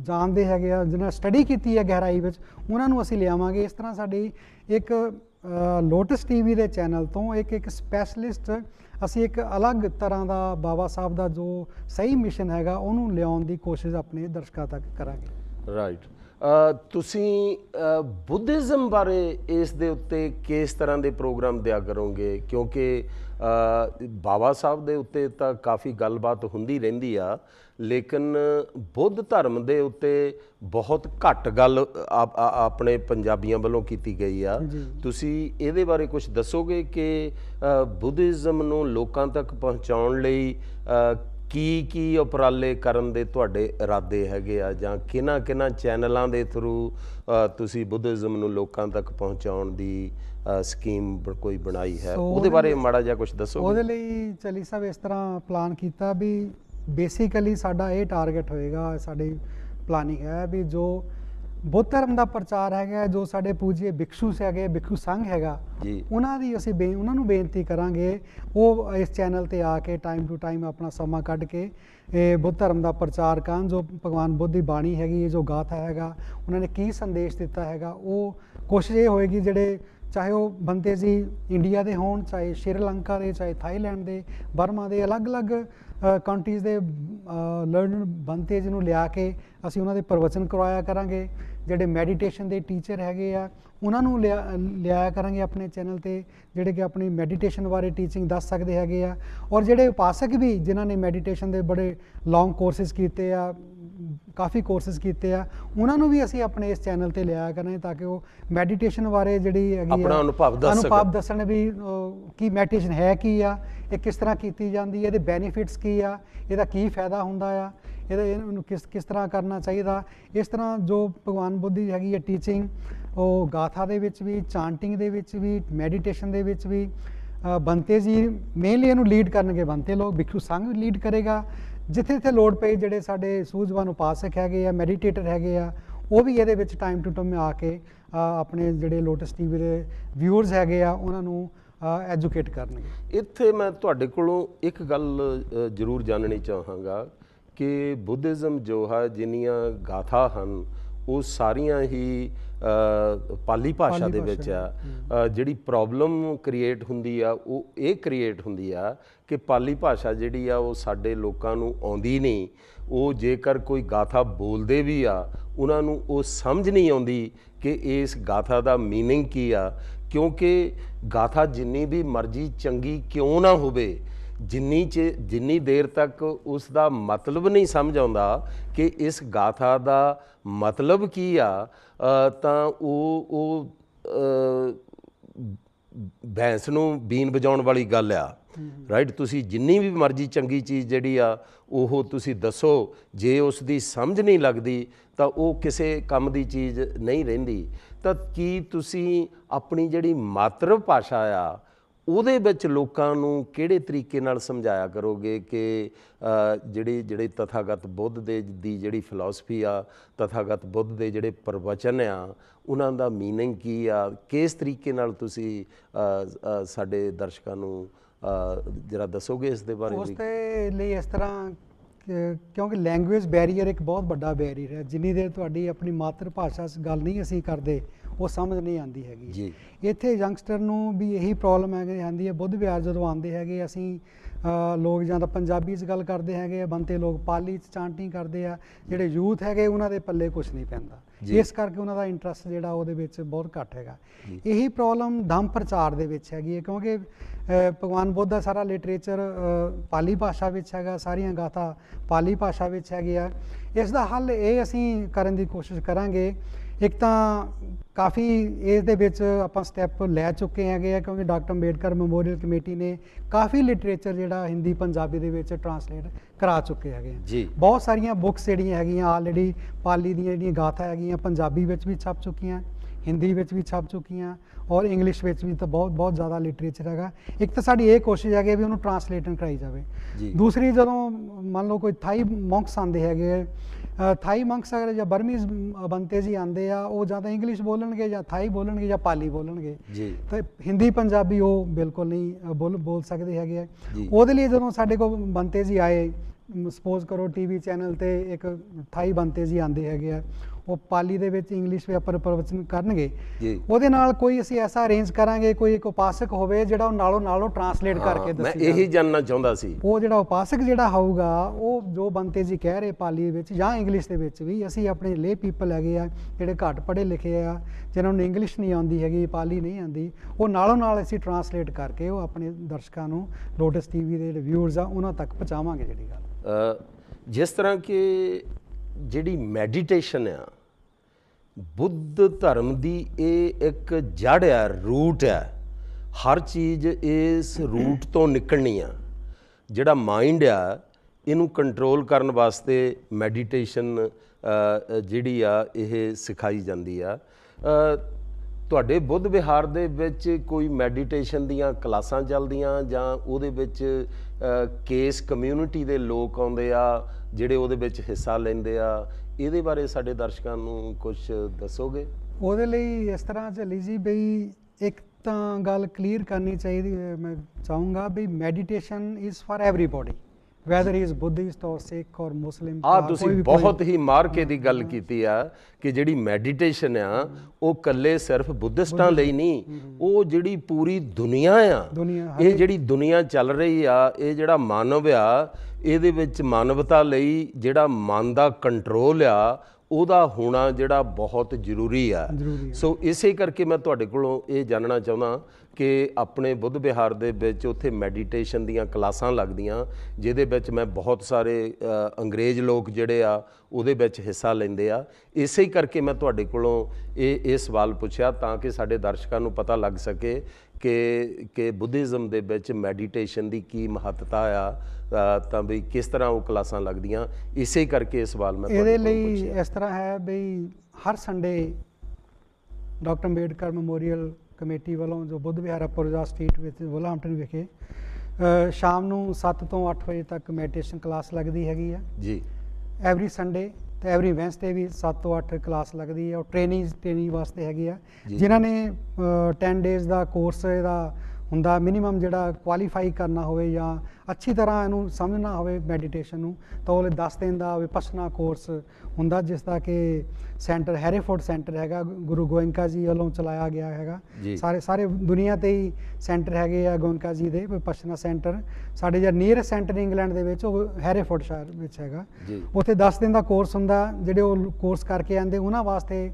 ਜਾਣਦੇ ਹੈਗੇ ਆ ਜਿਹਨਾਂ ਸਟੱਡੀ ਕੀਤੀ ਹੈ ਗਹਿਰਾਈ ਵਿੱਚ ਉਹਨਾਂ ਨੂੰ ਅਸੀਂ ਲਿਆਵਾਂਗੇ ਇਸ ਤਰ੍ਹਾਂ ਸਾਡੀ ਇੱਕ ਲੋਟਸ ਟੀਵੀ ਦੇ ਚੈਨਲ ਤੋਂ ਇੱਕ ਇੱਕ ਸਪੈਸ਼ਲਿਸਟ ਅਸੀਂ ਇੱਕ ਅਲੱਗ ਤਰ੍ਹਾਂ ਦਾ ਬਾਬਾ ਸਾਹਿਬ ਦਾ ਜੋ ਸਹੀ ਮਿਸ਼ਨ ਹੈਗਾ ਉਹਨੂੰ ਲਿਆਉਣ ਦੀ ਕੋਸ਼ਿਸ਼ ਆਪਣੇ ਦਰਸ਼ਕਾਂ ਤੱਕ ਕਰਾਂਗੇ ਰਾਈਟ ਤੁਸੀਂ ਬੁੱਧਿਜ਼ਮ ਬਾਰੇ ਇਸ ਦੇ ਉੱਤੇ ਕਿਸ ਤਰ੍ਹਾਂ ਦੇ ਪ੍ਰੋਗਰਾਮ ਦਿਆ ਕਰੋਗੇ ਕਿਉਂਕਿ ਬਾਬਾ ਸਾਹਿਬ ਦੇ ਉੱਤੇ ਤਾਂ ਕਾਫੀ ਗੱਲਬਾਤ ਹੁੰਦੀ ਰਹਿੰਦੀ ਆ ਲੇਕਿਨ ਬੁੱਧ ਧਰਮ ਦੇ ਉੱਤੇ ਬਹੁਤ ਘੱਟ ਗੱਲ ਆਪਣੇ ਪੰਜਾਬੀਆਂ ਵੱਲੋਂ ਕੀਤੀ ਗਈ ਆ ਤੁਸੀਂ ਇਹਦੇ ਬਾਰੇ ਕੁਝ ਦੱਸੋਗੇ ਕਿ ਬੁੱਧਿਜ਼ਮ ਨੂੰ ਲੋਕਾਂ ਤੱਕ ਪਹੁੰਚਾਉਣ ਲਈ ਕੀ ਕੀ ਉਪਰਾਲੇ ਕਰਨ ਦੇ ਤੁਹਾਡੇ ਇਰਾਦੇ ਹੈਗੇ ਆ ਜਾਂ ਕਿਨਾਂ ਕਿਨਾਂ ਚੈਨਲਾਂ ਦੇ ਥਰੂ ਤੁਸੀਂ ਬੁੱਧਿਜ਼ਮ ਨੂੰ ਲੋਕਾਂ ਤੱਕ ਪਹੁੰਚਾਉਣ ਦੀ ਸਕੀਮ ਕੋਈ ਬਣਾਈ ਹੈ ਉਹਦੇ ਬਾਰੇ ਮਾੜਾ ਜਿਹਾ ਕੁਝ ਦੱਸੋ ਉਹਦੇ ਲਈ ਚਲੀ ਸਾਹਿਬ ਇਸ ਤਰ੍ਹਾਂ ਪਲਾਨ ਕੀਤਾ ਵੀ ਬੇਸਿਕਲੀ ਸਾਡਾ ਇਹ ਟਾਰਗੇਟ ਹੋਏਗਾ ਸਾਡੀ ਪਲਾਨਿੰਗ ਹੈ ਵੀ ਜੋ ਬੁੱਧ ਧਰਮ ਦਾ ਪ੍ਰਚਾਰ ਹੈਗਾ ਜੋ ਸਾਡੇ ਪੂਜੀ ਬਿਕਸ਼ੂ ਹੈਗੇ ਬਿਕਸ਼ੂ ਸੰਘ ਹੈਗਾ ਜੀ ਉਹਨਾਂ ਦੀ ਅਸੀਂ ਬੇ ਉਹਨਾਂ ਨੂੰ ਬੇਨਤੀ ਕਰਾਂਗੇ ਉਹ ਇਸ ਚੈਨਲ ਤੇ ਆ ਕੇ ਟਾਈਮ ਟੂ ਟਾਈਮ ਆਪਣਾ ਸਮਾਂ ਕੱਢ ਕੇ ਇਹ ਬੁੱਧ ਧਰਮ ਦਾ ਪ੍ਰਚਾਰ ਕਰਨ ਜੋ ਭਗਵਾਨ ਬੁੱਧ ਦੀ ਬਾਣੀ ਹੈਗੀ ਇਹ ਜੋ ਗਾਥਾ ਹੈਗਾ ਉਹਨਾਂ ਨੇ ਕੀ ਸੰਦੇਸ਼ ਦਿੱਤਾ ਹੈਗਾ ਉਹ ਕੋਸ਼ਿਸ਼ ਇਹ ਹੋਏਗੀ ਜਿਹੜੇ ਚਾਹੇ ਉਹ ਬੰਦੇ ਜੀ ਇੰਡੀਆ ਦੇ ਹੋਣ ਚਾਹੇ ਸ਼੍ਰੀਲੰਕਾ ਦੇ ਚਾਹੇ ਥਾਈਲੈਂਡ ਦੇ ਬਰਮਾ ਦੇ ਅਲੱਗ-ਅਲੱਗ ਕੰਟਰੀਜ਼ ਦੇ ਲਰਨਰ ਬੰਤੇਜ ਨੂੰ ਲਿਆ ਕੇ ਅਸੀਂ ਉਹਨਾਂ ਦੇ ਪ੍ਰਵਚਨ ਕਰਵਾਇਆ ਕਰਾਂਗੇ ਜਿਹੜੇ ਮੈਡੀਟੇਸ਼ਨ ਦੇ ਟੀਚਰ ਹੈਗੇ ਆ ਉਹਨਾਂ ਨੂੰ ਲਿਆਇਆ ਕਰਾਂਗੇ ਆਪਣੇ ਚੈਨਲ ਤੇ ਜਿਹੜੇ ਕਿ ਆਪਣੀ ਮੈਡੀਟੇਸ਼ਨ ਬਾਰੇ ਟੀਚਿੰਗ ਦੱਸ ਸਕਦੇ ਹੈਗੇ ਆ ਔਰ ਜਿਹੜੇ ਉਪਾਸਕ ਵੀ ਜਿਨ੍ਹਾਂ ਨੇ ਮੈਡੀਟੇਸ਼ਨ ਦੇ ਬੜੇ ਲੌਂਗ ਕੋਰਸਸ ਕੀਤੇ ਆ ਕਾਫੀ ਕੋਰਸਸ ਕੀਤੇ ਆ ਉਹਨਾਂ ਨੂੰ ਵੀ ਅਸੀਂ ਆਪਣੇ ਇਸ ਚੈਨਲ ਤੇ ਲਿਆ ਕਰਨੇ ਤਾਂ ਕਿ ਉਹ ਮੈਡੀਟੇਸ਼ਨ ਬਾਰੇ ਜਿਹੜੀ ਹੈਗੀ ਆਪਣਾ ਅਨੁਭਵ ਦੱਸ ਸਕਣ ਅਨੁਭਵ ਦੱਸਣ ਵੀ ਕੀ ਮੈਡੀਟੇਸ਼ਨ ਹੈ ਕੀ ਆ ਇਹ ਕਿਸ ਤਰ੍ਹਾਂ ਕੀਤੀ ਜਾਂਦੀ ਹੈ ਇਹਦੇ ਬੈਨੀਫਿਟਸ ਕੀ ਆ ਇਹਦਾ ਕੀ ਫਾਇਦਾ ਹੁੰਦਾ ਆ ਇਹਦਾ ਇਹਨੂੰ ਕਿਸ ਕਿਸ ਤਰ੍ਹਾਂ ਕਰਨਾ ਚਾਹੀਦਾ ਇਸ ਤਰ੍ਹਾਂ ਜੋ ਭਗਵਾਨ ਬੁੱਧੀ ਹੈਗੀ ਹੈ ਟੀਚਿੰਗ ਉਹ ਗਾਥਾ ਦੇ ਵਿੱਚ ਵੀ ਚਾਂਟਿੰਗ ਦੇ ਵਿੱਚ ਵੀ ਮੈਡੀਟੇਸ਼ਨ ਦੇ ਵਿੱਚ ਵੀ ਬੰਤੇ ਜੀ ਮੇਨਲੀ ਇਹਨੂੰ ਲੀਡ ਕਰਨਗੇ ਬੰਤੇ ਲੋਕ ਬਿਖੂ ਸੰਘ ਲੀਡ ਕਰੇਗਾ ਜਿੱਥੇ ਜਿੱਥੇ ਲੋਡ ਪਈ ਜਿਹੜੇ ਸਾਡੇ ਸੂਝਵਾਨ ਉਪਾਸਕ ਹੈਗੇ ਆ ਮੈਡੀਟੇਟਰ ਹੈਗੇ ਆ ਉਹ ਵੀ ਇਹਦੇ ਵਿੱਚ ਟਾਈਮ ਟੂ ਟਾਈਮ ਆ ਕੇ ਆਪਣੇ ਜਿਹੜੇ ਲੋਟਸ ਟੀਵੀ ਦੇ ਵਿਊਅਰਸ ਹੈਗੇ ਆ ਉਹਨਾਂ ਨੂੰ ਐਜੂਕੇਟ ਕਰਨਗੇ ਇੱਥੇ ਮੈਂ ਤੁਹਾਡੇ ਕੋਲੋਂ ਇੱਕ ਗੱਲ ਜ਼ਰੂਰ ਜਾਣਨੀ ਚਾਹਾਂਗਾ ਕਿ ਬੁੱਧਿਜ਼ਮ ਜੋ ਹੈ ਜਿੰਨੀਆਂ ਗਾਥਾ ਹਨ ਉਹ ਸਾਰੀਆਂ ਹੀ ਪਾਲੀ ਭਾਸ਼ਾ ਦੇ ਵਿੱਚ ਆ ਜਿਹੜੀ ਪ੍ਰੋਬਲਮ ਕ੍ਰੀਏਟ ਹੁੰਦੀ ਆ ਉਹ ਇਹ ਕ੍ਰੀਏਟ ਹੁੰਦੀ ਆ ਕਿ ਪਾਲੀ ਭਾਸ਼ਾ ਜਿਹੜੀ ਆ ਉਹ ਸਾਡੇ ਲੋਕਾਂ ਨੂੰ ਆਉਂਦੀ ਨਹੀਂ ਉਹ ਜੇਕਰ ਕੋਈ ਗਾਥਾ ਬੋਲਦੇ ਵੀ ਆ ਉਹਨਾਂ ਨੂੰ ਉਹ ਸਮਝ ਨਹੀਂ ਆਉਂਦੀ ਕਿ ਇਸ ਗਾਥਾ ਦਾ मीनिंग ਕੀ ਆ ਕਿਉਂਕਿ ਗਾਥਾ ਜਿੰਨੀ ਵੀ ਮਰਜ਼ੀ ਚੰਗੀ ਕਿਉਂ ਨਾ ਹੋਵੇ ਜਿੰਨੀ ਚ ਜਿੰਨੀ ਦੇਰ ਤੱਕ ਉਸ ਦਾ ਮਤਲਬ ਨਹੀਂ ਸਮਝ ਆਉਂਦਾ ਕਿ ਇਸ ਗਾਥਾ ਦਾ ਮਤਲਬ ਕੀ ਆ ਤਾਂ ਉਹ ਉਹ ਭੈਂਸ ਨੂੰ ਬੀਨ ਵਜਾਉਣ ਵਾਲੀ ਗੱਲ ਆ ਰਾਈਟ ਤੁਸੀਂ ਜਿੰਨੀ ਵੀ ਮਰਜ਼ੀ ਚੰਗੀ ਚੀਜ਼ ਜਿਹੜੀ ਆ ਉਹ ਤੁਸੀਂ ਦੱਸੋ ਜੇ ਉਸ ਦੀ ਸਮਝ ਨਹੀਂ ਲੱਗਦੀ ਤਾਂ ਉਹ ਕਿਸੇ ਕੰਮ ਦੀ ਚੀਜ਼ ਨਹੀਂ ਰਹਿੰਦੀ ਤਾਂ ਕੀ ਤੁਸੀਂ ਆਪਣੀ ਜਿਹੜੀ ਮਾਤਰ ਭਾਸ਼ਾ ਆ ਉਹਦੇ ਵਿੱਚ ਲੋਕਾਂ ਨੂੰ ਕਿਹੜੇ ਤਰੀਕੇ ਨਾਲ ਸਮਝਾਇਆ ਕਰੋਗੇ ਕਿ ਜਿਹੜੇ ਜਿਹੜੇ ਤਥਾਗਤ ਬੁੱਧ ਦੇ ਦੀ ਜਿਹੜੀ ਫਿਲਾਸਫੀ ਆ ਤਥਾਗਤ ਬੁੱਧ ਦੇ ਜਿਹੜੇ ਪ੍ਰਵਚਨ ਆ ਉਹਨਾਂ ਦਾ ਮੀਨਿੰਗ ਕੀ ਆ ਕਿਸ ਤਰੀਕੇ ਨਾਲ ਤੁਸੀਂ ਸਾਡੇ ਦਰਸ਼ਕਾਂ ਨੂੰ ਜਰਾ ਦੱਸੋਗੇ ਇਸ ਦੇ ਬਾਰੇ ਵੀ ਉਸ ਲਈ ਇਸ ਤਰ੍ਹਾਂ ਕਿਉਂਕਿ ਲੈਂਗੁਏਜ ਬੈਰੀਅਰ ਇੱਕ ਬਹੁਤ ਵੱਡਾ ਬੈਰੀਅਰ ਹੈ ਜਿੰਨੀ ਦੇਰ ਤੁਹਾਡੀ ਆਪਣੀ ਮਾਤਰ ਭਾਸ਼ਾ 'ਚ ਗੱਲ ਨਹੀਂ ਅਸੀਂ ਕਰਦੇ ਉਹ ਸਮਝ ਨਹੀਂ ਆਉਂਦੀ ਹੈਗੀ ਜੀ ਇੱਥੇ ਯੰਗਸਟਰ ਨੂੰ ਵੀ ਇਹੀ ਪ੍ਰੋਬਲਮ ਹੈ ਕਿ ਆਂਦੀ ਹੈ ਬੁੱਧ ਵਿਆਰ ਜਦੋਂ ਆਉਂਦੇ ਹੈਗੇ ਅਸੀਂ ਲੋਕ ਜਾਂ ਤਾਂ ਪੰਜਾਬੀ 'ਚ ਗੱਲ ਕਰਦੇ ਹੈਗੇ ਆ ਬੰਤੇ ਲੋਕ ਪਾਲੀ 'ਚ ਚਾਂਟਿੰਗ ਕਰਦੇ ਆ ਜਿਹੜੇ ਯੂਥ ਹੈਗੇ ਉਹਨਾਂ ਦੇ ਪੱਲੇ ਕੁਝ ਨਹੀਂ ਪੈਂਦਾ ਇਸ ਕਰਕੇ ਉਹਨਾਂ ਦਾ ਇੰਟਰਸਟ ਜਿਹੜਾ ਉਹਦੇ ਵਿੱਚ ਬਹੁਤ ਘੱਟ ਹੈਗਾ ਇਹੀ ਪ੍ਰੋਬਲਮ ਧੰਮ ਪ੍ਰਚਾਰ ਦੇ ਵਿੱਚ ਹੈਗੀ ਹੈ ਕਿਉਂਕਿ ਭਗਵਾਨ ਬੁੱਧ ਦਾ ਸਾਰਾ ਲਿਟਰੇਚਰ ਪਾਲੀ ਭਾਸ਼ਾ ਵਿੱਚ ਹੈਗਾ ਸਾਰੀਆਂ ਗਾਥਾ ਪਾਲੀ ਭਾਸ਼ਾ ਵਿੱਚ ਹੈਗੀ ਆ ਇਸ ਦਾ ਹੱਲ ਇਹ ਅਸੀਂ ਕਰਨ ਦੀ ਕੋਸ਼ਿਸ਼ ਕਰਾਂਗੇ ਇੱਕ ਤਾਂ ਕਾਫੀ ਇਸ ਦੇ ਵਿੱਚ ਆਪਾਂ ਸਟੈਪ ਲੈ ਚੁੱਕੇ ਹੈਗੇ ਆ ਕਿਉਂਕਿ ਡਾਕਟਰ ਅੰਬੇਡਕਰ ਮੈਮੋਰੀਅਲ ਕਮੇਟੀ ਨੇ ਕਾਫੀ ਲਿਟਰੇਚਰ ਜਿਹੜਾ ਹਿੰਦੀ ਪੰਜਾਬੀ ਦੇ ਵਿੱਚ ਟਰਾਂਸਲੇਟ ਕਰਾ ਚੁੱਕੇ ਹੈਗੇ ਆ ਬਹੁਤ ਸਾਰੀਆਂ ਬੁੱਕਸ ਜਿਹੜੀਆਂ ਹੈਗੀਆਂ ਆਲਰੇਡੀ ਪਾਲੀ ਦੀਆਂ ਜਿਹੜੀਆਂ ਗਾਥਾ ਹੈਗੀਆਂ ਪੰਜਾਬੀ ਵਿੱਚ ਵੀ ਛਪ ਚੁੱਕੀਆਂ ਹਿੰਦੀ ਵਿੱਚ ਵੀ ਛਪ ਚੁੱਕੀਆਂ ਔਰ ਇੰਗਲਿਸ਼ ਵਿੱਚ ਵੀ ਤਾਂ ਬਹੁਤ ਬਹੁਤ ਜ਼ਿਆਦਾ ਲਿਟਰੇਚਰ ਹੈਗਾ ਇੱਕ ਤਾਂ ਸਾਡੀ ਇਹ ਕੋਸ਼ਿਸ਼ ਹੈਗੀ ਵੀ ਉਹਨੂੰ ਟਰਾਂਸਲੇਟਨ ਕਰਾਈ ਜਾਵੇ ਦੂਸਰੀ ਜਦੋਂ ਮੰਨ ਲਓ ਕੋਈ ਥਾਈ ਮੌਂਕਸ ਆਂਦੇ ਹੈਗੇ ਥਾਈ ਮੰਕਸ ਅਗਰ ਜਾਂ ਬਰਮੀਜ਼ ਬੰਤੇ ਜੀ ਆਂਦੇ ਆ ਉਹ ਜਾਂ ਤਾਂ ਇੰਗਲਿਸ਼ ਬੋਲਣਗੇ ਜਾਂ ਥਾਈ ਬੋਲਣਗੇ ਜਾਂ ਪਾਲੀ ਬੋਲਣਗੇ ਜੀ ਤੇ ਹਿੰਦੀ ਪੰਜਾਬੀ ਉਹ ਬਿਲਕੁਲ ਨਹੀਂ ਬੋਲ ਬੋਲ ਸਕਦੇ ਹੈਗੇ ਆ ਉਹਦੇ ਲਈ ਜਦੋਂ ਸਾਡੇ ਕੋਲ ਬੰਤੇ ਜੀ ਆਏ ਸਪੋਜ਼ ਕਰੋ ਟੀਵੀ ਚੈਨਲ ਤੇ ਇੱਕ ਥਾਈ ਬੰਤੇ ਜੀ ਆਂਦੇ ਹੈਗੇ ਆ ਉਹ ਪਾਲੀ ਦੇ ਵਿੱਚ ਇੰਗਲਿਸ਼ ਆਪਰ ਪ੍ਰਵਚਨ ਕਰਨਗੇ ਜੀ ਉਹਦੇ ਨਾਲ ਕੋਈ ਅਸੀਂ ਐਸਾ ਅਰੇਂਜ ਕਰਾਂਗੇ ਕੋਈ ਇੱਕ ਉਪਾਸਕ ਹੋਵੇ ਜਿਹੜਾ ਉਹ ਨਾਲੋਂ ਨਾਲੋਂ ਟਰਾਂਸਲੇਟ ਕਰਕੇ ਦੱਸੇ ਮੈਂ ਇਹੀ ਜਾਨਣਾ ਚਾਹੁੰਦਾ ਸੀ ਉਹ ਜਿਹੜਾ ਉਪਾਸਕ ਜਿਹੜਾ ਹੋਊਗਾ ਉਹ ਜੋ ਬੰਤੇ ਜੀ ਕਹਿ ਰਹੇ ਪਾਲੀ ਵਿੱਚ ਜਾਂ ਇੰਗਲਿਸ਼ ਦੇ ਵਿੱਚ ਵੀ ਅਸੀਂ ਆਪਣੇ ਲੇ ਪੀਪਲ ਹੈਗੇ ਆ ਜਿਹੜੇ ਘੱਟ ਪੜ੍ਹੇ ਲਿਖੇ ਆ ਜਿਨ੍ਹਾਂ ਨੂੰ ਇੰਗਲਿਸ਼ ਨਹੀਂ ਆਉਂਦੀ ਹੈਗੀ ਪਾਲੀ ਨਹੀਂ ਆਉਂਦੀ ਉਹ ਨਾਲੋਂ ਨਾਲ ਅਸੀਂ ਟਰਾਂਸਲੇਟ ਕਰਕੇ ਉਹ ਆਪਣੇ ਦਰਸ਼ਕਾਂ ਨੂੰ ਲੋਟਸ ਟੀਵੀ ਦੇ ਜਿਹੜੇ ਵਿਊਅਰਸ ਆ ਉਹਨਾਂ ਤੱਕ ਪਹੁੰਚਾਵਾਂਗੇ ਜਿਹੜੀ ਗੱਲ ਜਿਸ ਤਰ੍ਹਾਂ ਕਿ ਜਿਹੜੀ ਮੈਡੀਟੇਸ਼ਨ ਆ ਬੁੱਧ ਧਰਮ ਦੀ ਇਹ ਇੱਕ ਜੜ ਆ ਰੂਟ ਆ ਹਰ ਚੀਜ਼ ਇਸ ਰੂਟ ਤੋਂ ਨਿਕਲਣੀ ਆ ਜਿਹੜਾ ਮਾਈਂਡ ਆ ਇਹਨੂੰ ਕੰਟਰੋਲ ਕਰਨ ਵਾਸਤੇ ਮੈਡੀਟੇਸ਼ਨ ਜਿਹੜੀ ਆ ਇਹ ਸਿਖਾਈ ਜਾਂਦੀ ਆ ਤੁਹਾਡੇ ਬੁੱਧ ਵਿਹਾਰ ਦੇ ਵਿੱਚ ਕੋਈ ਮੈਡੀਟੇਸ਼ਨ ਦੀਆਂ ਕਲਾਸਾਂ ਚੱਲਦੀਆਂ ਜਾਂ ਉਹਦੇ ਵਿੱਚ ਕੇਸ ਕਮਿਊਨਿਟੀ ਦੇ ਲੋਕ ਆਉਂਦੇ ਆ ਜਿਹੜੇ ਉਹਦੇ ਵਿੱਚ ਹਿੱਸਾ ਲੈਂਦੇ ਆ ਇਹਦੇ ਬਾਰੇ ਸਾਡੇ ਦਰਸ਼ਕਾਂ ਨੂੰ ਕੁਝ ਦੱਸੋਗੇ ਉਹਦੇ ਲਈ ਇਸ ਤਰ੍ਹਾਂ ਚੱਲੀ ਜੀ ਬਈ ਇੱਕ ਤਾਂ ਗੱਲ ਕਲੀਅਰ ਕਰਨੀ ਚਾਹੀਦੀ ਮੈਂ ਚਾਹੂੰਗਾ ਵੀ meditation is for everybody whether is Buddhist ਔਰ ਸਿੱਖ ਔਰ ਮੁਸਲਿਮ ਆ ਤੁਸੀਂ ਬਹੁਤ ਹੀ ਮਾਰ ਕੇ ਦੀ ਗੱਲ ਕੀਤੀ ਆ ਕਿ ਜਿਹੜੀ ਮੈਡੀਟੇਸ਼ਨ ਆ ਉਹ ਕੱਲੇ ਸਿਰਫ ਬੁੱਧਿਸਟਾਂ ਲਈ ਨਹੀਂ mm-hmm। ਉਹ ਜਿਹੜੀ ਪੂਰੀ ਦੁਨੀਆ ਆ ਇਹ ਜਿਹੜੀ ਦੁਨੀਆ ਚੱਲ ਰਹੀ ਆ ਇਹ ਜਿਹੜਾ ਮਾਨਵ ਆ ਇਹਦੇ ਵਿੱਚ ਮਾਨਵਤਾ ਲਈ ਜਿਹੜਾ ਮਨ ਦਾ ਕੰਟਰੋਲ ਆ ਉਹਦਾ ਹੋਣਾ ਜਿਹੜਾ ਬਹੁਤ ਜ਼ਰੂਰੀ ਆ ਸੋ ਇਸੇ ਕਰਕੇ ਮੈਂ ਤੁਹਾਡੇ ਕੋਲੋਂ ਇਹ ਜਾਣਨਾ ਚਾਹੁੰਦਾ ਕਿ ਆਪਣੇ ਬੁੱਧ ਵਿਹਾਰ ਦੇ ਵਿੱਚ ਉੱਥੇ ਮੈਡੀਟੇਸ਼ਨ ਦੀਆਂ ਕਲਾਸਾਂ ਲੱਗਦੀਆਂ ਜਿਹਦੇ ਵਿੱਚ ਮੈਂ ਬਹੁਤ ਸਾਰੇ ਅੰਗਰੇਜ਼ ਲੋਕ ਜਿਹੜੇ ਆ ਉਹਦੇ ਵਿੱਚ ਹਿੱਸਾ ਲੈਂਦੇ ਆ ਇਸੇ ਕਰਕੇ ਮੈਂ ਤੁਹਾਡੇ ਕੋਲੋਂ ਇਹ ਇਹ ਸਵਾਲ ਪੁੱਛਿਆ ਤਾਂ ਕਿ ਸਾਡੇ ਦਰਸ਼ਕਾਂ ਨੂੰ ਪਤਾ ਲੱਗ ਸਕੇ ਕਿ ਕਿ ਬੁੱਧਿਜ਼ਮ ਦੇ ਵਿੱਚ ਮੈਡੀਟੇਸ਼ਨ ਦੀ ਕੀ ਮਹੱਤਤਾ ਆ ਤਾਂ ਵੀ ਕਿਸ ਤਰ੍ਹਾਂ ਉਹ ਕਲਾਸਾਂ ਲੱਗਦੀਆਂ ਇਸੇ ਕਰਕੇ ਇਹ ਸਵਾਲ ਮੈਂ ਇਹਦੇ ਲਈ ਇਸ ਤਰ੍ਹਾਂ ਹੈ ਬਈ ਹਰ Sunday doctor Ambedkar memorial committee ਵੱਲੋਂ ਜੋ ਬੁੱਧ ਵਿਹਾਰਾ ਅਪਰਜਾ ਸਟਰੀਟ ਵਿੱਚ ਵੋਲਹਾਮਟਨ ਵਿਖੇ ਸ਼ਾਮ ਨੂੰ 7 ਤੋਂ 8 ਵਜੇ ਤੱਕ ਮੈਡੀਟੇਸ਼ਨ ਕਲਾਸ ਲੱਗਦੀ ਹੈਗੀ ਆ ਜੀ ਐਵਰੀ ਸੰਡੇ ਤੇ ਐਵਰੀ ਵੈਂਸਡੇ ਵੀ 7 ਤੋਂ 8 ਕਲਾਸ ਲੱਗਦੀ ਹੈ ਔਰ ਟ੍ਰੇਨਿੰਗ ਟ੍ਰੇਨਿੰਗ ਵਾਸਤੇ ਹੈਗੀ ਆ ਜਿਨ੍ਹਾਂ ਨੇ 10 ਡੇਜ਼ ਦਾ ਕੋਰਸ ਇਹਦਾ ਹੁੰਦਾ ਮਿਨੀਮਮ ਜਿਹੜਾ ਕੁਆਲੀਫਾਈ ਕਰਨਾ ਹੋਵੇ ਜਾਂ ਅੱਛੀ ਤਰ੍ਹਾਂ ਇਹਨੂੰ ਸਮਝਣਾ ਹੋਵੇ ਮੈਡੀਟੇਸ਼ਨ ਨੂੰ ਤਾਂ ਉਹਲੇ 10 ਦਿਨ ਦਾ ਵਿਪਸਨਾ ਕੋਰਸ ਹੁੰਦਾ ਜਿਸ ਦਾ ਕਿ ਸੈਂਟਰ ਹੈਰੀਫੋਰਡ ਸੈਂਟਰ ਹੈਗਾ ਗੁਰੂ ਗੋਇੰਕਾ ਜੀ ਵੱਲੋਂ ਚਲਾਇਆ ਗਿਆ ਹੈਗਾ ਸਾਰੇ ਸਾਰੇ ਦੁਨੀਆ ਤੇ ਹੀ ਸੈਂਟਰ ਹੈਗੇ ਆ ਗੋਇੰਕਾ ਜੀ ਦੇ ਵਿਪਸਨਾ ਸੈਂਟਰ ਸਾਡੇ ਜਿਹੜਾ ਨੀਅਰ ਸੈਂਟਰ ਇੰਗਲੈਂਡ ਦੇ ਵਿੱਚ ਉਹ ਹੈਰੀਫੋਰਡ ਸ਼ਹਿਰ ਵਿੱਚ ਹੈਗਾ ਉੱਥੇ 10 ਦਿਨ ਦਾ ਕੋਰਸ ਹੁੰਦਾ ਜਿਹੜੇ ਉਹ ਕੋਰਸ ਕਰਕੇ ਆਂਦੇ ਉਹਨਾਂ ਵਾਸਤੇ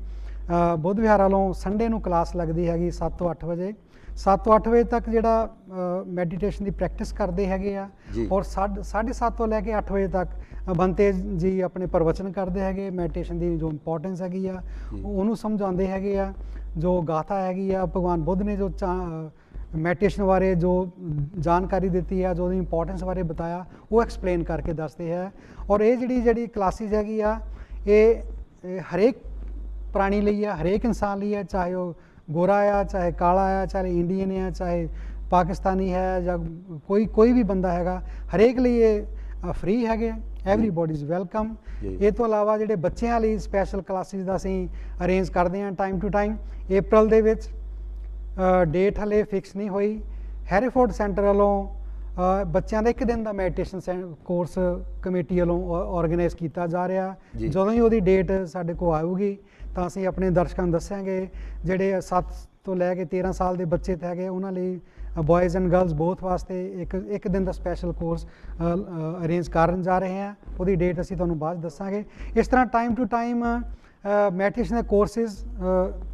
ਬੁੱਧ ਵਿਹਾਰ ਵਾਲੋਂ ਸੰਡੇ ਨੂੰ ਕਲਾਸ ਲੱਗਦੀ ਹੈਗੀ 7 ਤੋਂ 8 ਵਜੇ 7 ਤੋਂ 8 ਵਜੇ ਤੱਕ ਜਿਹੜਾ ਮੈਡੀਟੇਸ਼ਨ ਦੀ ਪ੍ਰੈਕਟਿਸ ਕਰਦੇ ਹੈਗੇ ਆ ਔਰ 7:30 ਤੋਂ ਲੈ ਕੇ 8 ਵਜੇ ਤੱਕ ਬੰਤੇ ਜੀ ਆਪਣੇ ਪ੍ਰਵਚਨ ਕਰਦੇ ਹੈਗੇ ਮੈਡੀਟੇਸ਼ਨ ਦੀ ਜੋ ਇੰਪੋਰਟੈਂਸ ਹੈਗੀ ਆ ਉਹਨੂੰ ਸਮਝਾਉਂਦੇ ਹੈਗੇ ਆ ਜੋ ਗਾਥਾ ਹੈਗੀ ਆ ਭਗਵਾਨ ਬੁੱਧ ਨੇ ਜੋ ਮੈਡੀਟੇਸ਼ਨ ਬਾਰੇ ਜੋ ਜਾਣਕਾਰੀ ਦਿੱਤੀ ਆ ਜੋ ਦੀ ਇੰਪੋਰਟੈਂਸ ਬਾਰੇ ਬਤਾਇਆ ਉਹ ਐਕਸਪਲੇਨ ਕਰਕੇ ਦੱਸਦੇ ਹੈ ਔਰ ਇਹ ਜਿਹੜੀ ਜਿਹੜੀ ਕਲਾਸਿਸ ਹੈਗੀ ਆ ਇਹ ਹਰੇਕ ਪ੍ਰਾਣੀ ਲਈ ਹੈ ਹਰੇਕ ਇਨਸਾਨ ਲਈ ਹੈ ਚਾਹੇ ਉਹ ਗੋਰਾ ਆ ਚਾਹੇ ਕਾਲਾ ਆ ਚਾਹੇ ਇੰਡੀਅਨ ਆ ਚਾਹੇ ਪਾਕਿਸਤਾਨੀ ਹੈ ਜਾਂ ਕੋਈ ਕੋਈ ਵੀ ਬੰਦਾ ਹੈਗਾ ਹਰੇਕ ਲਈ ਇਹ ਫ੍ਰੀ ਹੈਗੇ ਐਵਰੀਬਾਡੀ ਇਜ਼ ਵੈਲਕਮ ਇਹ ਤੋਂ ਇਲਾਵਾ ਜਿਹੜੇ ਬੱਚਿਆਂ ਲਈ ਸਪੈਸ਼ਲ ਕਲਾਸਿਸ ਦਾ ਅਸੀਂ ਅਰੇਂਜ ਕਰਦੇ ਹਾਂ ਟਾਈਮ ਟੂ ਟਾਈਮ April ਦੇ ਵਿੱਚ ਡੇਟ ਹਲੇ ਫਿਕਸ ਨਹੀਂ ਹੋਈ ਹੈਰੀਫੋਰਡ ਸੈਂਟਰ ਵੱਲੋਂ ਬੱਚਿਆਂ ਦਾ ਇੱਕ ਦਿਨ ਦਾ ਮੈਡੀਟੇਸ਼ਨ ਕੋਰਸ ਕਮੇਟੀ ਵੱਲੋਂ ਆਰਗੇਨਾਈਜ਼ ਕੀਤਾ ਜਾ ਰਿਹਾ ਜਦੋਂ ਹੀ ਉਹਦੀ ਡੇਟ ਸਾਡੇ ਕੋਲ ਆਊਗੀ ਤਾਂ ਅਸੀਂ ਆਪਣੇ ਦਰਸ਼ਕਾਂ ਨੂੰ ਦੱਸਾਂਗੇ ਜਿਹੜੇ 7 ਤੋਂ ਲੈ ਕੇ 13 ਸਾਲ ਦੇ ਬੱਚੇ ਤੱਕ ਹੈਗੇ ਉਹਨਾਂ ਲਈ ਬॉयਜ਼ ਐਂਡ ਗਰਲਸ ਬੋਥ ਵਾਸਤੇ ਇੱਕ ਇੱਕ ਦਿਨ ਦਾ ਸਪੈਸ਼ਲ ਕੋਰਸ ਅਰੇਂਜ ਕਰਨ ਜਾ ਰਹੇ ਹਾਂ ਉਹਦੀ ਡੇਟ ਅਸੀਂ ਤੁਹਾਨੂੰ ਬਾਅਦ ਦੱਸਾਂਗੇ ਇਸ ਤਰ੍ਹਾਂ ਟਾਈਮ ਟੂ ਟਾਈਮ ਮੈਟ੍ਰਿਕਸ ਦੇ ਕੋਰਸਸ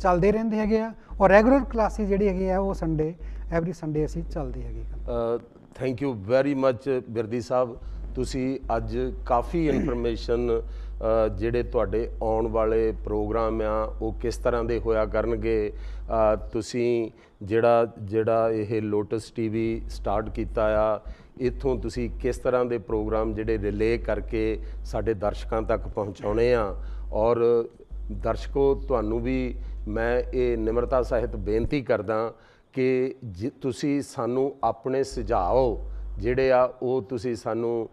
ਚੱਲਦੇ ਰਹਿੰਦੇ ਹੈਗੇ ਆ ਔਰ ਰੈਗੂਲਰ ਕਲਾਸਿਸ ਜਿਹੜੀ ਹੈਗੀ ਆ ਉਹ ਸੰਡੇ ਐਵਰੀ ਸੰਡੇ ਅਸੀਂ ਚੱਲਦੇ ਹੈਗੇ thank you very much Birdi Sahib ਤੁਸੀਂ ਅੱਜ ਕਾਫੀ ਇਨਫੋਰਮੇਸ਼ਨ ਜਿਹੜੇ ਤੁਹਾਡੇ ਆਉਣ ਵਾਲੇ ਪ੍ਰੋਗਰਾਮ ਆ ਉਹ ਕਿਸ ਤਰ੍ਹਾਂ ਦੇ ਹੋਇਆ ਕਰਨਗੇ ਤੁਸੀਂ ਜਿਹੜਾ ਜਿਹੜਾ ਇਹ ਲੋਟਸ ਟੀਵੀ ਸਟਾਰਟ ਕੀਤਾ ਆ ਇਥੋਂ ਤੁਸੀਂ ਕਿਸ ਤਰ੍ਹਾਂ ਦੇ ਪ੍ਰੋਗਰਾਮ ਜਿਹੜੇ ਰਿਲੇ ਕਰਕੇ ਸਾਡੇ ਦਰਸ਼ਕਾਂ ਤੱਕ ਪਹੁੰਚਾਉਣੇ ਆ ਔਰ ਦਰਸ਼ਕੋ ਤੁਹਾਨੂੰ ਵੀ ਮੈਂ ਇਹ ਨਿਮਰਤਾ ਸਹਿਤ ਬੇਨਤੀ ਕਰਦਾ ਕਿ ਤੁਸੀਂ ਸਾਨੂੰ ਆਪਣੇ ਸੁਝਾਓ ਜਿਹੜੇ ਆ ਉਹ ਤੁਸੀਂ ਸਾਨੂੰ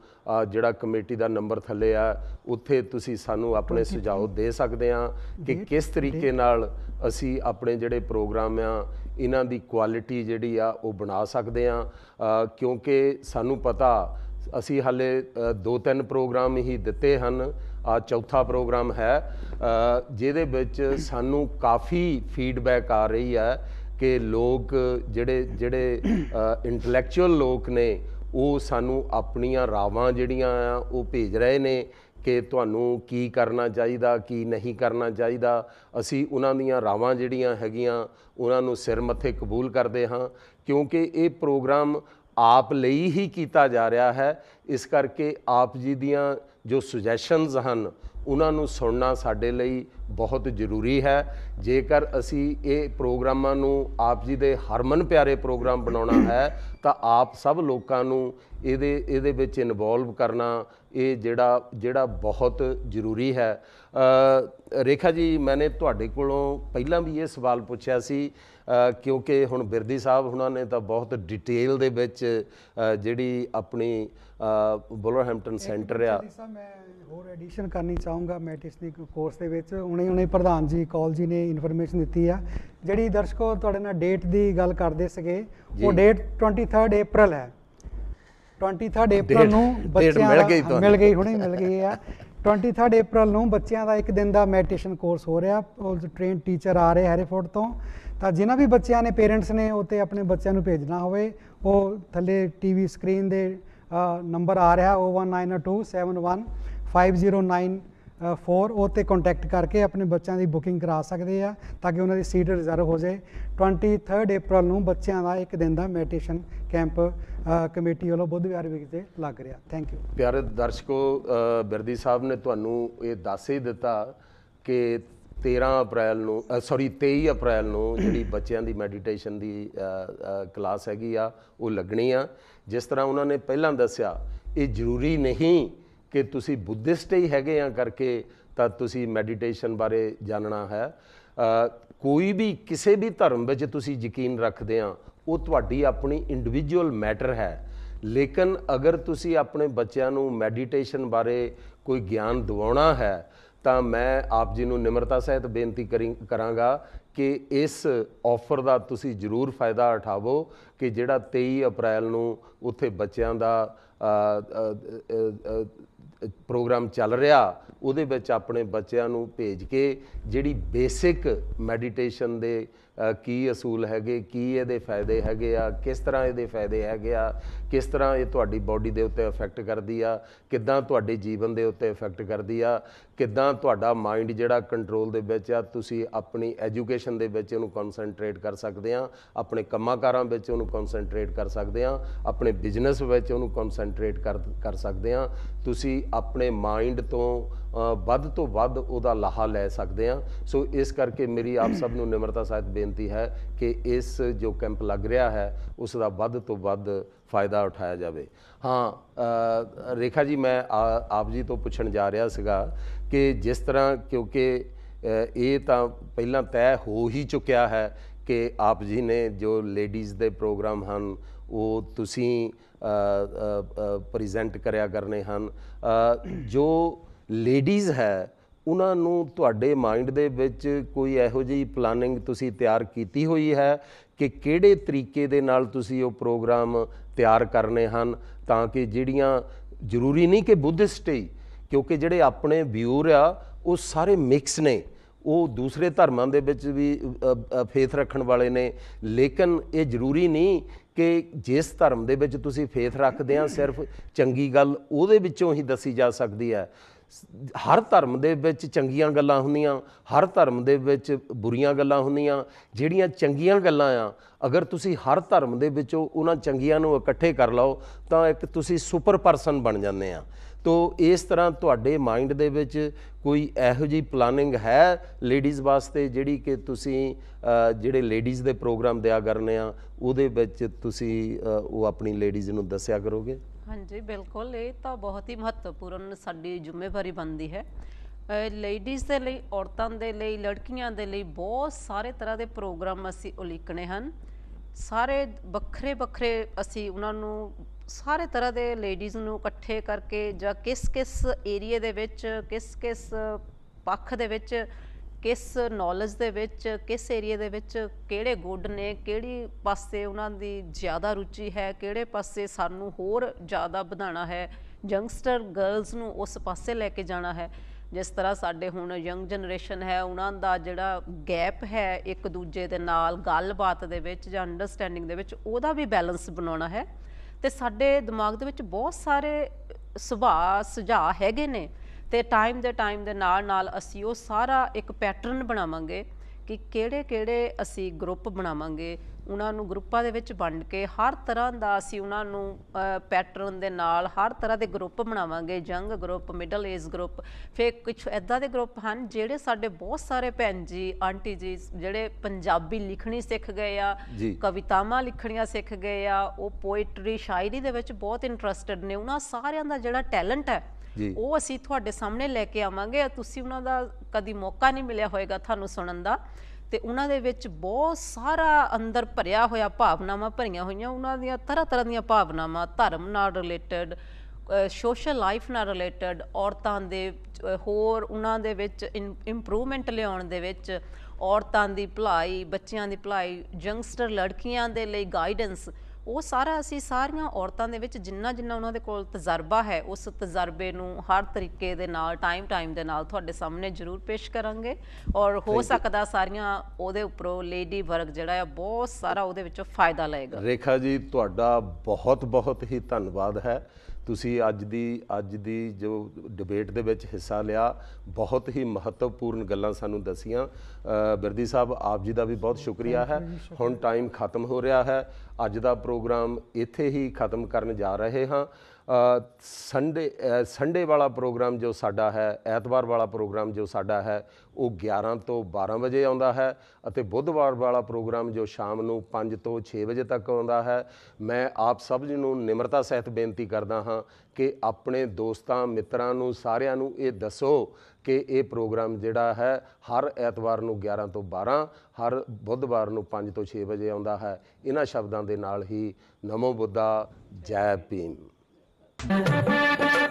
ਜਿਹੜਾ ਕਮੇਟੀ ਦਾ ਨੰਬਰ ਥੱਲੇ ਆ ਉੱਥੇ ਤੁਸੀਂ ਸਾਨੂੰ ਆਪਣੇ ਸੁਝਾਅ ਦੇ ਸਕਦੇ ਆ ਕਿ ਕਿਸ ਤਰੀਕੇ ਨਾਲ ਅਸੀਂ ਆਪਣੇ ਜਿਹੜੇ ਪ੍ਰੋਗਰਾਮ ਆ ਇਹਨਾਂ ਦੀ ਕੁਆਲਿਟੀ ਜਿਹੜੀ ਆ ਉਹ ਬਣਾ ਸਕਦੇ ਆ ਕਿਉਂਕਿ ਸਾਨੂੰ ਪਤਾ ਅਸੀਂ ਹਾਲੇ ਦੋ ਤਿੰਨ ਪ੍ਰੋਗਰਾਮ ਹੀ ਦਿੱਤੇ ਹਨ ਆ ਚੌਥਾ ਪ੍ਰੋਗਰਾਮ ਹੈ ਜਿਹਦੇ ਵਿੱਚ ਸਾਨੂੰ ਕਾਫੀ ਫੀਡਬੈਕ ਆ ਰਹੀ ਹੈ ਕਿ ਲੋਕ ਜਿਹੜੇ ਜਿਹੜੇ ਇੰਟੈਲੈਕਚੁਅਲ ਲੋਕ ਨੇ ਉਹ ਸਾਨੂੰ ਆਪਣੀਆਂ ਰਾਵਾਂ ਜਿਹੜੀਆਂ ਆ ਉਹ ਭੇਜ ਰਹੇ ਨੇ ਕਿ ਤੁਹਾਨੂੰ ਕੀ ਕਰਨਾ ਚਾਹੀਦਾ ਕੀ ਨਹੀਂ ਕਰਨਾ ਚਾਹੀਦਾ ਅਸੀਂ ਉਹਨਾਂ ਦੀਆਂ ਰਾਵਾਂ ਜਿਹੜੀਆਂ ਹੈਗੀਆਂ ਉਹਨਾਂ ਨੂੰ ਸਿਰ ਮੱਥੇ ਕਬੂਲ ਕਰਦੇ ਹਾਂ ਕਿਉਂਕਿ ਇਹ ਪ੍ਰੋਗਰਾਮ ਆਪ ਲਈ ਹੀ ਕੀਤਾ ਜਾ ਰਿਹਾ ਹੈ ਇਸ ਕਰਕੇ ਆਪ ਜੀ ਦੀਆਂ ਜੋ ਸੁਜੈਸ਼ਨਸ ਹਨ ਉਹਨਾਂ ਨੂੰ ਸੁਣਨਾ ਸਾਡੇ ਲਈ ਬਹੁਤ ਜ਼ਰੂਰੀ ਹੈ ਜੇਕਰ ਅਸੀਂ ਇਹ ਪ੍ਰੋਗਰਾਮਾਂ ਨੂੰ ਆਪ ਜੀ ਦੇ ਹਰਮਨ ਪਿਆਰੇ ਪ੍ਰੋਗਰਾਮ ਬਣਾਉਣਾ ਹੈ ਤਾਂ ਆਪ ਸਭ ਲੋਕਾਂ ਨੂੰ ਇਹਦੇ ਇਹਦੇ ਵਿੱਚ ਇਨਵੋਲਵ ਕਰਨਾ ਇਹ ਜਿਹੜਾ ਜਿਹੜਾ ਬਹੁਤ ਜ਼ਰੂਰੀ ਹੈ ਰੇਖਾ ਜੀ ਮੈਨੇ ਤੁਹਾਡੇ ਕੋਲੋਂ ਪਹਿਲਾਂ ਵੀ ਇਹ ਸਵਾਲ ਪੁੱਛਿਆ ਸੀ ਕਿਉਂਕਿ ਹੁਣ ਬਿਰਦੀ ਸਾਹਿਬ ਉਹਨਾਂ ਨੇ ਤਾਂ ਬਹੁਤ ਡਿਟੇਲ ਦੇ ਵਿੱਚ ਜਿਹੜੀ ਆਪਣੀ ਬੁਲਰਹੈਂਪਟਨ ਸੈਂਟਰ ਆ ਮੈਂ ਹੋਰ ਐਡੀਸ਼ਨ ਕਰਨੀ ਚਾਹੂੰਗਾ ਮੈਟਿਸਨਿਕ ਕੋਰਸ ਦੇ ਵਿੱਚ ਹੁਣੇ ਹੁਣੇ ਪ੍ਰਧਾਨ ਜੀ ਕਾਲ ਜੀ ਨੇ ਇਨਫੋਰਮੇਸ਼ਨ ਦਿੱਤੀ ਆ ਜਿਹੜੀ ਦਰਸ਼ਕੋ ਤੁਹਾਡੇ ਨਾਲ ਡੇਟ ਦੀ ਗੱਲ ਕਰਦੇ ਸੀਗੇ ਉਹ ਡੇਟ 23 April ਹੈ 23 April ਨੂੰ ਬੱਚਿਆਂ ਦਾ ਮਿਲ ਗਈ ਹੁਣੇ ਮਿਲ ਗਈ ਆ 23 April ਨੂੰ ਬੱਚਿਆਂ ਦਾ ਇੱਕ ਦਿਨ ਦਾ ਮੈਡੀਟੇਸ਼ਨ ਕੋਰਸ ਹੋ ਰਿਹਾ ਟ੍ਰੇਨ ਟੀਚਰ ਆ ਰਹੇ ਹੈਰੀਫੋਰਡ ਤੋਂ ਤਾਂ ਜਿਨ੍ਹਾਂ ਵੀ ਬੱਚਿਆਂ ਨੇ ਪੇਰੈਂਟਸ ਨੇ ਉਤੇ ਆਪਣੇ ਬੱਚਿਆਂ ਨੂੰ ਭੇਜਣਾ ਹੋਵੇ ਉਹ ਥੱਲੇ ਟੀਵੀ ਸਕਰੀਨ ਦੇ ਨੰਬਰ ਆ ਰਿਹਾ 01902715094 ਉਹਤੇ ਕੰਟੈਕਟ ਕਰਕੇ ਆਪਣੇ ਬੱਚਿਆਂ ਦੀ ਬੁਕਿੰਗ ਕਰਾ ਸਕਦੇ ਆ ਤਾਂ ਕਿ ਉਹਨਾਂ ਦੀ ਸੀਟ ਰਿਜ਼ਰਵ ਹੋ ਜਾਏ 23 ਅਪ੍ਰੈਲ ਨੂੰ ਬੱਚਿਆਂ ਦਾ ਇੱਕ ਦਿਨ ਦਾ ਮੈਡੀਟੇਸ਼ਨ ਕੈਂਪ ਕਮੇਟੀ ਵੱਲੋਂ ਬੁੱਧਵਾਰ ਵਿਹਾਰ ਵਿਖੇ ਲੱਗ ਰਿਹਾ ਥੈਂਕ ਯੂ ਪਿਆਰੇ ਦਰਸ਼ਕੋ ਬਿਰਦੀ ਸਾਹਿਬ ਨੇ ਤੁਹਾਨੂੰ ਇਹ ਦੱਸ ਹੀ ਦਿੱਤਾ ਕਿ 13 ਅਪ੍ਰੈਲ ਨੂੰ ਸੌਰੀ 23 ਅਪ੍ਰੈਲ ਨੂੰ ਜਿਹੜੀ ਬੱਚਿਆਂ ਦੀ ਮੈਡੀਟੇਸ਼ਨ ਦੀ ਕਲਾਸ ਹੈਗੀ ਆ ਉਹ ਲੱਗਣੀ ਆ ਜਿਸ ਤਰ੍ਹਾਂ ਉਹਨਾਂ ਨੇ ਪਹਿਲਾਂ ਦੱਸਿਆ ਇਹ ਜ਼ਰੂਰੀ ਨਹੀਂ ਕਿ ਤੁਸੀਂ ਬੁੱਧਿਸਟ ਹੀ ਹੈਗੇ ਆ ਕਰਕੇ ਤਾਂ ਤੁਸੀਂ ਮੈਡੀਟੇਸ਼ਨ ਬਾਰੇ ਜਾਣਨਾ ਹੈ ਕੋਈ ਵੀ ਕਿਸੇ ਵੀ ਧਰਮ ਵਿੱਚ ਤੁਸੀਂ ਯਕੀਨ ਰੱਖਦੇ ਆ ਉਹ ਤੁਹਾਡੀ ਆਪਣੀ ਇੰਡੀਵਿਜੂਅਲ ਮੈਟਰ ਹੈ ਲੇਕਿਨ ਅਗਰ ਤੁਸੀਂ ਆਪਣੇ ਬੱਚਿਆਂ ਨੂੰ ਮੈਡੀਟੇਸ਼ਨ ਬਾਰੇ ਕੋਈ ਗਿਆਨ ਦਿਵਾਉਣਾ ਹੈ ਤਾਂ ਮੈਂ ਆਪ ਜੀ ਨੂੰ ਨਿਮਰਤਾ ਸਹਿਤ ਬੇਨਤੀ ਕਰਾਂਗਾ ਕਿ ਇਸ ਆਫਰ ਦਾ ਤੁਸੀਂ ਜ਼ਰੂਰ ਫਾਇਦਾ ਉਠਾਵੋ ਕਿ ਜਿਹੜਾ 23 ਅਪ੍ਰੈਲ ਨੂੰ ਉੱਥੇ ਬੱਚਿਆਂ ਦਾ ਪ੍ਰੋਗਰਾਮ ਚੱਲ ਰਿਹਾ ਉਹਦੇ ਵਿੱਚ ਆਪਣੇ ਬੱਚਿਆਂ ਨੂੰ ਭੇਜ ਕੇ ਜਿਹੜੀ ਬੇਸਿਕ ਮੈਡੀਟੇਸ਼ਨ ਦੇ ਕੀ ਅਸੂਲ ਹੈਗੇ ਕੀ ਇਹਦੇ ਫਾਇਦੇ ਹੈਗੇ ਆ ਕਿਸ ਤਰ੍ਹਾਂ ਇਹਦੇ ਫਾਇਦੇ ਹੈਗੇ ਆ ਕਿਸ ਤਰ੍ਹਾਂ ਇਹ ਤੁਹਾਡੀ ਬਾਡੀ ਦੇ ਉੱਤੇ ਇਫੈਕਟ ਕਰਦੀ ਆ ਕਿੱਦਾਂ ਤੁਹਾਡੇ ਜੀਵਨ ਦੇ ਉੱਤੇ ਇਫੈਕਟ ਕਰਦੀ ਆ ਕਿੱਦਾਂ ਤੁਹਾਡਾ ਮਾਈਂਡ ਜਿਹੜਾ ਕੰਟਰੋਲ ਦੇ ਵਿੱਚ ਆ ਤੁਸੀਂ ਆਪਣੀ ਐਜੂਕੇਸ਼ਨ ਦੇ ਵਿੱਚ ਉਹਨੂੰ ਕਨਸੈਂਟਰੇਟ ਕਰ ਸਕਦੇ ਆ ਆਪਣੇ ਕੰਮਾਂਕਾਰਾਂ ਵਿੱਚ ਉਹਨੂੰ ਕਨਸੈਂਟਰੇਟ ਕਰ ਸਕਦੇ ਆ ਆਪਣੇ ਬਿਜ਼ਨਸ ਵਿੱਚ ਉਹਨੂੰ ਕਨਸੈਂਟਰੇਟ ਕਰ ਕਰ ਸਕਦੇ ਆ ਤੁਸੀਂ ਆਪਣੇ ਮਾਈਂਡ ਤੋਂ ਵੱਧ ਤੋਂ ਵੱਧ ਉਹਦਾ ਲਾਹਾ ਲੈ ਸਕਦੇ ਆ ਸੋ ਇਸ ਕਰਕੇ ਮੇਰੀ ਆਪ ਸਭ ਨੂੰ ਨਿਮਰਤਾ ਸਾਹਿਤ ਬੇਨਤੀ ਹੈ ਕਿ ਇਸ ਜੋ ਕੈਂਪ ਲੱਗ ਰਿਹਾ ਹੈ ਉਸ ਦਾ ਵੱਧ ਤੋਂ ਵੱਧ ਫਾਇਦਾ ਉਠਾਇਆ ਜਾਵੇ ਹਾਂ ਰੇਖਾ ਜੀ ਮੈਂ ਆਪ ਜੀ ਤੋਂ ਪੁੱਛਣ ਜਾ ਰਿਹਾ ਸੀਗਾ ਕਿ ਜਿਸ ਤਰ੍ਹਾਂ ਕਿਉਂਕਿ ਇਹ ਤਾਂ ਪਹਿਲਾਂ ਤੈ ਹੋ ਹੀ ਚੁੱਕਿਆ ਹੈ ਕਿ ਆਪ ਜੀ ਨੇ ਜੋ ਲੇਡੀਜ਼ ਦੇ ਪ੍ਰੋਗਰਾਮ ਹਨ ਉਹ ਤੁਸੀਂ ਪ੍ਰੈਜ਼ੈਂਟ ਕਰਿਆ ਕਰਨੇ ਹਨ ਜੋ ਲੇਡੀਜ਼ ਹੈ ਉਹਨਾਂ ਨੂੰ ਤੁਹਾਡੇ ਮਾਈਂਡ ਦੇ ਵਿੱਚ ਕੋਈ ਇਹੋ ਜਿਹੀ ਪਲਾਨਿੰਗ ਤੁਸੀਂ ਤਿਆਰ ਕੀਤੀ ਹੋਈ ਹੈ ਕਿ ਕਿਹੜੇ ਤਰੀਕੇ ਦੇ ਨਾਲ ਤੁਸੀਂ ਉਹ ਪ੍ਰੋਗਰਾਮ ਤਿਆਰ ਕਰਨੇ ਹਨ ਤਾਂ ਕਿ ਜਿਹੜੀਆਂ ਜ਼ਰੂਰੀ ਨਹੀਂ ਕਿ ਬੁੱਧਿਸਟ ਹੀ ਕਿਉਂਕਿ ਜਿਹੜੇ ਆਪਣੇ ਵਿਊਰ ਆ ਉਹ ਸਾਰੇ ਮਿਕਸ ਨੇ ਉਹ ਦੂਸਰੇ ਧਰਮਾਂ ਦੇ ਵਿੱਚ ਵੀ ਫੇਥ ਰੱਖਣ ਵਾਲੇ ਨੇ ਲੇਕਿਨ ਇਹ ਜ਼ਰੂਰੀ ਨਹੀਂ ਕਿ ਜਿਸ ਧਰਮ ਦੇ ਵਿੱਚ ਤੁਸੀਂ ਫੇਥ ਰੱਖਦੇ ਆ ਸਿਰਫ ਚੰਗੀ ਗੱਲ ਉਹਦੇ ਵਿੱਚੋਂ ਹੀ ਦੱਸੀ ਜਾ ਸਕਦੀ ਹੈ ਹਰ ਧਰਮ ਦੇ ਵਿੱਚ ਚੰਗੀਆਂ ਗੱਲਾਂ ਹੁੰਦੀਆਂ ਹਰ ਧਰਮ ਦੇ ਵਿੱਚ ਬੁਰੀਆਂ ਗੱਲਾਂ ਹੁੰਦੀਆਂ ਜਿਹੜੀਆਂ ਚੰਗੀਆਂ ਗੱਲਾਂ ਆ ਅਗਰ ਤੁਸੀਂ ਹਰ ਧਰਮ ਦੇ ਵਿੱਚੋਂ ਉਹਨਾਂ ਚੰਗੀਆਂ ਨੂੰ ਇਕੱਠੇ ਕਰ ਲਓ ਤਾਂ ਇੱਕ ਤੁਸੀਂ ਸੁਪਰ ਪਰਸਨ ਬਣ ਜਾਂਦੇ ਆ ਤੋ ਇਸ ਤਰ੍ਹਾਂ ਤੁਹਾਡੇ ਮਾਈਂਡ ਦੇ ਵਿੱਚ ਕੋਈ ਇਹੋ ਜੀ ਪਲਾਨਿੰਗ ਹੈ ਲੇਡੀਜ਼ ਵਾਸਤੇ ਜਿਹੜੀ ਕਿ ਤੁਸੀਂ ਜਿਹੜੇ ਲੇਡੀਜ਼ ਦੇ ਪ੍ਰੋਗਰਾਮ ਦਿਆ ਕਰਨੇ ਆ ਉਹਦੇ ਵਿੱਚ ਤੁਸੀਂ ਉਹ ਆਪਣੀ ਲੇਡੀਜ਼ ਨੂੰ ਦੱਸਿਆ ਕਰੋਗੇ ਹਾਂਜੀ ਬਿਲਕੁਲ ਇਹ ਤਾਂ ਬਹੁਤ ਹੀ ਮਹੱਤਵਪੂਰਨ ਸਾਡੀ ਜ਼ਿੰਮੇਵਾਰੀ ਬਣਦੀ ਹੈ ਲੇਡੀਜ਼ ਦੇ ਲਈ ਔਰਤਾਂ ਦੇ ਲਈ ਲੜਕੀਆਂ ਦੇ ਲਈ ਬਹੁਤ ਸਾਰੇ ਤਰ੍ਹਾਂ ਦੇ ਪ੍ਰੋਗਰਾਮ ਅਸੀਂ ਉਲੀਕਣੇ ਹਨ ਸਾਰੇ ਵੱਖਰੇ ਵੱਖਰੇ ਅਸੀਂ ਉਹਨਾਂ ਨੂੰ ਸਾਰੇ ਤਰ੍ਹਾਂ ਦੇ ਲੇਡੀਜ਼ ਨੂੰ ਇਕੱਠੇ ਕਰਕੇ ਜਾਂ ਕਿਸ ਕਿਸ ਏਰੀਆ ਦੇ ਵਿੱਚ ਕਿਸ ਕਿਸ ਪੱਖ ਦੇ ਵਿੱਚ ਕਿਸ ਨੌਲੇਜ ਦੇ ਵਿੱਚ ਕਿਸ ਏਰੀਆ ਦੇ ਵਿੱਚ ਕਿਹੜੇ ਗੁੱਡ ਨੇ ਕਿਹੜੀ ਪਾਸੇ ਉਹਨਾਂ ਦੀ ਜ਼ਿਆਦਾ ਰੁਚੀ ਹੈ ਕਿਹੜੇ ਪਾਸੇ ਸਾਨੂੰ ਹੋਰ ਜ਼ਿਆਦਾ ਵਧਾਣਾ ਹੈ ਯੰਗਸਟਰ ਗਰਲਸ ਨੂੰ ਉਸ ਪਾਸੇ ਲੈ ਕੇ ਜਾਣਾ ਹੈ ਜਿਸ ਤਰ੍ਹਾਂ ਸਾਡੇ ਹੁਣ ਯੰਗ ਜਨਰੇਸ਼ਨ ਹੈ ਉਹਨਾਂ ਦਾ ਜਿਹੜਾ ਗੈਪ ਹੈ ਇੱਕ ਦੂਜੇ ਦੇ ਨਾਲ ਗੱਲਬਾਤ ਦੇ ਵਿੱਚ ਜਾਂ ਅੰਡਰਸਟੈਂਡਿੰਗ ਦੇ ਵਿੱਚ ਉਹਦਾ ਵੀ ਬੈਲੈਂਸ ਬਣਾਉਣਾ ਹੈ ਤੇ ਸਾਡੇ ਦਿਮਾਗ ਦੇ ਵਿੱਚ ਬਹੁਤ ਸਾਰੇ ਸੁਭਾਅ ਸੁਝਾਅ ਹੈਗੇ ਨੇ ਤੇ ਟਾਈਮ ਦੇ ਟਾਈਮ ਦੇ ਨਾਲ ਨਾਲ ਅਸੀਂ ਉਹ ਸਾਰਾ ਇੱਕ ਪੈਟਰਨ ਬਣਾਵਾਂਗੇ ਕਿ ਕਿਹੜੇ ਕਿਹੜੇ ਅਸੀਂ ਗਰੁੱਪ ਬਣਾਵਾਂਗੇ ਉਹਨਾਂ ਨੂੰ ਗਰੁੱਪਾਂ ਦੇ ਵਿੱਚ ਵੰਡ ਕੇ ਹਰ ਤਰ੍ਹਾਂ ਦਾ ਅਸੀਂ ਉਹਨਾਂ ਨੂੰ ਪੈਟਰਨ ਦੇ ਨਾਲ ਹਰ ਤਰ੍ਹਾਂ ਦੇ ਗਰੁੱਪ ਬਣਾਵਾਂਗੇ ਜੰਗ ਗਰੁੱਪ ਮਿਡਲ ਏਜ ਗਰੁੱਪ ਫਿਰ ਕੁਝ ਐਦਾਂ ਦੇ ਗਰੁੱਪ ਹਨ ਜਿਹੜੇ ਸਾਡੇ ਬਹੁਤ ਸਾਰੇ ਭੈਣ ਜੀ ਆਂਟੀ ਜੀ ਜਿਹੜੇ ਪੰਜਾਬੀ ਲਿਖਣੀ ਸਿੱਖ ਗਏ ਆ ਕਵਿਤਾਵਾਂ ਲਿਖਣੀਆਂ ਸਿੱਖ ਗਏ ਆ ਉਹ ਪੋਇਟਰੀ ਸ਼ਾਇਰੀ ਦੇ ਵਿੱਚ ਬਹੁਤ ਇੰਟਰਸਟਿਡ ਨੇ ਉਹਨਾਂ ਸਾਰਿਆਂ ਦਾ ਜਿਹੜਾ ਟੈਲੈਂਟ ਹੈ ਉਹ ਅਸੀਂ ਤੁਹਾਡੇ ਸਾਹਮਣੇ ਲੈ ਕੇ ਆਵਾਂਗੇ ਤੁਸੀਂ ਉਹਨਾਂ ਦਾ ਕਦੀ ਮੌਕਾ ਨਹੀਂ ਮਿਲਿਆ ਹੋਵੇਗਾ ਤੁਹਾਨੂੰ ਸੁਣਨ ਦਾ ਤੇ ਉਹਨਾਂ ਦੇ ਵਿੱਚ ਬਹੁਤ ਸਾਰਾ ਅੰਦਰ ਭਰਿਆ ਹੋਇਆ ਭਾਵਨਾਵਾਂ ਭਰੀਆਂ ਹੋਈਆਂ ਉਹਨਾਂ ਦੀਆਂ ਤਰ੍ਹਾਂ ਤਰ੍ਹਾਂ ਦੀਆਂ ਭਾਵਨਾਵਾਂ ਧਰਮ ਨਾਲ ਰਿਲੇਟਡ ਸੋਸ਼ਲ ਲਾਈਫ ਨਾਲ ਰਿਲੇਟਡ ਔਰਤਾਂ ਦੇ ਹੋਰ ਉਹਨਾਂ ਦੇ ਵਿੱਚ ਇੰਪਰੂਵਮੈਂਟ ਲਿਆਉਣ ਦੇ ਵਿੱਚ ਔਰਤਾਂ ਦੀ ਭਲਾਈ ਬੱਚਿਆਂ ਦੀ ਭਲਾਈ ਯੰਗਸਟਰ ਲੜਕੀਆਂ ਦੇ ਲਈ ਗਾਈਡੈਂਸ ਉਹ ਸਾਰਾ ਅਸੀਂ ਸਾਰੀਆਂ ਔਰਤਾਂ ਦੇ ਵਿੱਚ ਜਿੰਨਾ ਜਿੰਨਾ ਉਹਨਾਂ ਦੇ ਕੋਲ ਤਜਰਬਾ ਹੈ ਉਸ ਤਜਰਬੇ ਨੂੰ ਹਰ ਤਰੀਕੇ ਦੇ ਨਾਲ ਟਾਈਮ ਟਾਈਮ ਦੇ ਨਾਲ ਤੁਹਾਡੇ ਸਾਹਮਣੇ ਜ਼ਰੂਰ ਪੇਸ਼ ਕਰਾਂਗੇ ਔਰ ਹੋ ਸਕਦਾ ਸਾਰੀਆਂ ਉਹਦੇ ਉੱਪਰੋਂ ਲੇਡੀ ਵਰਗ ਜਿਹੜਾ ਹੈ ਬਹੁਤ ਸਾਰਾ ਉਹਦੇ ਵਿੱਚੋਂ ਫਾਇਦਾ ਲਏਗਾ ਰੇਖਾ ਜੀ ਤੁਹਾਡਾ ਬਹੁਤ ਬਹੁਤ ਹੀ ਧੰਨਵਾਦ ਹੈ ਤੁਸੀਂ ਅੱਜ ਦੀ ਅੱਜ ਦੀ ਜੋ ਡਿਬੇਟ ਦੇ ਵਿੱਚ ਹਿੱਸਾ ਲਿਆ ਬਹੁਤ ਹੀ ਮਹੱਤਵਪੂਰਨ ਗੱਲਾਂ ਸਾਨੂੰ ਦਸੀਆਂ ਬਿਰਦੀ ਸਾਹਿਬ ਆਪ ਜੀ ਦਾ ਵੀ ਬਹੁਤ ਸ਼ੁਕਰੀਆ ਹੈ ਹੁਣ ਟਾਈਮ ਖਤਮ ਹੋ ਰਿਹਾ ਹੈ ਅੱਜ ਦਾ ਪ੍ਰੋਗਰਾਮ ਇੱਥੇ ਹੀ ਖਤਮ ਕਰਨ ਜਾ ਰਹੇ ਹਾਂ ਸੰਡੇ ਸੰਡੇ ਵਾਲਾ ਪ੍ਰੋਗਰਾਮ ਜੋ ਸਾਡਾ ਹੈ ਐਤਵਾਰ ਵਾਲਾ ਪ੍ਰੋਗਰਾਮ ਜੋ ਸਾਡਾ ਹੈ ਉਹ 11 ਤੋਂ 12 ਵਜੇ ਆਉਂਦਾ ਹੈ ਅਤੇ ਬੁੱਧਵਾਰ ਵਾਲਾ ਪ੍ਰੋਗਰਾਮ ਜੋ ਸ਼ਾਮ ਨੂੰ 5 ਤੋਂ 6 ਵਜੇ ਤੱਕ ਆਉਂਦਾ ਹੈ ਮੈਂ ਆਪ ਸਭ ਜੀ ਨੂੰ ਨਿਮਰਤਾ ਸਹਿਤ ਬੇਨਤੀ ਕਰਦਾ ਹਾਂ ਕਿ ਆਪਣੇ ਦੋਸਤਾਂ ਮਿੱਤਰਾਂ ਨੂੰ ਸਾਰਿਆਂ ਨੂੰ ਇਹ ਦੱਸੋ ਕਿ ਇਹ ਪ੍ਰੋਗਰਾਮ ਜਿਹੜਾ ਹੈ ਹਰ ਐਤਵਾਰ ਨੂੰ 11 ਤੋਂ 12 ਹਰ ਬੁੱਧਵਾਰ ਨੂੰ 5 ਤੋਂ 6 ਵਜੇ ਆਉਂਦਾ ਹੈ ਇਹਨਾਂ ਸ਼ਬਦਾਂ ਦੇ ਨਾਲ ਹੀ ਨਮੋ ਬੁੱਧਾ ਜੈ ਭੀਮ Thank you.